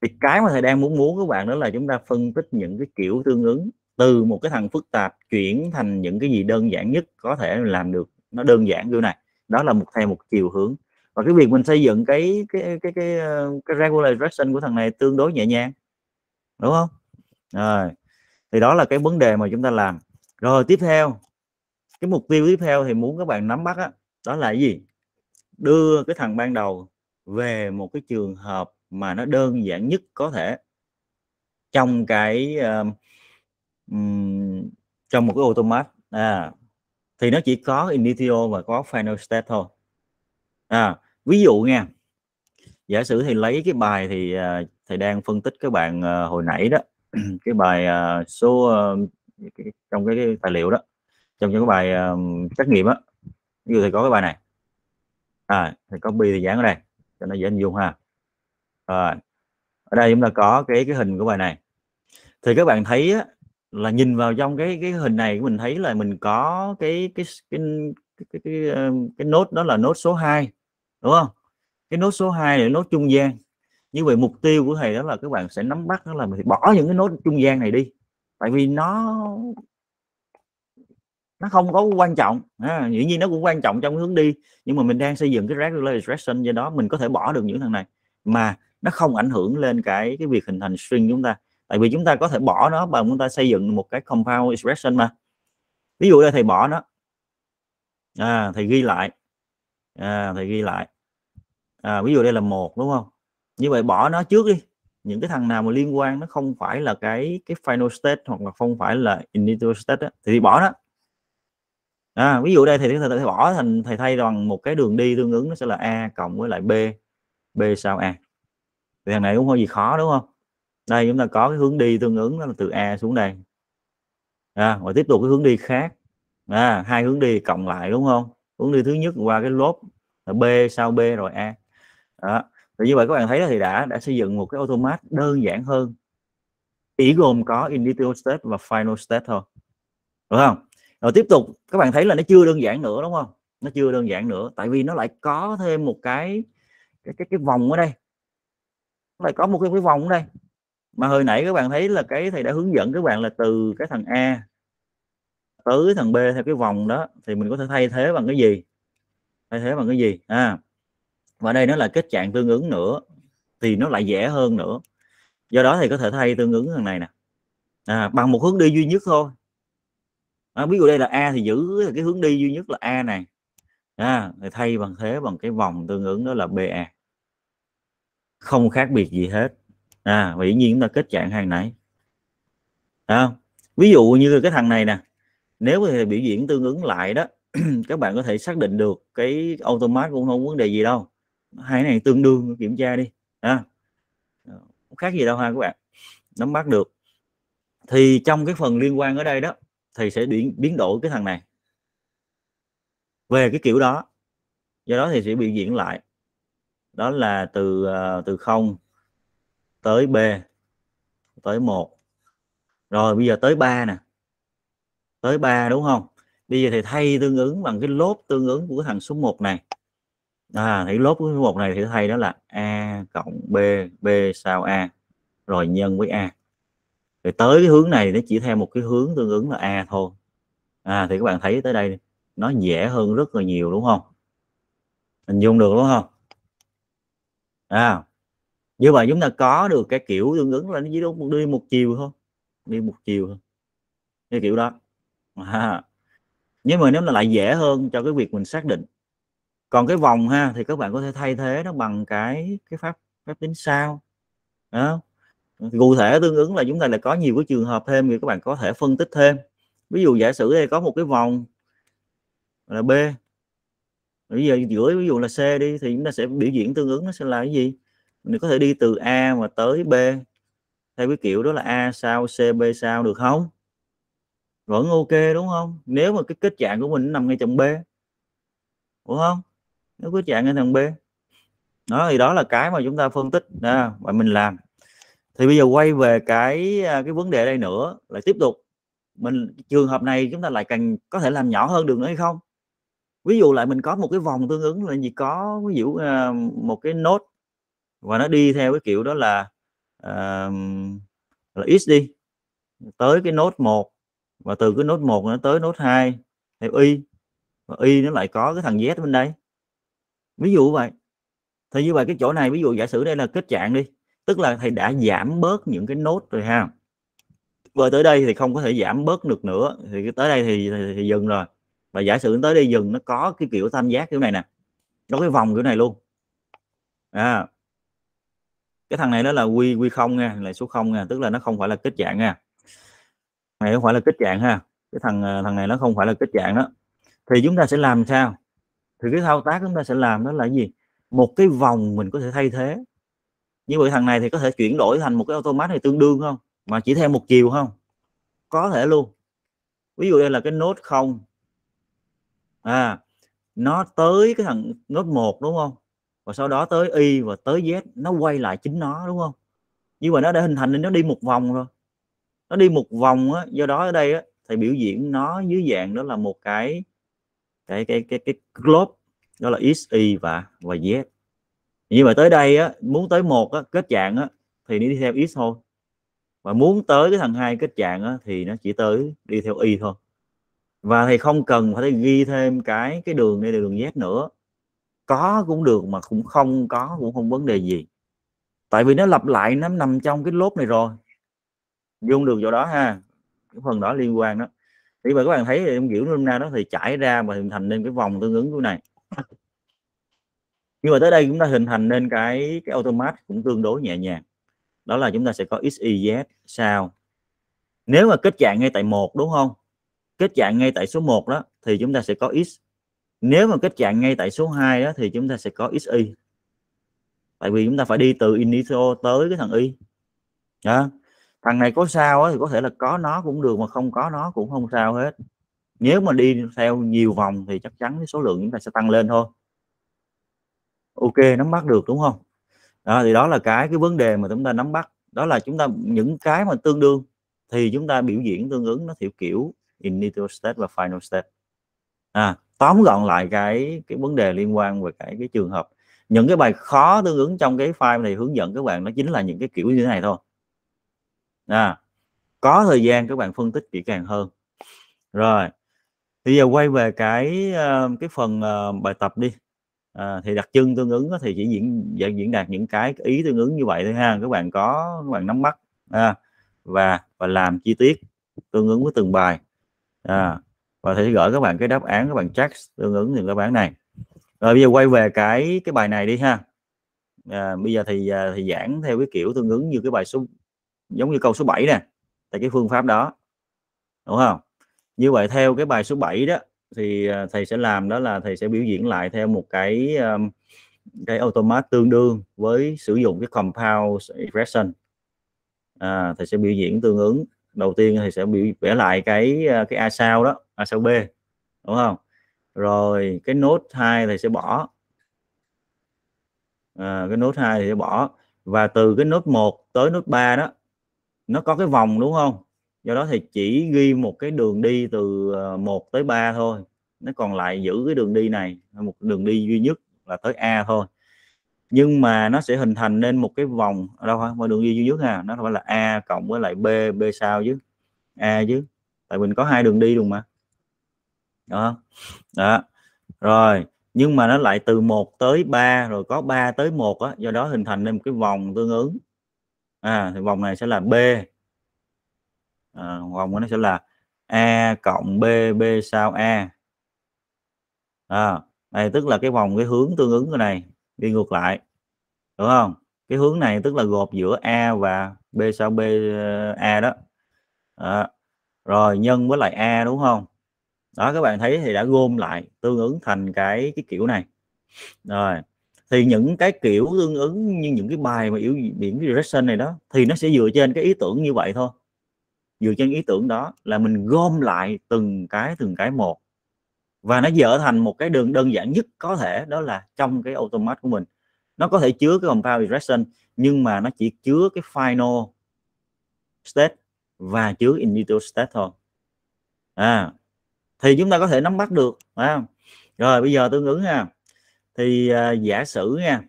thì cái mà thầy đang muốn muốn các bạn đó là chúng ta phân tích những cái kiểu tương ứng từ một cái thằng phức tạp chuyển thành những cái gì đơn giản nhất có thể làm được nó đơn giản kiểu này đó là một theo một chiều hướng và cái việc mình xây dựng cái cái cái cái cái, ờ, cái regular direction của thằng này tương đối nhẹ nhàng đúng không rồi thì đó là cái vấn đề mà chúng ta làm rồi tiếp theo cái mục tiêu tiếp theo thì muốn các bạn nắm bắt đó, đó là cái gì đưa cái thằng ban đầu về một cái trường hợp mà nó đơn giản nhất có thể trong cái um, trong một cái automat à, thì nó chỉ có initio và có final step thôi à, ví dụ nha giả sử thì lấy cái bài thì à, thầy đang phân tích các bạn ờ, hồi nãy đó cái bài à, số ờ, trong cái, tài liệu đó trong những cái bài uh, trắc nghiệm á như thầy có cái bài này à thầy có copy thì dán ở đây cho nó dễ anh dùng ha à, ở đây chúng ta có cái cái hình của bài này thì các bạn thấy á, là nhìn vào trong cái cái hình này mình thấy là mình có cái cái cái cái, cái, cái, ờ, cái nốt đó là nốt số 2 đúng không cái nốt số 2 là nốt trung gian như vậy mục tiêu của thầy đó là các bạn sẽ nắm bắt đó là mình bỏ những cái nốt trung gian này đi tại vì nó nó không có quan trọng à, dĩ nhiên nó cũng quan trọng trong hướng đi nhưng mà mình đang xây dựng cái regular expression do đó mình có thể bỏ được những thằng này mà nó không ảnh hưởng lên cái cái việc hình thành string chúng ta tại vì chúng ta có thể bỏ nó bằng chúng ta xây dựng một cái compound expression mà ví dụ đây thầy bỏ nó à, thầy ghi lại à, thầy ghi lại à, ví dụ đây là một đúng không như vậy bỏ nó trước đi những cái thằng nào mà liên quan nó không phải là cái cái final state hoặc là không phải là initial state đó, thì, bỏ nó à, ví dụ đây thì thầy, thầy bỏ thành thầy thay bằng một cái đường đi tương ứng nó sẽ là a cộng với lại b b sao a thì thằng này cũng hơi gì khó đúng không đây chúng ta có cái hướng đi tương ứng đó là từ a xuống đây à, và tiếp tục cái hướng đi khác à, hai hướng đi cộng lại đúng không hướng đi thứ nhất qua cái lốp là b sau b rồi a đó thì như vậy các bạn thấy thì đã đã xây dựng một cái automat đơn giản hơn chỉ gồm có initial step và final step thôi đúng không rồi tiếp tục các bạn thấy là nó chưa đơn giản nữa đúng không nó chưa đơn giản nữa tại vì nó lại có thêm một cái cái cái, cái vòng ở đây nó lại có một cái, cái vòng ở đây mà hồi nãy các bạn thấy là cái thầy đã hướng dẫn các bạn là từ cái thằng A tới thằng B theo cái vòng đó thì mình có thể thay thế bằng cái gì thay thế bằng cái gì à và đây nó là kết trạng tương ứng nữa thì nó lại dễ hơn nữa do đó thì có thể thay tương ứng thằng này nè à, bằng một hướng đi duy nhất thôi à, ví dụ đây là a thì giữ cái hướng đi duy nhất là a này à, thay bằng thế bằng cái vòng tương ứng đó là ba không khác biệt gì hết à dĩ nhiên chúng ta kết trạng hàng nãy à, ví dụ như cái thằng này nè nếu thì biểu diễn tương ứng lại đó các bạn có thể xác định được cái automat cũng không vấn đề gì đâu hai này tương đương kiểm tra đi à, khác gì đâu ha các bạn nắm bắt được thì trong cái phần liên quan ở đây đó thì sẽ biến biến đổi cái thằng này về cái kiểu đó do đó thì sẽ bị diễn lại đó là từ ờ, từ không tới b tới một rồi bây giờ tới 3 nè tới 3 đúng không bây giờ thì thay tương ứng bằng cái lốp tương ứng của cái thằng số 1 này à, thì lốp số một này thì thay đó là a cộng b b sao a rồi nhân với a thì tới cái hướng này nó chỉ theo một cái hướng tương ứng là a thôi à thì các bạn thấy tới đây nó dễ hơn rất là nhiều đúng không hình dung được đúng không à như vậy chúng ta có được cái kiểu tương ứng là nó chỉ đúng đi một chiều thôi đi một chiều thôi cái kiểu đó à. nhưng mà nếu là lại dễ hơn cho cái việc mình xác định còn cái vòng ha thì các bạn có thể thay thế nó bằng cái cái pháp pháp tính sao đó cụ thể tương ứng là chúng ta là có nhiều cái trường hợp thêm thì các bạn có thể phân tích thêm ví dụ giả sử đây có một cái vòng là b bây giờ giữa ví dụ là c đi thì chúng ta sẽ biểu diễn tương ứng nó sẽ là cái gì mình có thể đi từ a mà tới b theo cái kiểu đó là a sao c b sao được không vẫn ok đúng không nếu mà cái kết trạng của mình nằm ngay trong b đúng không nó cứ chạy cái thằng b đó thì đó là cái mà chúng ta phân tích à, và mình làm thì bây giờ quay về cái à, cái vấn đề đây nữa lại tiếp tục mình trường hợp này chúng ta lại cần có thể làm nhỏ hơn được nữa hay không ví dụ lại mình có một cái vòng tương ứng là gì có ví dụ à, một cái nốt và nó đi theo cái kiểu đó là uh, là x đi tới cái nốt 1 và từ cái nốt 1 nó tới nốt 2 theo y và y nó lại có cái thằng z bên đây ví dụ vậy thì như vậy cái chỗ này ví dụ giả sử đây là kết trạng đi tức là thầy đã giảm bớt những cái nốt rồi ha và tới đây thì không có thể giảm bớt được nữa thì tới đây thì, thì, thì dừng rồi và giả sử tới đây dừng nó có cái kiểu tam giác kiểu này nè nó cái vòng kiểu này luôn à cái thằng này đó là quy quy không nha là số không nha tức là nó không phải là kết trạng nha này không phải là kết trạng ha cái thằng à, thằng này nó không phải là kết trạng đó thì chúng ta sẽ làm sao thì cái thao tác chúng ta sẽ làm đó là gì một cái vòng mình có thể thay thế như vậy thằng này thì có thể chuyển đổi thành một cái automat này tương đương không mà chỉ theo một chiều không có thể luôn ví dụ đây là cái nốt không à nó tới cái thằng nốt một đúng không và sau đó tới y và tới z nó quay lại chính nó đúng không như vậy nó đã hình thành nên nó đi một vòng rồi nó đi một vòng á do đó ở đây á thầy biểu diễn nó dưới dạng đó là một cái cái cái cái cái globe đó là x y và và z nhưng mà tới đây á, muốn tới một á, kết trạng á, thì đi theo x thôi và muốn tới cái thằng hai kết trạng á, thì nó chỉ tới đi theo y thôi và thì không cần phải ghi thêm cái cái đường này là đường z nữa có cũng được mà cũng không có cũng không vấn đề gì tại vì nó lặp lại nó nằm trong cái lốp này rồi dung được chỗ đó ha cái phần đó liên quan đó thì mà các bạn thấy trong kiểu hôm nay nó thì chảy ra mà hình thành nên cái vòng tương ứng của này nhưng mà tới đây chúng ta hình thành nên cái cái automat cũng tương đối nhẹ nhàng đó là chúng ta sẽ có x y z sao nếu mà kết trạng ngay tại một đúng không kết trạng ngay tại số 1 đó thì chúng ta sẽ có x nếu mà kết trạng ngay tại số 2 đó thì chúng ta sẽ có x y tại vì chúng ta phải đi từ initial tới cái thằng y đó thằng này có sao thì có thể là có nó cũng được mà không có nó cũng không sao hết nếu mà đi theo nhiều vòng thì chắc chắn cái số lượng chúng ta sẽ tăng lên thôi ok nắm bắt được đúng không đó, thì đó là cái cái vấn đề mà chúng ta nắm bắt đó là chúng ta những cái mà tương đương thì chúng ta biểu diễn tương ứng nó theo kiểu initial state và final state à, tóm gọn lại cái cái vấn đề liên quan về cái cái trường hợp những cái bài khó tương ứng trong cái file này hướng dẫn các bạn nó chính là những cái kiểu như thế này thôi à, có thời gian các bạn phân tích kỹ càng hơn rồi bây giờ quay về cái ờ, cái phần ờ, bài tập đi à, thì đặc trưng tương ứng thì chỉ diễn diễn đạt những cái ý tương ứng như vậy thôi ha các bạn có các bạn nắm bắt à, và và làm chi tiết tương ứng với từng bài à, và thì gửi các bạn cái đáp án các bạn check tương ứng những đáp án này rồi bây giờ quay về cái cái bài này đi ha à, bây giờ thì à, thì giảng theo cái kiểu tương ứng như cái bài số giống như câu số 7 nè tại cái phương pháp đó đúng không như vậy theo cái bài số 7 đó thì à, thầy sẽ làm đó là thầy sẽ biểu diễn lại theo một cái à, cái automat tương đương với sử dụng cái compound expression à, thầy sẽ biểu diễn tương ứng đầu tiên thầy sẽ biểu vẽ lại cái à, cái a sao đó a sao b đúng không rồi cái nốt hai thầy sẽ bỏ à, cái nốt hai thì bỏ và từ cái nốt 1 tới nốt 3 đó nó có cái vòng đúng không do đó thì chỉ ghi một cái đường đi từ 1 ờ, tới 3 thôi nó còn lại giữ cái đường đi này một đường đi duy nhất là tới A thôi nhưng mà nó sẽ hình thành nên một cái vòng à, đâu không phải đường đi duy nhất à? nó phải là A cộng với lại B B sao chứ A chứ tại mình có hai đường đi luôn mà đó đó rồi nhưng mà nó lại từ 1 tới 3 rồi có 3 tới 1 á do đó hình thành nên một cái vòng tương ứng à, thì vòng này sẽ là b à, vòng nó sẽ là a cộng b b sao a à, này tức là cái vòng cái hướng tương ứng cái này đi ngược lại đúng không cái hướng này tức là gộp giữa a và b sao b a đó à, rồi nhân với lại a đúng không đó các bạn thấy thì đã gom lại tương ứng thành cái cái kiểu này rồi thì những cái kiểu tương ứng như những cái bài mà yếu điểm direction này đó thì nó sẽ dựa trên cái ý tưởng như vậy thôi dựa trên ý tưởng đó là mình gom lại từng cái từng cái một và nó dở thành một cái đường đơn giản nhất có thể đó là trong cái automat của mình nó có thể chứa cái compound direction nhưng mà nó chỉ chứa cái final state và chứa initial state thôi à thì chúng ta có thể nắm bắt được phải không rồi bây giờ tương ứng ha thì uh, giả sử nha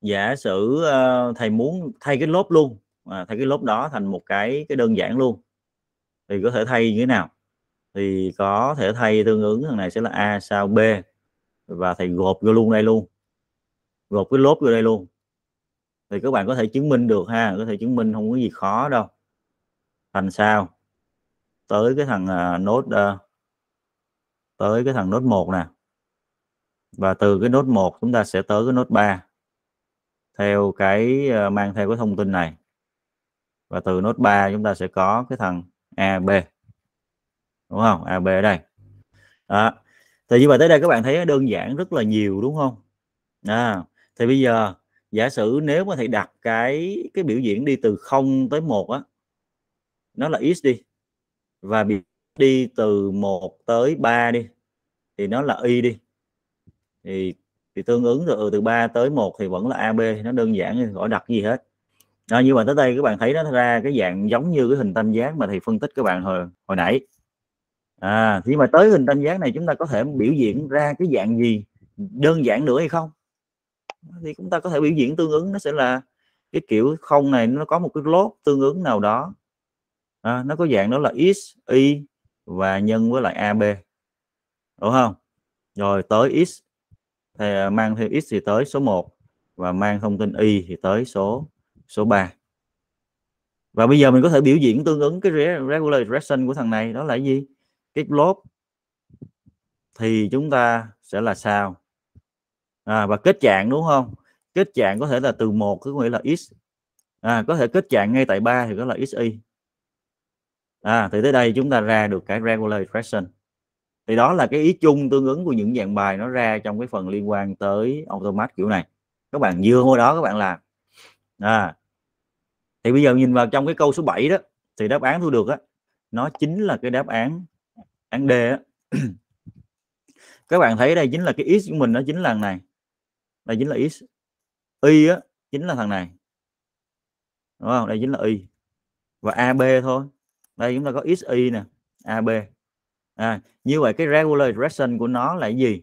giả sử uh, thầy muốn thay cái lốp luôn à, thay cái lốp đó thành một cái cái đơn giản luôn thì có thể thay như thế nào thì có thể thay tương ứng thằng này sẽ là a sao b và thầy gộp vô luôn đây luôn gộp cái lốp vô đây luôn thì các bạn có thể chứng minh được ha có thể chứng minh không có gì khó đâu thành sao tới cái thằng uh, nốt uh, tới cái thằng nốt một nè và từ cái nốt 1 chúng ta sẽ tới cái nốt 3 theo cái ờ, mang theo cái thông tin này và từ nốt 3 chúng ta sẽ có cái thằng AB đúng không AB ở đây đó. thì như vậy tới đây các bạn thấy đơn giản rất là nhiều đúng không à, thì bây giờ giả sử nếu mà thầy đặt cái cái biểu diễn đi từ 0 tới 1 á nó là x đi và bị đi từ 1 tới 3 đi thì nó là y đi thì thì tương ứng ừ, từ từ 3 tới 1 thì vẫn là AB nó đơn giản thì khỏi đặt gì hết đó, nhưng mà tới đây các bạn thấy nó ra cái dạng giống như cái hình tam giác mà thầy phân tích các bạn hồi hồi nãy à nhưng mà tới hình tam giác này chúng ta có thể biểu diễn ra cái dạng gì đơn giản nữa hay không thì chúng ta có thể biểu diễn tương ứng nó sẽ là cái kiểu không này nó có một cái lốt tương ứng nào đó à, nó có dạng đó là x y và nhân với lại ab đúng không rồi tới x thì à, mang theo x thì tới số 1 và mang thông tin y thì tới số số 3 và bây giờ mình có thể biểu diễn tương ứng cái regular regression của thằng này đó là gì cái lốp thì chúng ta sẽ là sao à, và kết trạng đúng không kết trạng có thể là từ một có nghĩa là x à, có thể kết trạng ngay tại 3 thì đó là xy à, thì tới đây chúng ta ra được cái regular regression thì đó là cái ý chung tương ứng của những dạng bài nó ra trong cái phần liên quan tới automat kiểu này các bạn dưa vô đó các bạn làm à. thì bây giờ nhìn vào trong cái câu số 7 đó thì đáp án thu được á nó chính là cái đáp án án D á các bạn thấy đây chính là cái x của mình nó chính là thằng này đây chính là x y á chính là thằng này đúng không đây chính là y và ab thôi đây chúng ta có x y nè ab à, như vậy cái regular expression của nó là gì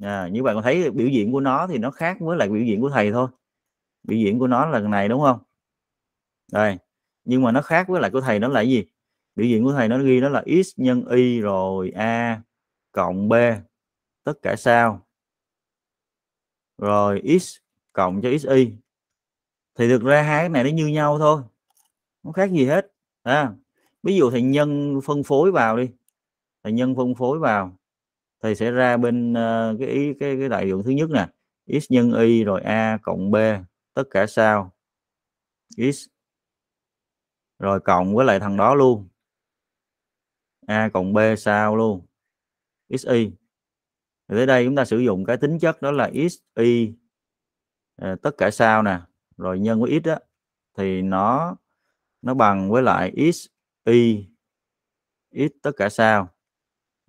à, như bạn có thấy biểu diễn của nó thì nó khác với lại biểu diễn của thầy thôi biểu diễn của nó là này đúng không đây nhưng mà nó khác với lại của thầy nó là gì biểu diễn của thầy nó ghi nó là x nhân y rồi a cộng b tất cả sao rồi x cộng cho x y thì thực ra hai cái này nó như nhau thôi nó khác gì hết à, ví dụ thầy nhân phân phối vào đi thầy nhân phân phối vào thầy sẽ ra bên uh, cái ý cái cái đại lượng thứ nhất nè x nhân y rồi a cộng b tất cả sao x rồi cộng với lại thằng đó luôn a cộng b sao luôn xy thì tới đây chúng ta sử dụng cái tính chất đó là x y ờ, tất cả sao nè rồi nhân với x đó thì nó nó bằng với lại x y x tất cả sao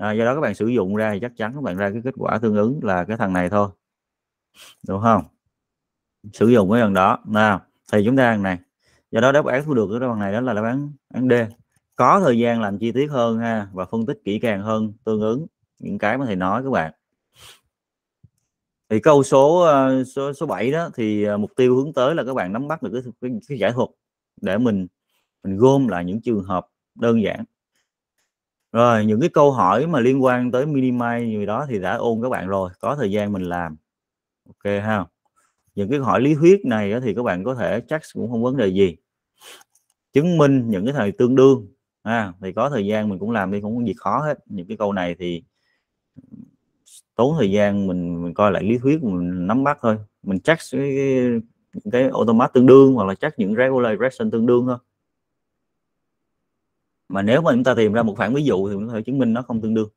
à, do đó các bạn sử dụng ra thì chắc chắn các bạn ra cái kết quả tương ứng là cái thằng này thôi đúng không sử dụng cái thằng đó nào thì chúng ta thằng này do đó đáp án thu được cái đáp này đó là đáp án án D có thời gian làm chi tiết hơn ha và phân tích kỹ càng hơn tương ứng những cái mà thầy nói các bạn thì câu số ờ, số số 7 đó thì ờ, mục tiêu hướng tới là các bạn nắm bắt được cái, cái, cái giải thuật để mình mình gom lại những trường hợp đơn giản rồi những cái câu hỏi mà liên quan tới minimize gì đó thì đã ôn các bạn rồi có thời gian mình làm ok ha những cái hỏi lý thuyết này thì các bạn có thể chắc cũng không vấn đề gì chứng minh những cái thời tương đương à, thì có thời gian mình cũng làm đi không có gì khó hết những cái câu này thì tốn thời gian mình mình coi lại lý thuyết mình nắm bắt thôi mình chắc cái, cái automat tương đương hoặc là chắc những regular regression tương đương thôi mà nếu mà chúng ta tìm ra một phản ví dụ thì chúng ta chứng minh nó không tương đương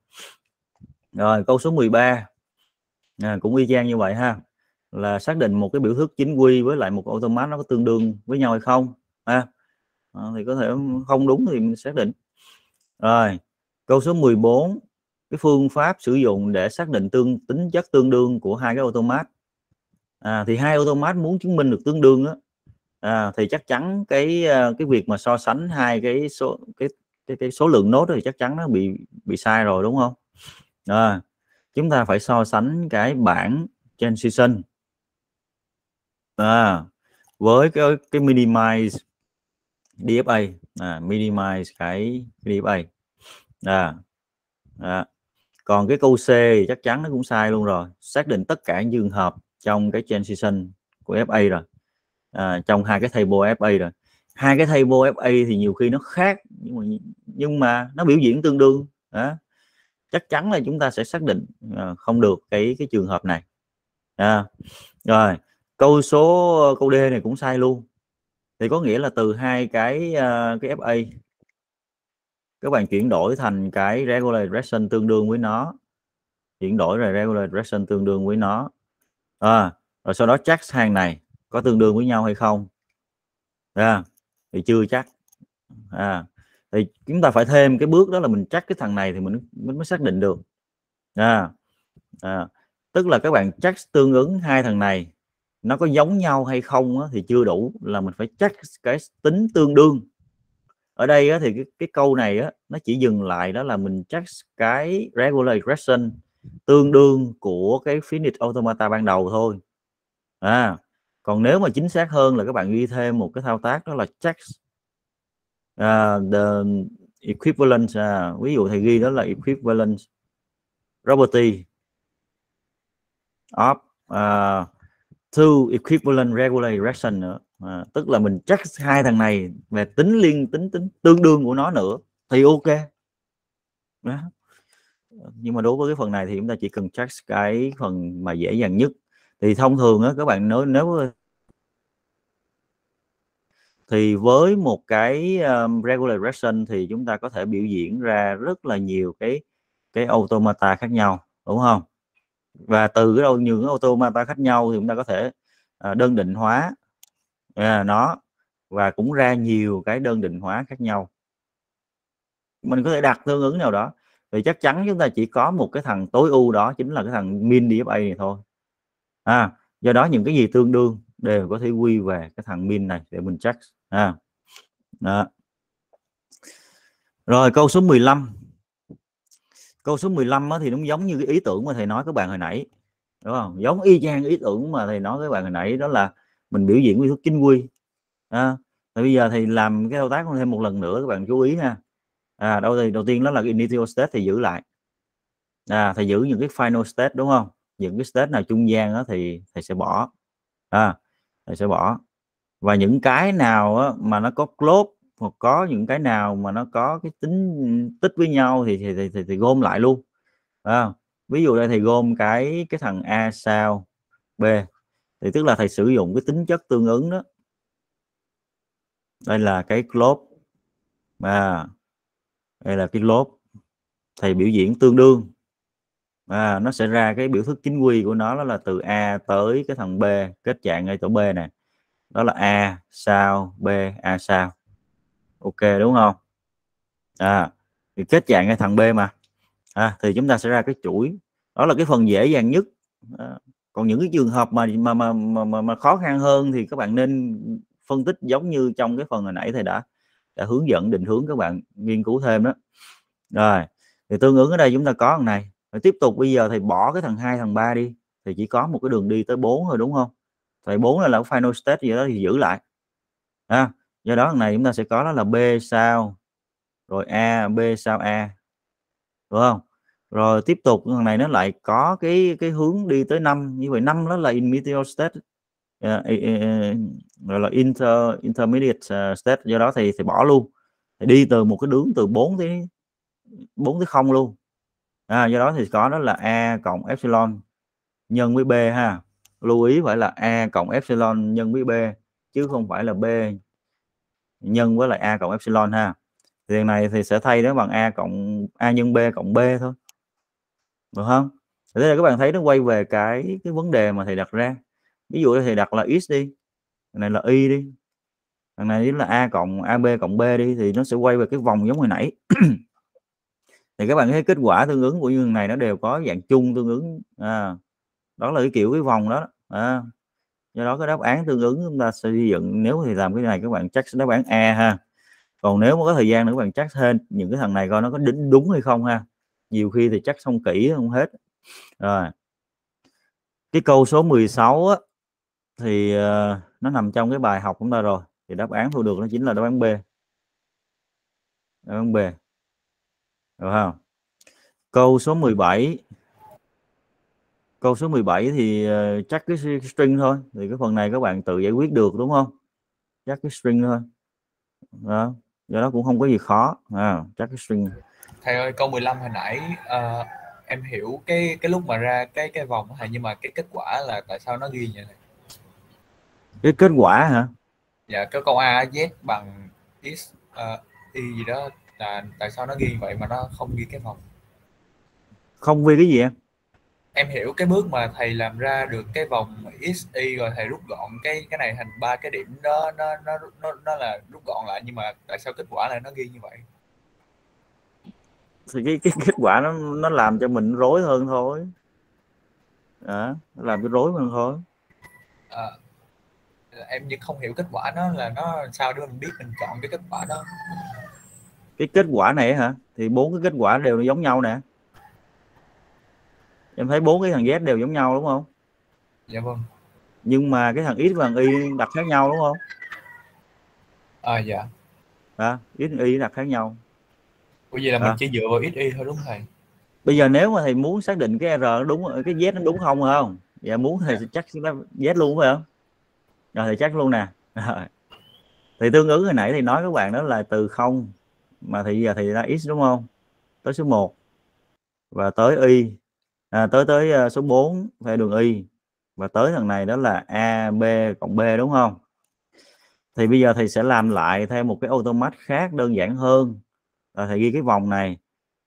rồi câu số 13 à, cũng y chang như vậy ha là xác định một cái biểu thức chính quy với lại một automat nó có tương đương với nhau hay không ha à, thì có thể không đúng thì mình xác định rồi câu số 14 cái phương pháp sử dụng để xác định tương tính chất tương đương của hai cái automat à, thì hai automat muốn chứng minh được tương đương á à, thì chắc chắn cái à, cái việc mà so sánh hai cái số cái cái, cái số lượng nốt thì chắc chắn nó bị bị sai rồi đúng không à, chúng ta phải so sánh cái bảng transition à, với cái cái minimize DFA à, minimize cái DFA à, à. còn cái câu C thì chắc chắn nó cũng sai luôn rồi xác định tất cả trường hợp trong cái transition của FA rồi à, trong hai cái table FA rồi hai cái thay vô FA thì nhiều khi nó khác nhưng mà, nhưng mà nó biểu diễn tương đương đó. chắc chắn là chúng ta sẽ xác định à, không được cái cái trường hợp này à, rồi câu số ờ, câu D này cũng sai luôn thì có nghĩa là từ hai cái uh, cái FA các bạn chuyển đổi thành cái regular direction tương đương với nó chuyển đổi rồi regular direction tương đương với nó à, rồi sau đó chắc hàng này có tương đương với nhau hay không à, thì chưa chắc à, thì chúng ta phải thêm cái bước đó là mình chắc cái thằng này thì mình mình mới xác định được à, à, tức là các bạn chắc tương ứng hai thằng này nó có giống nhau hay không á, thì chưa đủ là mình phải chắc cái tính tương đương ở đây á, thì cái, cái câu này á, nó chỉ dừng lại đó là mình chắc cái regular regression tương đương của cái finite automata ban đầu thôi à còn nếu mà chính xác hơn là các bạn ghi thêm một cái thao tác đó là check uh, the equivalence à, ví dụ thầy ghi đó là equivalence property of uh, two equivalent regular direction nữa à, tức là mình check hai thằng này về tính liên tính tính tương đương của nó nữa thì ok đó. nhưng mà đối với cái phần này thì chúng ta chỉ cần check cái phần mà dễ dàng nhất thì thông thường á các bạn nói nếu thì với một cái um, regular regression thì chúng ta có thể biểu diễn ra rất là nhiều cái cái automata khác nhau đúng không và từ cái đâu những automata khác nhau thì chúng ta có thể uh, đơn định hóa uh, nó và cũng ra nhiều cái đơn định hóa khác nhau mình có thể đặt tương ứng nào đó thì chắc chắn chúng ta chỉ có một cái thằng tối ưu đó chính là cái thằng min DFA này thôi à, do đó những cái gì tương đương đều có thể quy về cái thằng min này để mình check à. Đó. rồi câu số 15 câu số 15 thì nó giống như cái ý tưởng mà thầy nói các bạn hồi nãy đúng không giống y chang ý tưởng mà thầy nói các bạn hồi nãy đó là mình biểu diễn quy thức chính quy à, thì bây giờ thì làm cái thao tác thêm một lần nữa các bạn chú ý nha à, đầu, đầu tiên đó là initial state thì giữ lại à, thì giữ những cái final state đúng không những cái stage nào trung gian đó thì thầy sẽ bỏ à, thầy sẽ bỏ và những cái nào mà nó có close hoặc có những cái nào mà nó có cái tính tích với nhau thì thì thì, thì, thì gom lại luôn à, ví dụ đây thầy gom cái cái thằng a sao b thì tức là thầy sử dụng cái tính chất tương ứng đó đây là cái close à, đây là cái lốp thầy biểu diễn tương đương à, nó sẽ ra cái biểu thức chính quy của nó đó là từ a tới cái thằng b kết dạng ngay chỗ b này đó là a sao b a sao ok đúng không à thì kết dạng ngay thằng b mà à, thì chúng ta sẽ ra cái chuỗi đó là cái phần dễ dàng nhất à, còn những cái trường hợp mà mà mà mà, mà khó khăn hơn thì các bạn nên phân tích giống như trong cái phần hồi nãy thầy đã đã hướng dẫn định hướng các bạn nghiên cứu thêm đó rồi thì tương ứng ở đây chúng ta có thằng này rồi tiếp tục bây giờ thầy bỏ cái thằng hai thằng ba đi thì chỉ có một cái đường đi tới 4 thôi đúng không thầy 4 là, là final state gì đó thì giữ lại à, do đó thằng này chúng ta sẽ có đó là b sao rồi a b sao a đúng không rồi tiếp tục thằng này nó lại có cái cái hướng đi tới năm như vậy năm đó là in meteor state uh, là inter intermediate ờ, state do đó thì thì bỏ luôn thì đi từ một cái đường từ 4 tới 4 tới không luôn à, do đó thì có đó là a cộng epsilon nhân với b ha lưu ý phải là a cộng epsilon nhân với b chứ không phải là b nhân với lại a cộng epsilon ha thì này thì sẽ thay nó bằng a cộng a nhân b cộng b thôi được không thế là các bạn thấy nó quay về cái cái vấn đề mà thầy đặt ra ví dụ thầy đặt là x đi Đằng này là y đi thằng này là a cộng ab cộng b đi thì nó sẽ quay về cái vòng giống hồi nãy thì các bạn thấy kết quả tương ứng của những này nó đều có dạng chung tương ứng à, đó là cái kiểu cái vòng đó à, do đó cái đáp án tương ứng chúng ta sẽ xây dựng nếu thì làm cái này các bạn chắc đáp án A ha còn nếu mà có thời gian nữa các bạn chắc thêm những cái thằng này coi nó có đính đúng hay không ha nhiều khi thì chắc xong kỹ không hết rồi cái câu số 16 á, thì uh, nó nằm trong cái bài học chúng ta rồi thì đáp án thu được nó chính là đáp án B đáp án B được không? Câu số 17. Ừ. Câu số 17 thì ờ, chắc cái string thôi, thì cái phần này các bạn tự giải quyết được đúng không? Chắc cái string thôi. Đó, do đó cũng không có gì khó. À, chắc cái string. Thầy ơi, câu 15 hồi nãy uh, em hiểu cái cái lúc mà ra cái cái vòng thầy nhưng mà cái kết quả là tại sao nó ghi vậy này? Cái kết quả hả? Dạ, cái câu A Z bằng x uh, y gì đó là tại sao nó ghi vậy mà nó không ghi cái vòng không ghi cái gì em em hiểu cái bước mà thầy làm ra được cái vòng x y rồi thầy rút gọn cái cái này thành ba cái điểm đó nó nó nó nó là rút gọn lại nhưng mà tại sao kết quả lại nó ghi như vậy thì cái, cái kết quả nó nó làm cho mình rối hơn thôi à, làm cho rối hơn thôi à, em nhưng không hiểu kết quả nó là nó sao để mình biết mình chọn cái kết quả đó cái kết quả này hả thì bốn cái kết quả đều giống nhau nè em thấy bốn cái thằng Z đều giống nhau đúng không dạ vâng nhưng mà cái thằng ít và thằng y đặt khác nhau đúng không à dạ à, ít y đặt khác nhau bởi vì là à. mình chỉ dựa vào ít y thôi đúng không thầy bây giờ nếu mà thầy muốn xác định cái r nó đúng cái z nó đúng không không dạ muốn thầy dạ. chắc z luôn phải không rồi thầy chắc luôn nè rồi. thì tương ứng hồi nãy thì nói các bạn đó là từ không mà thì giờ thì ra x đúng không tới số 1 và tới y à, tới tới à, số 4 theo đường y và tới thằng này đó là a b cộng b đúng không thì bây giờ thì sẽ làm lại theo một cái automat khác đơn giản hơn là thầy ghi cái vòng này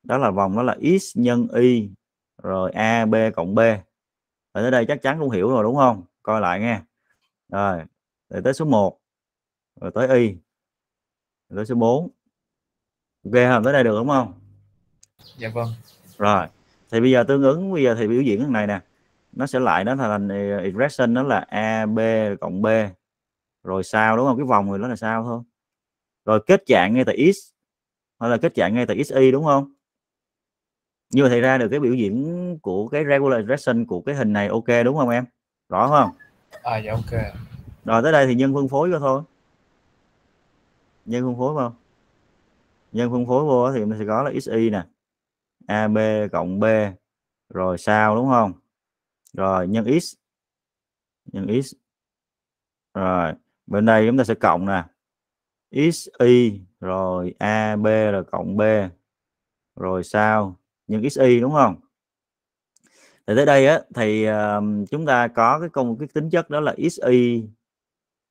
đó là vòng đó là x nhân y rồi a b cộng b ở tới đây chắc chắn cũng hiểu rồi đúng không coi lại nghe rồi rồi tới số 1 rồi tới y rồi tới số 4 ok không tới đây được đúng không dạ vâng rồi thì bây giờ tương ứng bây giờ thì biểu diễn cái này nè nó sẽ lại nó thành expression ờ, nó là a b cộng b rồi sao đúng không cái vòng người đó là sao thôi rồi kết dạng ngay tại x hay là kết dạng ngay tại xy đúng không như vậy thì ra được cái biểu diễn của cái regular expression của cái hình này ok đúng không em rõ không à dạ ok rồi tới đây thì nhân phân phối cho thôi nhân phân phối không nhân phân phối vô thì nó sẽ có là xy nè ab cộng b rồi sao đúng không rồi nhân x nhân x rồi bên đây chúng ta sẽ cộng nè xy rồi ab rồi cộng b rồi sao nhân xy đúng không thì tới đây á thì uh, chúng ta có cái công cái tính chất đó là xy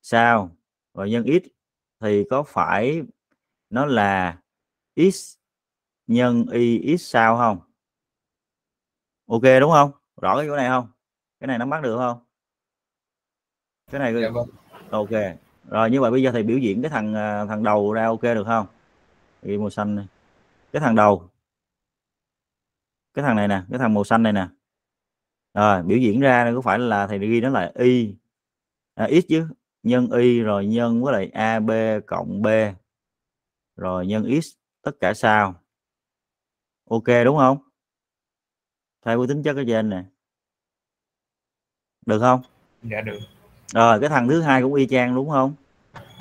sao và nhân x thì có phải nó là x nhân y x sao không ok đúng không rõ cái chỗ này không cái này nó bắt được không cái này dạ, vâng. ok rồi như vậy bây giờ thầy biểu diễn cái thằng à, thằng đầu ra ok được không ghi màu xanh này. cái thằng đầu cái thằng này nè cái thằng màu xanh này nè rồi biểu diễn ra có phải là thầy ghi nó là y à, x chứ nhân y rồi nhân với lại ab cộng b rồi nhân x tất cả sao ok đúng không thay quy tính chất ở trên nè được không dạ được rồi cái thằng thứ hai cũng y chang đúng không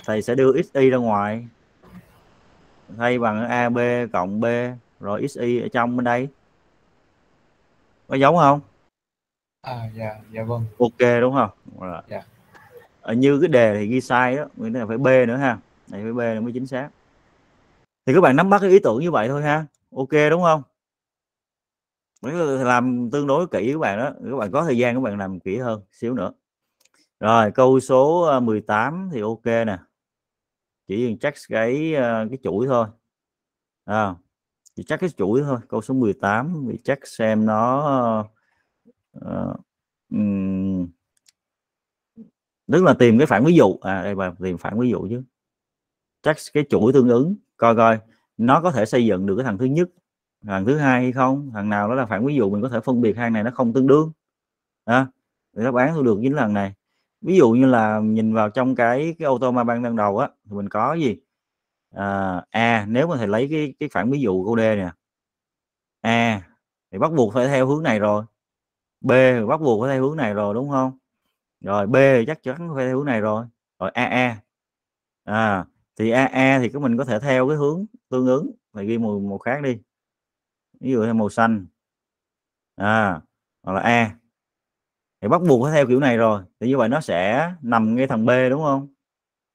thầy sẽ đưa xy ra ngoài thay bằng ab cộng b rồi xy ở trong bên đây có giống không à dạ dạ vâng ok đúng không rồi. dạ ở ờ, như cái đề thì ghi sai đó nghĩa là phải b nữa ha này phải b nữa mới chính xác thì các bạn nắm bắt cái ý tưởng như vậy thôi ha ok đúng không làm tương đối kỹ các bạn đó các bạn có thời gian các bạn làm kỹ hơn xíu nữa rồi câu số 18 ờ, thì ok nè chỉ cần chắc cái ờ, cái chuỗi thôi à, chỉ chắc cái chuỗi thôi câu số 18 thì chắc xem nó uh, um, tức là tìm cái phản ví dụ à đây bạn tìm phản ví dụ chứ các cái chuỗi tương ứng coi coi nó có thể xây dựng được cái thằng thứ nhất thằng thứ hai hay không thằng nào đó là phản ví dụ mình có thể phân biệt hai này nó không tương đương à, đáp án tôi được chính lần này ví dụ như là nhìn vào trong cái cái ô tô mà ban đầu á thì mình có gì à, a nếu mà thầy lấy cái cái phản ví dụ của câu d nè a thì bắt buộc phải theo hướng này rồi b thì bắt buộc phải theo hướng này rồi đúng không rồi b thì chắc chắn phải theo hướng này rồi rồi a a à, thì A A thì các mình có thể theo cái hướng tương ứng mày ghi màu màu khác đi ví dụ theo màu xanh à hoặc là A thì bắt buộc phải theo kiểu này rồi thì như vậy nó sẽ nằm ngay thằng B đúng không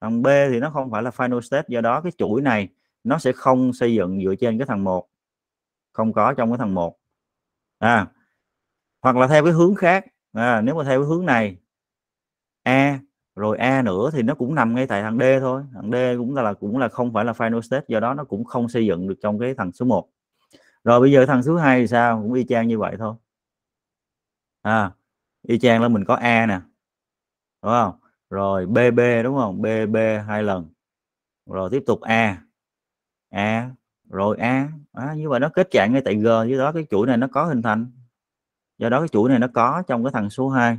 thằng B thì nó không phải là final state do đó cái chuỗi này nó sẽ không xây dựng dựa trên cái thằng một không có trong cái thằng một à hoặc là theo cái hướng khác à, nếu mà theo cái hướng này A rồi A nữa thì nó cũng nằm ngay tại thằng D thôi thằng D cũng là cũng là không phải là final state do đó nó cũng không xây dựng được trong cái thằng số 1 rồi bây giờ thằng số 2 thì sao cũng y chang như vậy thôi à y chang là mình có A nè đúng không rồi BB đúng không BB hai lần rồi tiếp tục A A rồi A à, như vậy nó kết trạng ngay tại G do đó cái chuỗi này nó có hình thành do đó cái chuỗi này nó có trong cái thằng số 2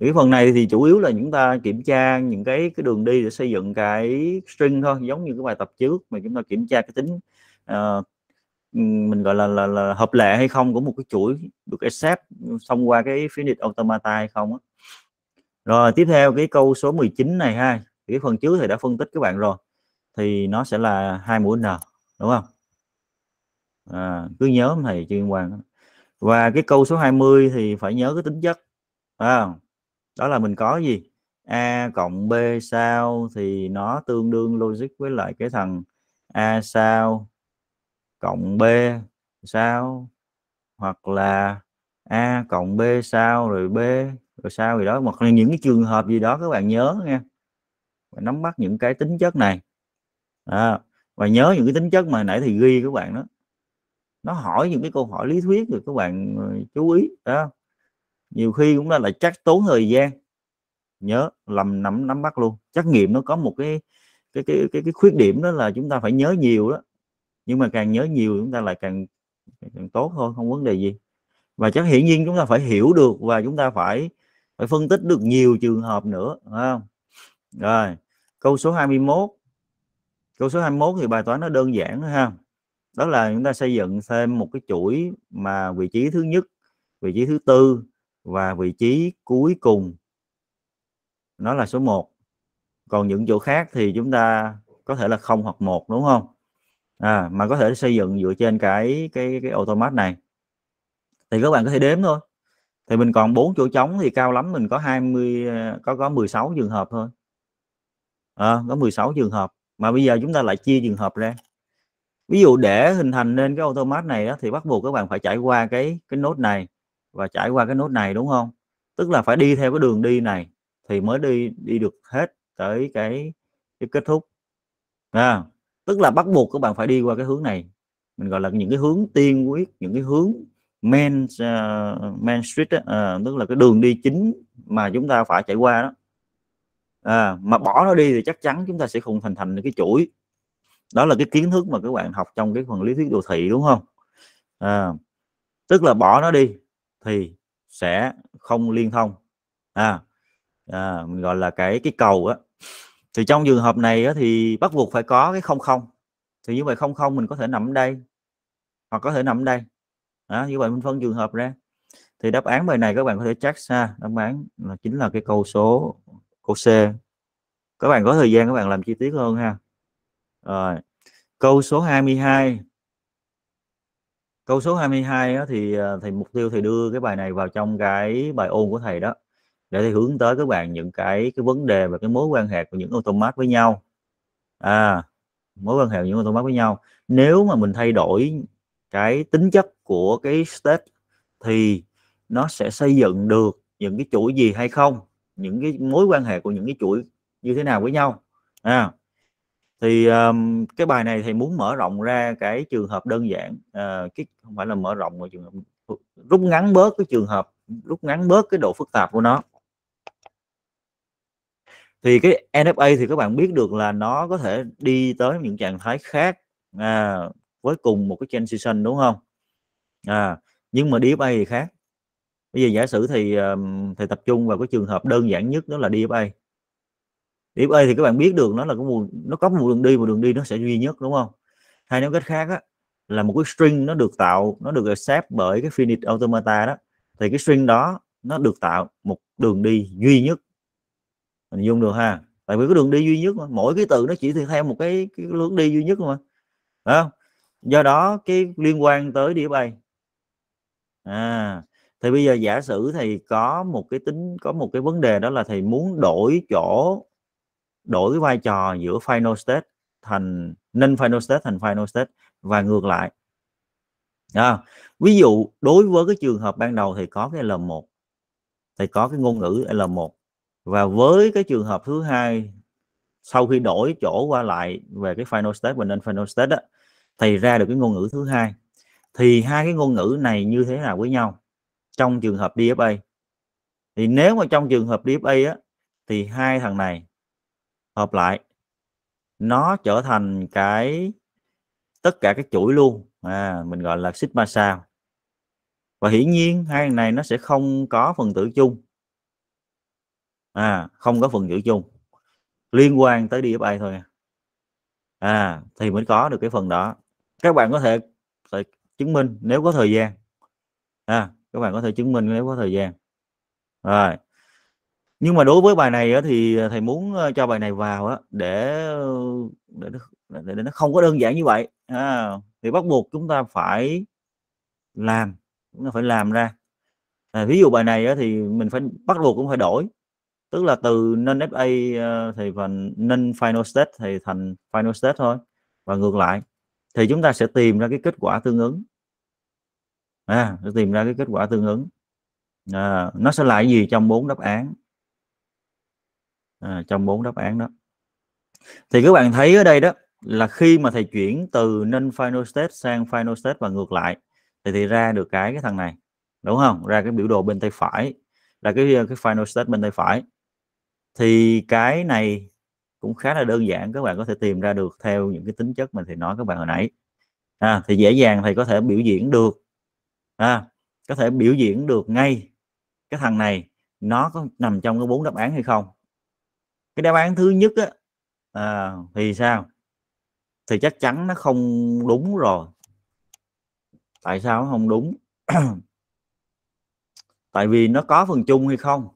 cái phần này thì chủ yếu là chúng ta kiểm tra những cái cái đường đi để xây dựng cái string thôi giống như cái bài tập trước mà chúng ta kiểm tra cái tính uh, mình gọi là, là là hợp lệ hay không của một cái chuỗi được accept thông qua cái finite automata hay không á rồi tiếp theo cái câu số 19 này ha cái phần trước thì đã phân tích các bạn rồi thì nó sẽ là hai mũi n đúng không à, cứ nhớ thầy chuyên quan và cái câu số 20 thì phải nhớ cái tính chất à, đó là mình có gì a cộng b sao thì nó tương đương logic với lại cái thằng a sao cộng b sao hoặc là a cộng b sao rồi b rồi sao gì đó hoặc là những cái trường hợp gì đó các bạn nhớ nha và nắm bắt những cái tính chất này à, và nhớ những cái tính chất mà nãy thì ghi các bạn đó nó hỏi những cái câu hỏi lý thuyết rồi các bạn ờ, chú ý đó nhiều khi cũng là là chắc tốn thời gian nhớ lầm nắm nắm bắt luôn trắc nghiệm nó có một cái cái cái cái, cái khuyết điểm đó là chúng ta phải nhớ nhiều đó nhưng mà càng nhớ nhiều chúng ta lại càng càng tốt thôi không vấn đề gì và chắc hiển nhiên chúng ta phải hiểu được và chúng ta phải phải phân tích được nhiều trường hợp nữa không rồi câu số 21 câu số 21 thì bài toán nó đơn giản ha đó là chúng ta xây dựng thêm một cái chuỗi mà vị trí thứ nhất vị trí thứ tư và vị trí cuối cùng nó là số 1 còn những chỗ khác thì chúng ta có thể là không hoặc một đúng không à, mà có thể xây dựng dựa trên cái cái cái automat này thì các bạn có thể đếm thôi thì mình còn bốn chỗ trống thì cao lắm mình có 20 có có 16 trường hợp thôi à, có 16 trường hợp mà bây giờ chúng ta lại chia trường hợp ra ví dụ để hình thành nên cái automat này đó, thì bắt buộc các bạn phải trải qua cái cái nốt này và trải qua cái nốt này đúng không tức là phải đi theo cái đường đi này thì mới đi đi được hết tới cái, cái kết thúc à, tức là bắt buộc các bạn phải đi qua cái hướng này mình gọi là những cái hướng tiên quyết những cái hướng main uh, main street uh, tức là cái đường đi chính mà chúng ta phải chạy qua đó à, mà bỏ nó đi thì chắc chắn chúng ta sẽ không hình thành được cái chuỗi đó là cái kiến thức mà các bạn học trong cái phần lý thuyết đồ thị đúng không à, tức là bỏ nó đi thì sẽ không liên thông à, à mình gọi là cái cái cầu á thì trong trường hợp này á, thì bắt buộc phải có cái không không thì như vậy không không mình có thể nằm đây hoặc có thể nằm đây đó, như vậy mình phân trường hợp ra thì đáp án bài này các bạn có thể check xa đáp án là chính là cái câu số câu C các bạn có thời gian các bạn làm chi tiết hơn ha rồi câu số 22 câu số 22 á, thì ờ, thì mục tiêu thầy đưa cái bài này vào trong cái bài ôn của thầy đó để thầy hướng tới các bạn những cái cái vấn đề và cái mối quan hệ của những automat với nhau à mối quan hệ của những automat với nhau nếu mà mình thay đổi cái tính chất của cái state thì nó sẽ xây dựng được những cái chuỗi gì hay không những cái mối quan hệ của những cái chuỗi như thế nào với nhau à thì um, cái bài này thầy muốn mở rộng ra cái trường hợp đơn giản uh, cái không phải là mở rộng mà trường hợp ừ, rút ngắn bớt cái trường hợp rút ngắn bớt cái độ phức tạp của nó thì cái NFA thì các bạn biết được là nó có thể đi tới những trạng thái khác à, với cùng một cái transition đúng không à, nhưng mà DFA thì khác bây giờ giả sử thì um, thì tập trung vào cái trường hợp đơn giản nhất đó là DFA điểm A thì các bạn biết được nó là cái nguồn nó có một đường đi và đường đi nó sẽ duy nhất đúng không hay nói cách khác á, là một cái string nó được tạo nó được xếp bởi cái finite automata đó thì cái string đó nó được tạo một đường đi duy nhất mình dùng được ha tại vì cái đường đi duy nhất mà. mỗi cái từ nó chỉ theo một cái, cái hướng đi duy nhất mà phải không do đó cái liên quan tới đĩa bay à thì bây giờ giả sử thì có một cái tính có một cái vấn đề đó là thầy muốn đổi chỗ đổi vai trò giữa final state thành nên final state thành final state và ngược lại à, ví dụ đối với cái trường hợp ban đầu thì có cái L1 thì có cái ngôn ngữ L1 và với cái trường hợp thứ hai sau khi đổi chỗ qua lại về cái final state và nên final state đó, thì ra được cái ngôn ngữ thứ hai thì hai cái ngôn ngữ này như thế nào với nhau trong trường hợp DFA thì nếu mà trong trường hợp DFA á, thì hai thằng này hợp lại nó trở thành cái tất cả các chuỗi luôn à, mình gọi là sigma sao và hiển nhiên hai này nó sẽ không có phần tử chung à không có phần tử chung liên quan tới bay thôi à thì mới có được cái phần đó các bạn có thể, thể chứng minh nếu có thời gian à các bạn có thể chứng minh nếu có thời gian rồi nhưng mà đối với bài này thì ờ, thầy muốn ờ, cho bài này vào để, ờ, để nó, để nó không có đơn giản như vậy à, thì bắt buộc chúng ta phải làm chúng phải làm ra à, ví dụ bài này thì mình phải bắt buộc cũng phải đổi tức là từ nên FA thì phần nên final state thì thành final state thôi và ngược lại thì chúng ta sẽ tìm ra cái kết quả tương ứng à, tìm ra cái kết quả tương ứng à, nó sẽ lại gì trong bốn đáp án à, trong bốn đáp án đó thì các bạn thấy ở đây đó là khi mà thầy chuyển từ nên final state sang final state và ngược lại thì thì ra được cái cái thằng này đúng không ra cái biểu đồ bên tay phải là cái ờ, cái final state bên tay phải thì cái này cũng khá là đơn giản các bạn có thể tìm ra được theo những cái tính chất mình thì nói các bạn hồi nãy à, thì dễ dàng thầy có thể biểu diễn được à, có thể biểu diễn được ngay cái thằng này nó có nằm trong cái bốn đáp án hay không cái đáp án thứ nhất á, à, thì sao thì chắc chắn nó không đúng rồi tại sao nó không đúng tại vì nó có phần chung hay không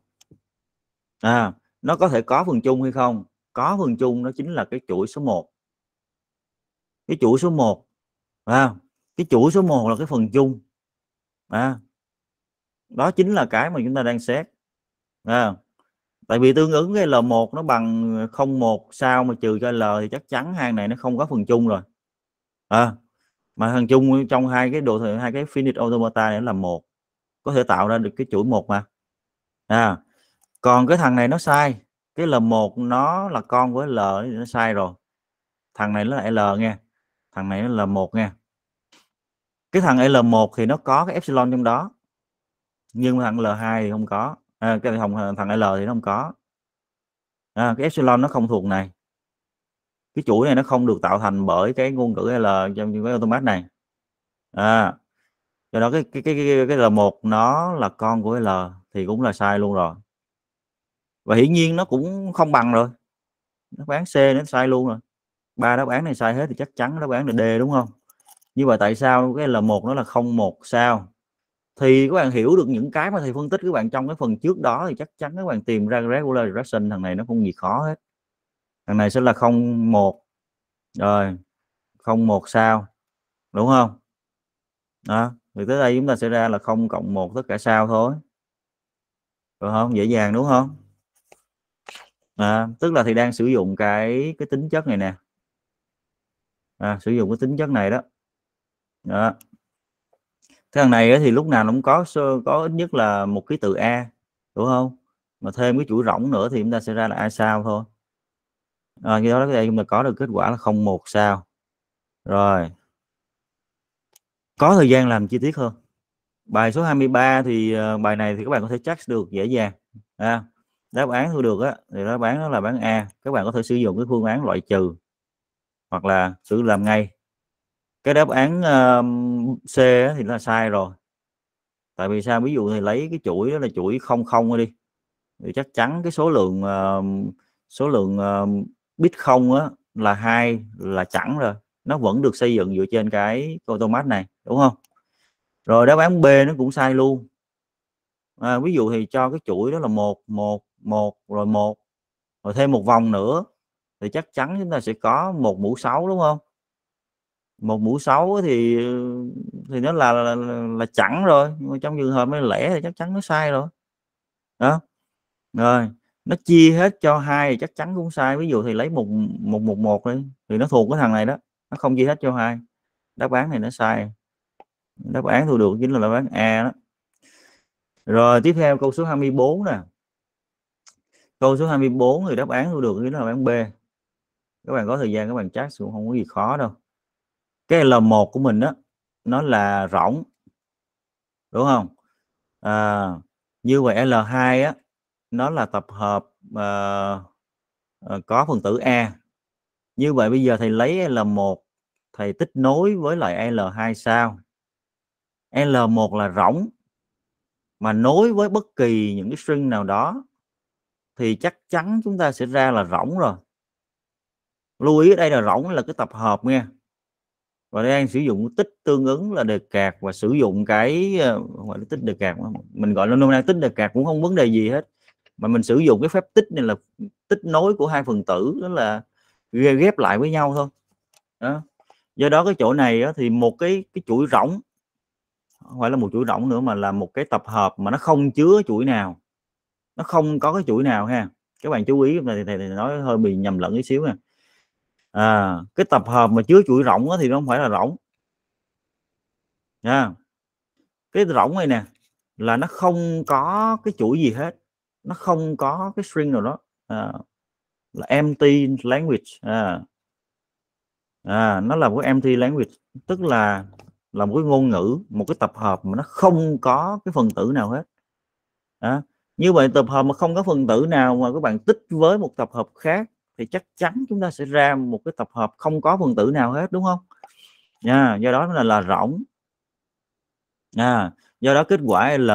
à, nó có thể có phần chung hay không có phần chung nó chính là cái chuỗi số 1 cái chuỗi số 1 à, cái chuỗi số 1 là cái phần chung à, đó chính là cái mà chúng ta đang xét à, tại vì tương ứng cái L1 nó bằng 01 sao mà trừ cho L thì chắc chắn hàng này nó không có phần chung rồi à, mà thằng chung trong hai cái độ hai cái finite automata này là một có thể tạo ra được cái chuỗi một mà à còn cái thằng này nó sai cái L1 nó là con với L nó sai rồi thằng này nó là L nghe thằng này nó L1 nghe cái thằng L1 thì nó có cái epsilon trong đó nhưng mà thằng L2 thì không có à, cái thằng thằng L thì nó không có à, cái epsilon nó không thuộc này cái chuỗi này nó không được tạo thành bởi cái ngôn ngữ L trong cái automat này à, do đó cái cái cái cái, cái l một nó là con của L thì cũng là sai luôn rồi và hiển nhiên nó cũng không bằng rồi nó bán C nó sai luôn rồi ba đáp án này sai hết thì chắc chắn đáp án là D đúng không như vậy tại sao cái l một nó là không một sao thì các bạn hiểu được những cái mà thầy phân tích các bạn trong cái phần trước đó thì chắc chắn các bạn tìm ra regular regression thằng này nó không gì khó hết thằng này sẽ là không một rồi không một sao đúng không đó thì tới đây chúng ta sẽ ra là không cộng một tất cả sao thôi được không dễ dàng đúng không à, tức là thì đang sử dụng cái cái tính chất này nè à, sử dụng cái tính chất này đó đó thằng này thì lúc nào nó cũng có có ít nhất là một ký tự a đúng không mà thêm cái chuỗi rỗng nữa thì chúng ta sẽ ra là a sao thôi à, như đó đây chúng ta có được kết quả là không một sao rồi có thời gian làm chi tiết hơn bài số 23 thì ờ, bài này thì các bạn có thể chắc được dễ dàng à, đáp án thu được á thì đáp án đó là bán a các bạn có thể sử dụng cái phương án loại trừ hoặc là sử làm ngay cái đáp án uh, C thì là sai rồi tại vì sao ví dụ thì lấy cái chuỗi đó là chuỗi không không đi thì chắc chắn cái số lượng uh, số lượng uh, bit không á là hai là chẳng rồi nó vẫn được xây dựng dựa trên cái automat này đúng không rồi đáp án B nó cũng sai luôn à, ví dụ thì cho cái chuỗi đó là một một một rồi một rồi thêm một vòng nữa thì chắc chắn chúng ta sẽ có một mũ sáu đúng không một mũ xấu thì thì nó là là, là chẵn rồi nhưng mà trong trường hợp nó lẻ thì chắc chắn nó sai rồi đó rồi nó chia hết cho hai thì chắc chắn cũng sai ví dụ thì lấy một một một một đi thì nó thuộc cái thằng này đó nó không chia hết cho hai đáp án này nó sai đáp án thu được chính là đáp án A đó rồi tiếp theo câu số 24 nè câu số 24 thì đáp án thu được chính là đáp án B các bạn có thời gian các bạn chắc cũng không có gì khó đâu cái L1 của mình đó nó là rỗng đúng không à, như vậy L2 á nó là tập hợp uh, có phần tử A như vậy bây giờ thầy lấy L1 thầy tích nối với lại L2 sao L1 là rỗng mà nối với bất kỳ những cái string nào đó thì chắc chắn chúng ta sẽ ra là rỗng rồi lưu ý ở đây là rỗng là cái tập hợp nha và đây anh sử dụng tích tương ứng là đề cạc và sử dụng cái ờ, gọi là tích đề cạc mình gọi là nôm na tích đề cạc cũng không vấn đề gì hết mà mình sử dụng cái phép tích này là tích nối của hai phần tử đó là ghép lại với nhau thôi đó. do đó cái chỗ này thì một cái cái chuỗi rỗng không phải là một chuỗi rỗng nữa mà là một cái tập hợp mà nó không chứa chuỗi nào nó không có cái chuỗi nào ha các bạn chú ý này thì nói hơi bị nhầm lẫn tí xíu nè à, cái tập hợp mà chứa chuỗi rỗng thì nó không phải là rỗng nha cái rỗng này nè là nó không có cái chuỗi gì hết nó không có cái string nào đó à, là empty language à. À, nó là một cái empty language tức là là một cái ngôn ngữ một cái tập hợp mà nó không có cái phần tử nào hết à, như vậy tập hợp mà không có phần tử nào mà các bạn tích với một tập hợp khác thì chắc chắn chúng ta sẽ ra một cái tập hợp không có phần tử nào hết đúng không nha do đó là là rỗng nha do đó kết quả l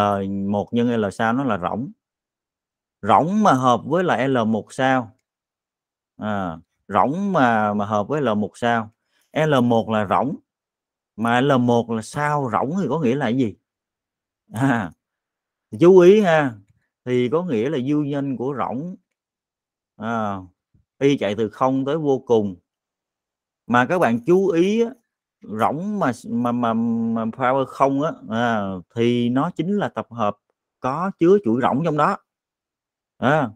1 nhân l sao nó là rỗng rỗng mà hợp với là l 1 sao à, rỗng mà mà hợp với l 1 sao l 1 là rỗng mà l 1 là sao rỗng thì có nghĩa là gì à, chú ý ha thì có nghĩa là dư nhân của rỗng à, y chạy từ không tới vô cùng mà các bạn chú ý rỗng mà mà mà, mà power không á à, thì nó chính là tập hợp có chứa chuỗi rỗng trong đó à,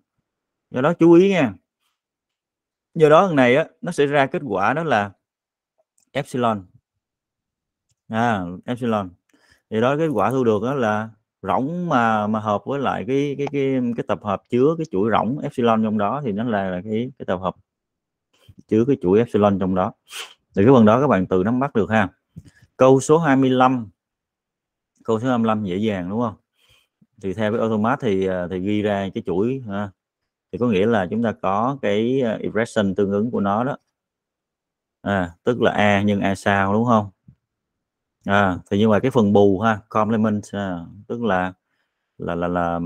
do đó chú ý nha do đó lần này á nó sẽ ra kết quả đó là epsilon à, epsilon thì đó kết quả thu được đó là rỗng mà mà hợp với lại cái cái cái cái tập hợp chứa cái chuỗi rỗng epsilon trong đó thì nó là, là cái cái tập hợp chứa cái chuỗi epsilon trong đó thì cái phần đó các bạn tự nắm bắt được ha câu số 25 câu số 25 dễ dàng đúng không thì theo cái automat thì à, thì ghi ra cái chuỗi ha. thì có nghĩa là chúng ta có cái expression à, tương ứng của nó đó à, tức là a nhân a sao đúng không à, thì như vậy cái phần bù ha complement à, tức là là là là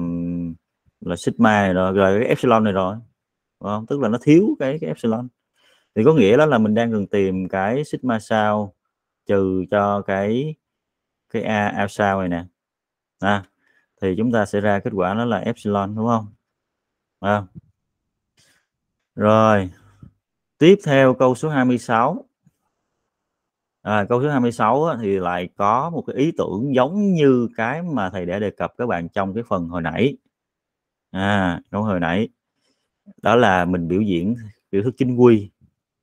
là sigma rồi, rồi cái epsilon này rồi đúng không? tức là nó thiếu cái cái epsilon thì có nghĩa đó là mình đang cần tìm cái sigma sao trừ cho cái cái a ao sao này nè à, thì chúng ta sẽ ra kết quả nó là epsilon đúng không à. rồi tiếp theo câu số 26 À, câu thứ 26 á, thì lại có một cái ý tưởng giống như cái mà thầy đã đề cập các bạn trong cái phần hồi nãy. À, trong hồi nãy. Đó là mình biểu diễn biểu thức chính quy.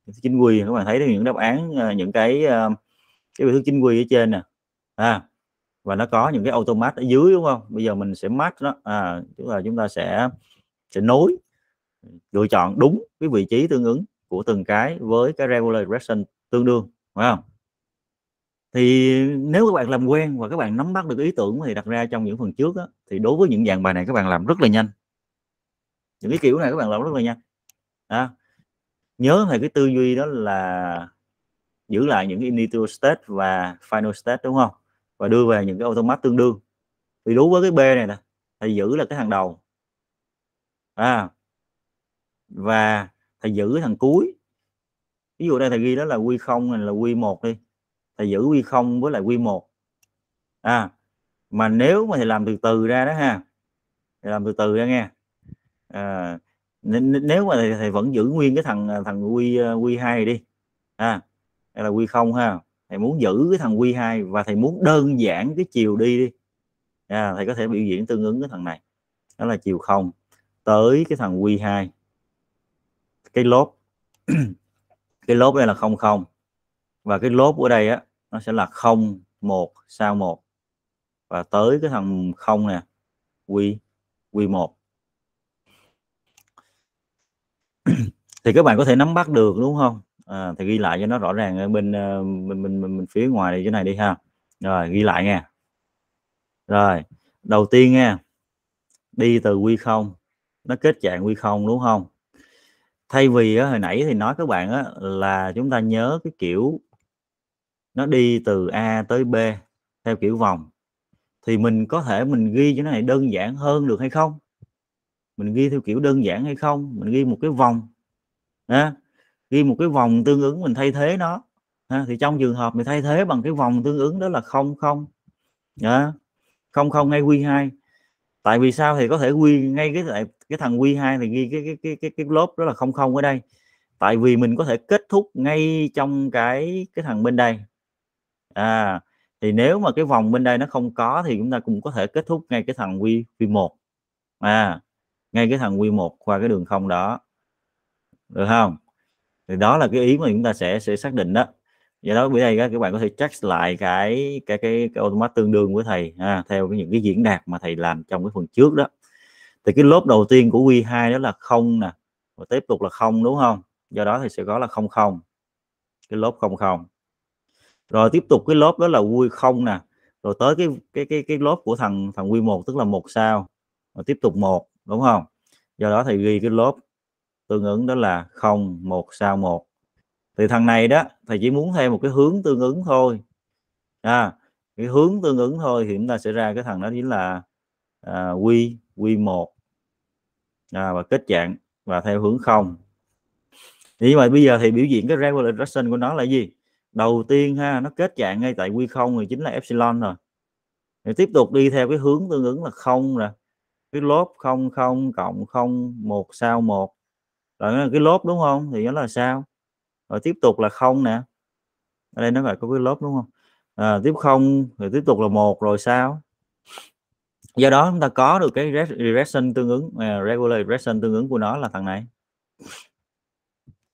Biểu thức chính quy các bạn thấy những đáp án ờ, những cái ờ, cái biểu thức chính quy ở trên nè. À, và nó có những cái automat ở dưới đúng không? Bây giờ mình sẽ match nó à tức là chúng ta sẽ sẽ nối lựa chọn đúng cái vị trí tương ứng của từng cái với cái regular direction tương đương phải không thì nếu các bạn làm quen và các bạn nắm bắt được ý tưởng thì đặt ra trong những phần trước đó, thì đối với những dạng bài này các bạn làm rất là nhanh những cái kiểu này các bạn làm rất là nhanh à, nhớ là cái tư duy đó là giữ lại những initial state và final state đúng không và đưa về những cái automat tương đương thì đối với cái b này nè thầy giữ là cái thằng đầu à, và thầy giữ thằng cuối ví dụ đây thầy ghi đó là q0 này là q1 đi thì giữ quy không với lại quy một à mà nếu mà thì làm từ từ ra đó ha làm từ từ ra nghe à, nếu mà thì, vẫn giữ nguyên cái thằng thằng quy ờ, quy hai đi à hay là quy không ha thầy muốn giữ cái thằng quy hai và thầy muốn đơn giản cái chiều đi đi à, thầy có thể biểu diễn tương ứng cái thằng này đó là chiều không tới cái thằng quy hai cái lốp cái lốp đây là không không và cái lốp ở đây á nó sẽ là không một sau một và tới cái thằng không nè Q Q một thì các bạn có thể nắm bắt được đúng không à, thì ghi lại cho nó rõ ràng ở bên mình mình mình bên phía ngoài này chỗ này đi ha rồi ghi lại nha rồi đầu tiên nha đi từ Q không nó kết trạng Q không đúng không thay vì á, hồi nãy thì nói các bạn á, là chúng ta nhớ cái kiểu nó đi từ a tới b theo kiểu vòng thì mình có thể mình ghi cho nó này đơn giản hơn được hay không mình ghi theo kiểu đơn giản hay không mình ghi một cái vòng ha? ghi một cái vòng tương ứng mình thay thế nó ha? thì trong trường hợp mình thay thế bằng cái vòng tương ứng đó là không không không không ngay quy 2 tại vì sao thì có thể quy ngay cái cái thằng quy 2 thì ghi cái cái cái cái cái lốp đó là không không ở đây tại vì mình có thể kết thúc ngay trong cái cái thằng bên đây à thì nếu mà cái vòng bên đây nó không có thì chúng ta cũng có thể kết thúc ngay cái thằng quy V một à ngay cái thằng quy một qua cái đường không đó được không thì đó là cái ý mà chúng ta sẽ sẽ xác định đó do đó bữa nay các bạn có thể check lại cái cái cái, cái automat tương đương với thầy à, theo cái, những cái diễn đạt mà thầy làm trong cái phần trước đó thì cái lốp đầu tiên của quy 2 đó là không nè và tiếp tục là không đúng không do đó thì sẽ có là không không cái lốp không không rồi tiếp tục cái lớp đó là vui không nè rồi tới cái cái cái cái lớp của thằng thằng quy một tức là một sao rồi tiếp tục một đúng không do đó thì ghi cái lớp tương ứng đó là không một sao một thì thằng này đó thầy chỉ muốn thêm một cái hướng tương ứng thôi à, cái hướng tương ứng thôi thì chúng ta sẽ ra cái thằng đó chính là à, quy quy một à, và kết dạng và theo hướng không nhưng mà bây giờ thì biểu diễn cái regular của nó là gì đầu tiên ha nó kết dạng ngay tại quy không thì chính là epsilon rồi thì tiếp tục đi theo cái hướng tương ứng là không nè cái lốp không không cộng không một sao một là cái lốp đúng không thì nó là sao rồi tiếp tục là không nè ở đây nó phải có cái lốp đúng không à, tiếp không rồi tiếp tục là một rồi sao do đó chúng ta có được cái regression tương ứng uh, regular regression tương ứng của nó là thằng này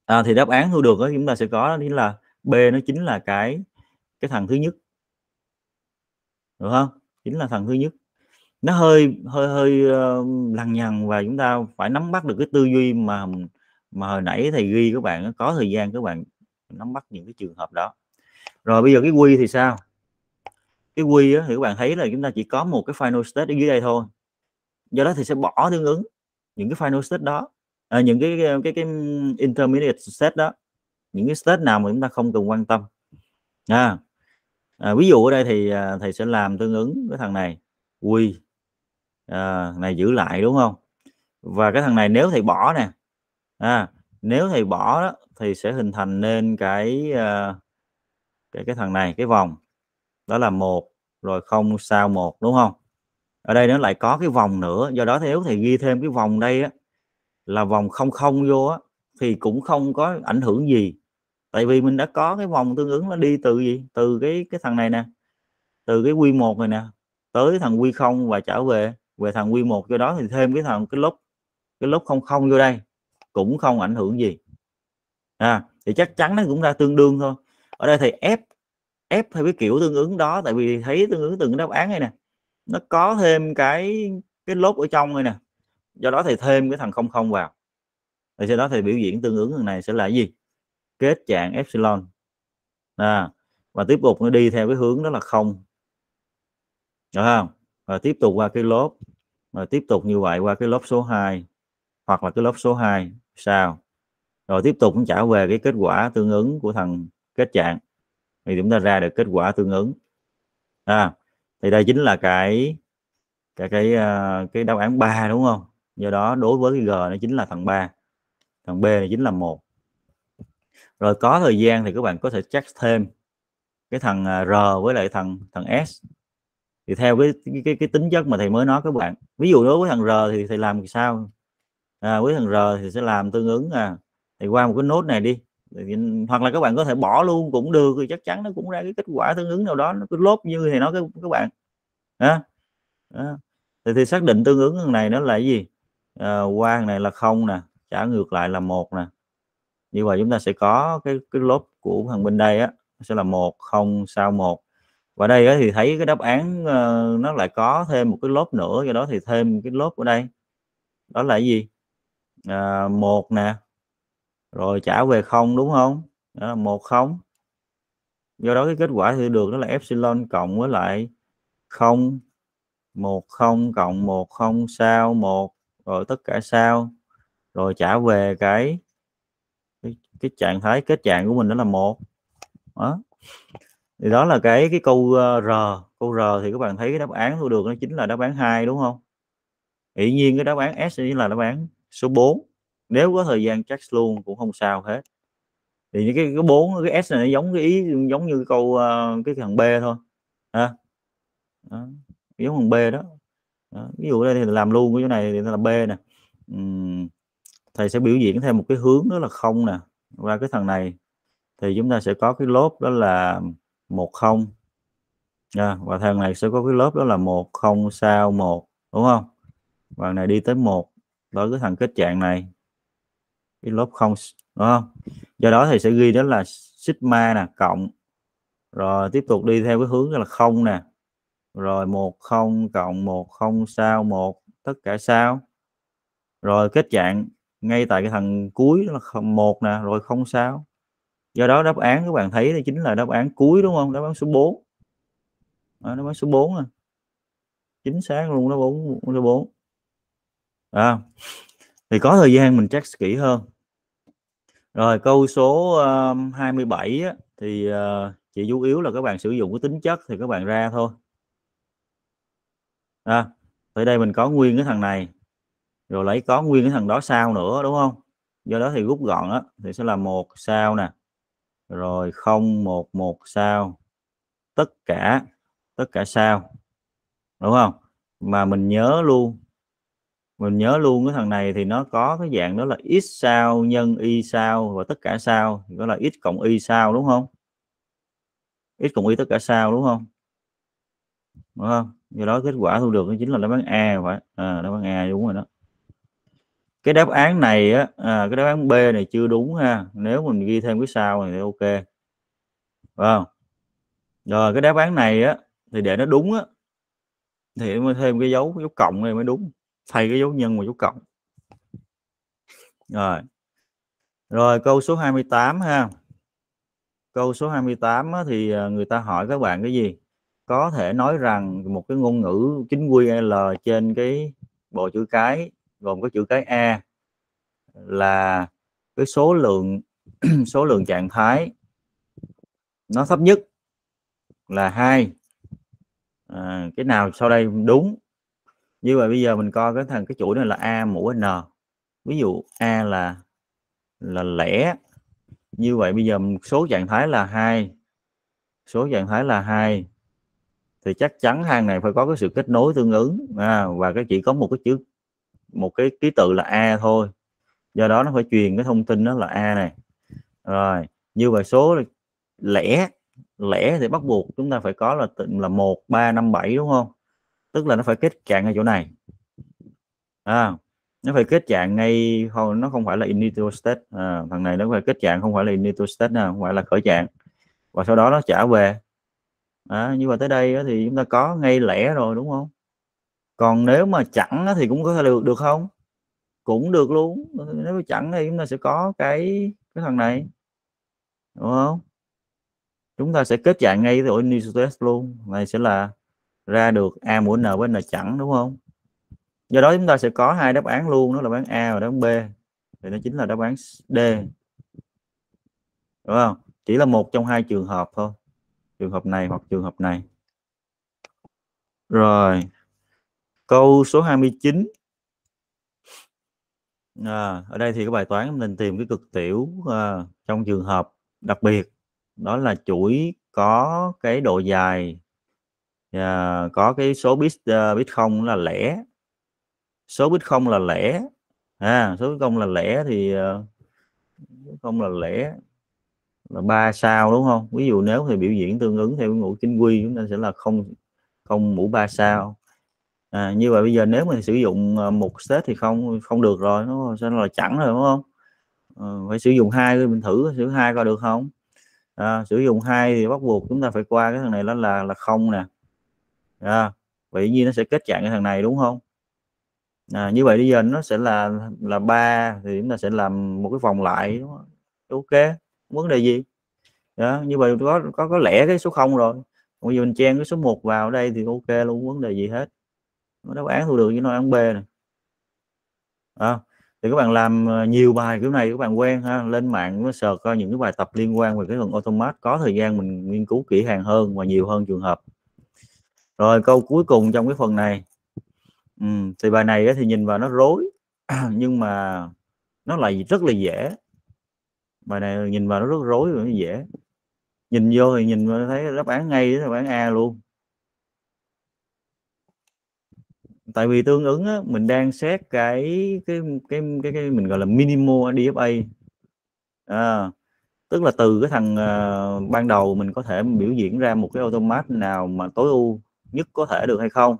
à, thì đáp án thu được đó, chúng ta sẽ có đó chính là b nó chính là cái cái thằng thứ nhất đúng không chính là thằng thứ nhất nó hơi hơi hơi uh, lằng nhằng và chúng ta phải nắm bắt được cái tư duy mà mà hồi nãy thầy ghi các bạn có thời gian các bạn nắm bắt những cái trường hợp đó rồi bây giờ cái quy thì sao cái quy á, thì các bạn thấy là chúng ta chỉ có một cái final state ở dưới đây thôi do đó thì sẽ bỏ tương ứng những cái final state đó à, những cái cái cái intermediate state đó những cái state nào mà chúng ta không cần quan tâm à, à, ví dụ ở đây thì à, thầy sẽ làm tương ứng với thằng này quy à, này giữ lại đúng không và cái thằng này nếu thầy bỏ nè à, nếu thầy bỏ đó, thì sẽ hình thành nên cái à, cái cái thằng này cái vòng đó là một rồi không sao một đúng không ở đây nó lại có cái vòng nữa do đó nếu thầy ghi thêm cái vòng đây á, là vòng không không vô á, thì cũng không có ảnh hưởng gì tại vì mình đã có cái vòng tương ứng nó đi từ gì từ cái cái thằng này nè từ cái quy một này nè tới thằng quy không và trở về về thằng quy một cho đó thì thêm cái thằng cái lốc cái lốc không không vô đây cũng không ảnh hưởng gì à, thì chắc chắn nó cũng ra tương đương thôi ở đây thì ép ép theo cái kiểu tương ứng đó tại vì thấy tương ứng từng đáp án này nè nó có thêm cái cái lốp ở trong này nè do đó thì thêm cái thằng không không vào thì sau đó thì biểu diễn tương ứng thằng này sẽ là gì kết trạng epsilon à, và tiếp tục nó đi theo cái hướng đó là không được không và tiếp tục qua cái lốp và tiếp tục như vậy qua cái lốp số 2 hoặc là cái lốp số 2 sao rồi tiếp tục trả về cái kết quả tương ứng của thằng kết trạng thì chúng ta ra được kết quả tương ứng à, thì đây chính là cái cái cái ờ, cái đáp án 3 đúng không do đó đối với cái g nó chính là thằng 3 thằng b chính là một rồi có thời gian thì các bạn có thể check thêm cái thằng à, R với lại thằng thằng S thì theo cái cái, cái, cái tính chất mà thầy mới nói các bạn ví dụ đối với thằng R thì thầy làm sao à, với thằng R thì sẽ làm tương ứng à thì qua một cái nốt này đi ừ, hoặc là các bạn có thể bỏ luôn cũng được thì chắc chắn nó cũng ra cái kết quả tương ứng nào đó nó cứ lốp như thì nói các, các bạn đó. đó. Thì, thì xác định tương ứng này nó là cái gì à, qua này là không nè trả ngược lại là một nè như vậy chúng ta sẽ có cái cái lốp của thằng bên đây á sẽ là một không sao một và đây á, thì thấy cái đáp án uh, nó lại có thêm một cái lốp nữa do đó thì thêm cái lốp ở đây đó là gì à, một nè rồi trả về không đúng không đó là một không do đó cái kết quả thì được đó là epsilon cộng với lại không một không cộng một không sao một rồi tất cả sao rồi trả về cái cái trạng thái kết trạng của mình đó là một đó thì đó là cái cái câu ờ, r câu r thì các bạn thấy cái đáp án thu được nó chính là đáp án hai đúng không tự nhiên cái đáp án s chính là đáp án số 4 nếu có thời gian chắc luôn cũng không sao hết thì những cái cái bốn cái s này nó giống cái ý giống như câu ờ, cái thằng b thôi à, giống thằng b đó. đó ví dụ đây thì làm luôn cái chỗ này thì là b nè uhm. thầy sẽ biểu diễn theo một cái hướng đó là không nè qua cái thằng này thì chúng ta sẽ có cái lốp đó là một không và thằng này sẽ có cái lớp đó là một không sao một đúng không và này đi tới một đối cái thằng kết trạng này cái lớp không đúng không do đó thì sẽ ghi đó là sigma nè cộng rồi tiếp tục đi theo cái hướng là không nè rồi một không cộng một không sao một tất cả sao rồi kết trạng ngay tại cái thằng cuối là một nè rồi không sao do đó đáp án các bạn thấy đây chính là đáp án cuối đúng không đáp án số 4 đó, à, đáp án số 4 à. chính xác luôn đó 4 số 4 à, thì có thời gian mình check kỹ hơn rồi câu số um, ờ, 27 á, thì uh, chỉ chủ yếu là các bạn sử dụng cái tính chất thì các bạn ra thôi à, ở đây mình có nguyên cái thằng này rồi lấy có nguyên cái thằng đó sao nữa đúng không do đó thì rút gọn đó thì sẽ là một sao nè rồi không một một sao tất cả tất cả sao đúng không mà mình nhớ luôn mình nhớ luôn cái thằng này thì nó có cái dạng đó là x sao nhân y sao và tất cả sao thì đó là x cộng y sao đúng không x cộng y tất cả sao đúng không đúng không do đó kết quả thu được chính là đáp án a phải à, đáp án a đúng rồi đó cái đáp án này á à, cái đáp án B này chưa đúng ha nếu mình ghi thêm cái sao này thì ok Vâng. rồi cái đáp án này á thì để nó đúng á thì mới thêm cái dấu dấu cộng này mới đúng thay cái dấu nhân và dấu cộng rồi rồi câu số 28 ha câu số 28 á, thì à, người ta hỏi các bạn cái gì có thể nói rằng một cái ngôn ngữ chính quy L trên cái bộ chữ cái gồm có chữ cái a là cái số lượng số lượng trạng thái nó thấp nhất là hai à, cái nào sau đây đúng như vậy bây giờ mình coi cái thằng cái chuỗi này là a mũ n ví dụ a là là lẻ như vậy bây giờ số trạng thái là hai số trạng thái là hai thì chắc chắn hàng này phải có cái sự kết nối tương ứng à, và cái chỉ có một cái chữ một cái ký tự là a thôi do đó nó phải truyền cái thông tin đó là a này rồi như vậy số lẻ lẻ thì bắt buộc chúng ta phải có là là một ba năm bảy đúng không tức là nó phải kết trạng ở chỗ này à, nó phải kết trạng ngay không nó không phải là initial state à, thằng này nó phải kết trạng không phải là initial state nào không phải là khởi trạng và sau đó nó trả về à, nhưng mà tới đây thì chúng ta có ngay lẻ rồi đúng không còn nếu mà chẳng thì cũng có thể được được không cũng được luôn nếu mà chẳng thì chúng ta sẽ có cái cái thằng này đúng không chúng ta sẽ kết dạng ngay rồi new test luôn này sẽ là ra được a mũ n với n chẳng đúng không do đó chúng ta sẽ có hai đáp án luôn đó là đáp án a và đáp án b thì nó chính là đáp án d đúng không chỉ là một trong hai trường hợp thôi trường hợp này hoặc trường hợp này rồi câu số 29 à, ở đây thì cái bài toán mình tìm cái cực tiểu à, trong trường hợp đặc biệt đó là chuỗi có cái độ dài à, có cái số bit uh, bit không là lẻ số bit không là lẻ à, số bit không là lẻ thì uh, không là lẻ là ba sao đúng không ví dụ nếu thì biểu diễn tương ứng theo ngũ chính quy chúng ta sẽ là không không mũ ba sao à, như vậy bây giờ nếu mình sử dụng ờ, một set thì không không được rồi nó sẽ là chẳng rồi đúng không à, phải sử dụng hai mình thử sử hai coi được không à, sử dụng hai thì bắt buộc chúng ta phải qua cái thằng này nó là là không nè à, vậy như nó sẽ kết chặn cái thằng này đúng không à, như vậy bây giờ nó sẽ là là ba thì chúng ta sẽ làm một cái vòng lại ok vấn đề gì đó như vậy có có có lẽ cái số không rồi bây giờ mình chen cái số 1 vào đây thì ok luôn vấn đề gì hết đáp án thu được với nó án b này à, thì các bạn làm ờ, nhiều bài kiểu này các bạn quen ha lên mạng nó sờ coi những cái bài tập liên quan về cái phần automat có thời gian mình nghiên cứu kỹ càng hơn và nhiều hơn trường hợp rồi câu cuối cùng trong cái phần này ừ, thì bài này thì nhìn vào nó rối nhưng mà nó lại rất là dễ bài này nhìn vào nó rất rối và nó dễ nhìn vô thì nhìn thấy đáp án ngay đáp án a luôn tại vì tương ứng á, mình đang xét cái cái cái cái, cái mình gọi là minimal DFA à, tức là từ cái thằng uh, ban đầu mình có thể biểu diễn ra một cái automat nào mà tối ưu nhất có thể được hay không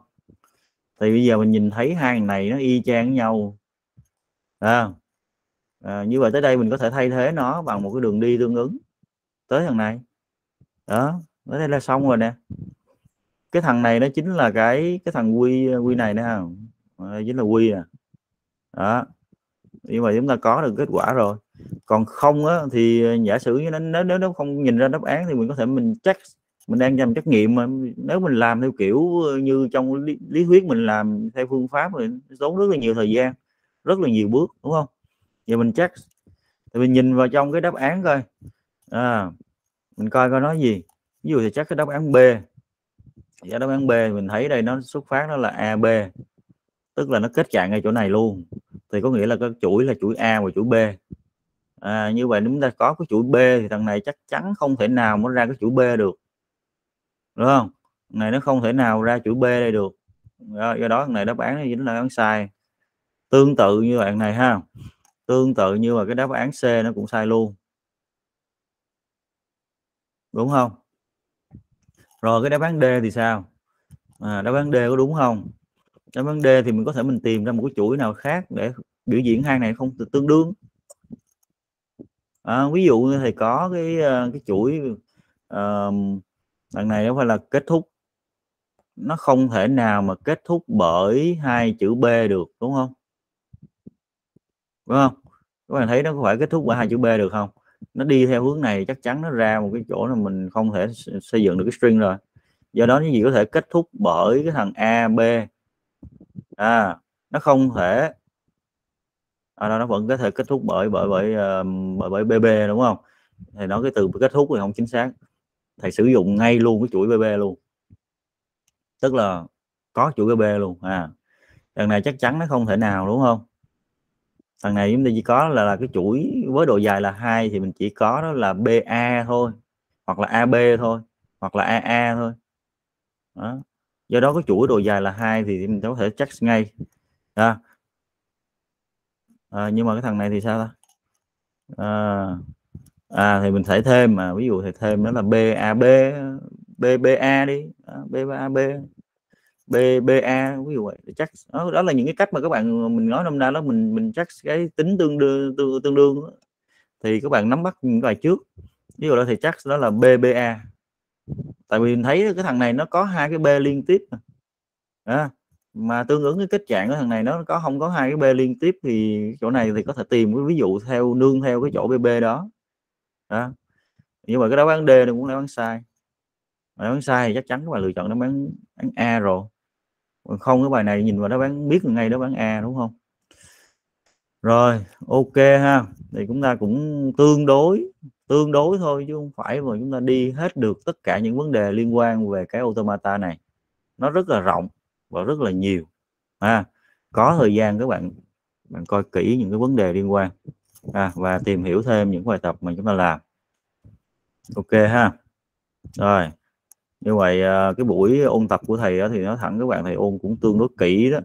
thì bây giờ mình nhìn thấy hai này nó y chang nhau à, à, như vậy tới đây mình có thể thay thế nó bằng một cái đường đi tương ứng tới thằng này đó tới đây là xong rồi nè cái thằng này nó chính là cái cái thằng quy quy này nữa không à, chính là quy à đó nhưng mà chúng ta có được kết quả rồi còn không á, thì giả sử nó nếu nếu nó không nhìn ra đáp án thì mình có thể mình chắc mình đang làm trắc nghiệm mà nếu mình làm theo kiểu như trong lý, lý thuyết mình làm theo phương pháp thì tốn rất là nhiều thời gian rất là nhiều bước đúng không giờ mình chắc thì mình nhìn vào trong cái đáp án coi à, mình coi coi nói gì ví dụ thì chắc cái đáp án B giá đáp án B mình thấy đây nó xuất phát đó là AB tức là nó kết chạm ngay chỗ này luôn thì có nghĩa là cái chuỗi là chuỗi A và chuỗi B à, như vậy chúng ta có cái chuỗi B thì thằng này chắc chắn không thể nào nó ra cái chuỗi B được đúng không thằng này nó không thể nào ra chuỗi B đây được do, do đó thằng này đáp án nó chính là đáp án sai tương tự như bạn này ha tương tự như là cái đáp án C nó cũng sai luôn đúng không rồi cái đáp án D thì sao à, đáp án D có đúng không đáp án D thì mình có thể mình tìm ra một cái chuỗi nào khác để biểu diễn hai này không tương đương à, ví dụ như thầy có cái ờ, cái chuỗi uh, này không phải là kết thúc nó không thể nào mà kết thúc bởi hai chữ B được đúng không đúng không các bạn thấy nó có phải kết thúc bởi hai chữ B được không nó đi theo hướng này chắc chắn nó ra một cái chỗ là mình không thể xây dựng được cái string rồi do đó những gì có thể kết thúc bởi cái thằng a b à nó không thể à, nó vẫn có thể kết thúc bởi bởi bởi ờ, bởi, bởi bb đúng không thì nói cái từ kết thúc thì không chính xác thầy sử dụng ngay luôn cái chuỗi bb luôn tức là có chuỗi bb luôn à lần này chắc chắn nó không thể nào đúng không thằng này chúng ta chỉ có là, là cái chuỗi với độ dài là hai thì mình chỉ có đó là BA thôi hoặc là AB thôi hoặc là AA thôi đó. do đó cái chuỗi độ dài là hai thì mình có thể check ngay à. À, nhưng mà cái thằng này thì sao ta à, à thì mình thể thêm mà ví dụ thì thêm đó là BAB BBA đi à, BAB BBA ví dụ vậy chắc đó, đó là những cái cách mà các bạn ờ, mình nói năm nay đó mình mình chắc cái tính tương đương tương, tương đương đó. thì các bạn nắm bắt những bài trước ví dụ đó thì chắc đó là BBA tại vì mình thấy cái thằng này nó có hai cái B liên tiếp à, mà tương ứng cái kết trạng của thằng này nó có không có hai cái B liên tiếp thì chỗ này thì có thể tìm cái ví dụ theo nương theo cái chỗ BB đó đó nhưng mà cái đáp án D thì cũng đáp án sai đáp án sai thì chắc chắn các bạn lựa chọn đáp án, án A rồi còn không cái bài này nhìn vào đáp án biết ngay đáp án a đúng không rồi ok ha thì chúng ta cũng tương đối tương đối thôi chứ không phải mà chúng ta đi hết được tất cả những vấn đề liên quan về cái automata này nó rất là rộng và rất là nhiều à, có thời gian các bạn bạn coi kỹ những cái vấn đề liên quan à, và tìm hiểu thêm những bài tập mà chúng ta làm ok ha rồi như vậy à, cái buổi ôn tập của thầy thì nói thẳng các bạn thầy ôn cũng tương đối kỹ đó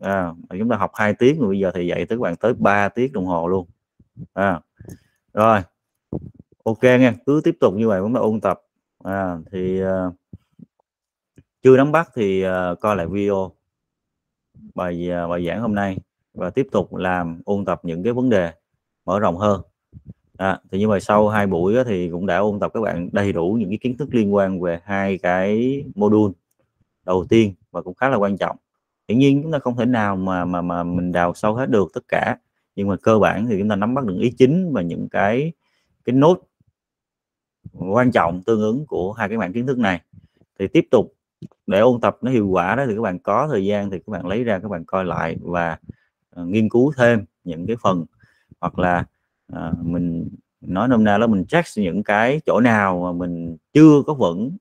à, chúng ta học 2 tiếng rồi bây giờ thầy dạy tới các bạn tới 3 tiếng đồng hồ luôn à, rồi ok nha cứ tiếp tục như vậy chúng ta ôn tập à, thì à, chưa nắm bắt thì à, coi lại video bài bài giảng hôm nay và tiếp tục làm ôn tập những cái vấn đề mở rộng hơn à, thì như vậy sau hai buổi thì cũng đã ôn tập các bạn đầy đủ những cái kiến thức liên quan về hai cái module đầu tiên và cũng khá là quan trọng hiển nhiên chúng ta không thể nào mà mà mà mình đào sâu hết được tất cả nhưng mà cơ bản thì chúng ta nắm bắt được ý chính và những cái cái nốt quan trọng tương ứng của hai cái mảng kiến thức này thì tiếp tục để ôn tập nó hiệu quả đó thì các bạn có thời gian thì các bạn lấy ra các bạn coi lại và uh, nghiên cứu thêm những cái phần hoặc là à, mình nói nôm na là mình check những cái chỗ nào mà mình chưa có vững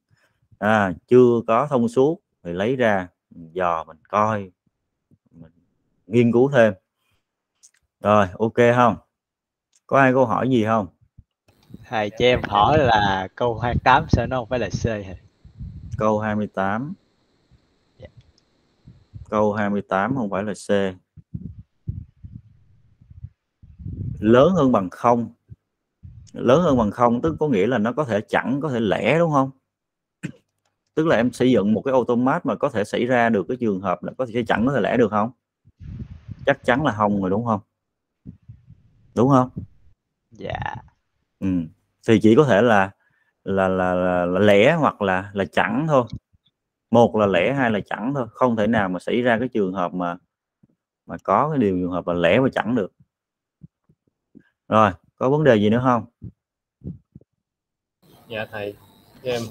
à, chưa có thông suốt thì lấy ra mình dò mình coi mình nghiên cứu thêm rồi ok không có ai câu hỏi gì không thầy cho em hỏi là câu 28 sao nó không phải là C thầy câu 28 yeah. Dạ. câu 28 không phải là C lớn hơn bằng không lớn hơn bằng không tức có nghĩa là nó có thể chẳng có thể lẻ đúng không tức là em xây dựng một cái automat mà có thể xảy ra được cái trường hợp là có thể chẳng có thể lẻ được không chắc chắn là không rồi đúng không đúng không dạ yeah. ừ. thì chỉ có thể là là là, là, là lẻ hoặc là là chẳng thôi một là lẻ hai là chẳng thôi không thể nào mà xảy ra cái trường hợp mà mà có cái điều trường hợp là lẻ và chẳng được rồi có vấn đề gì nữa không dạ thầy em hỏi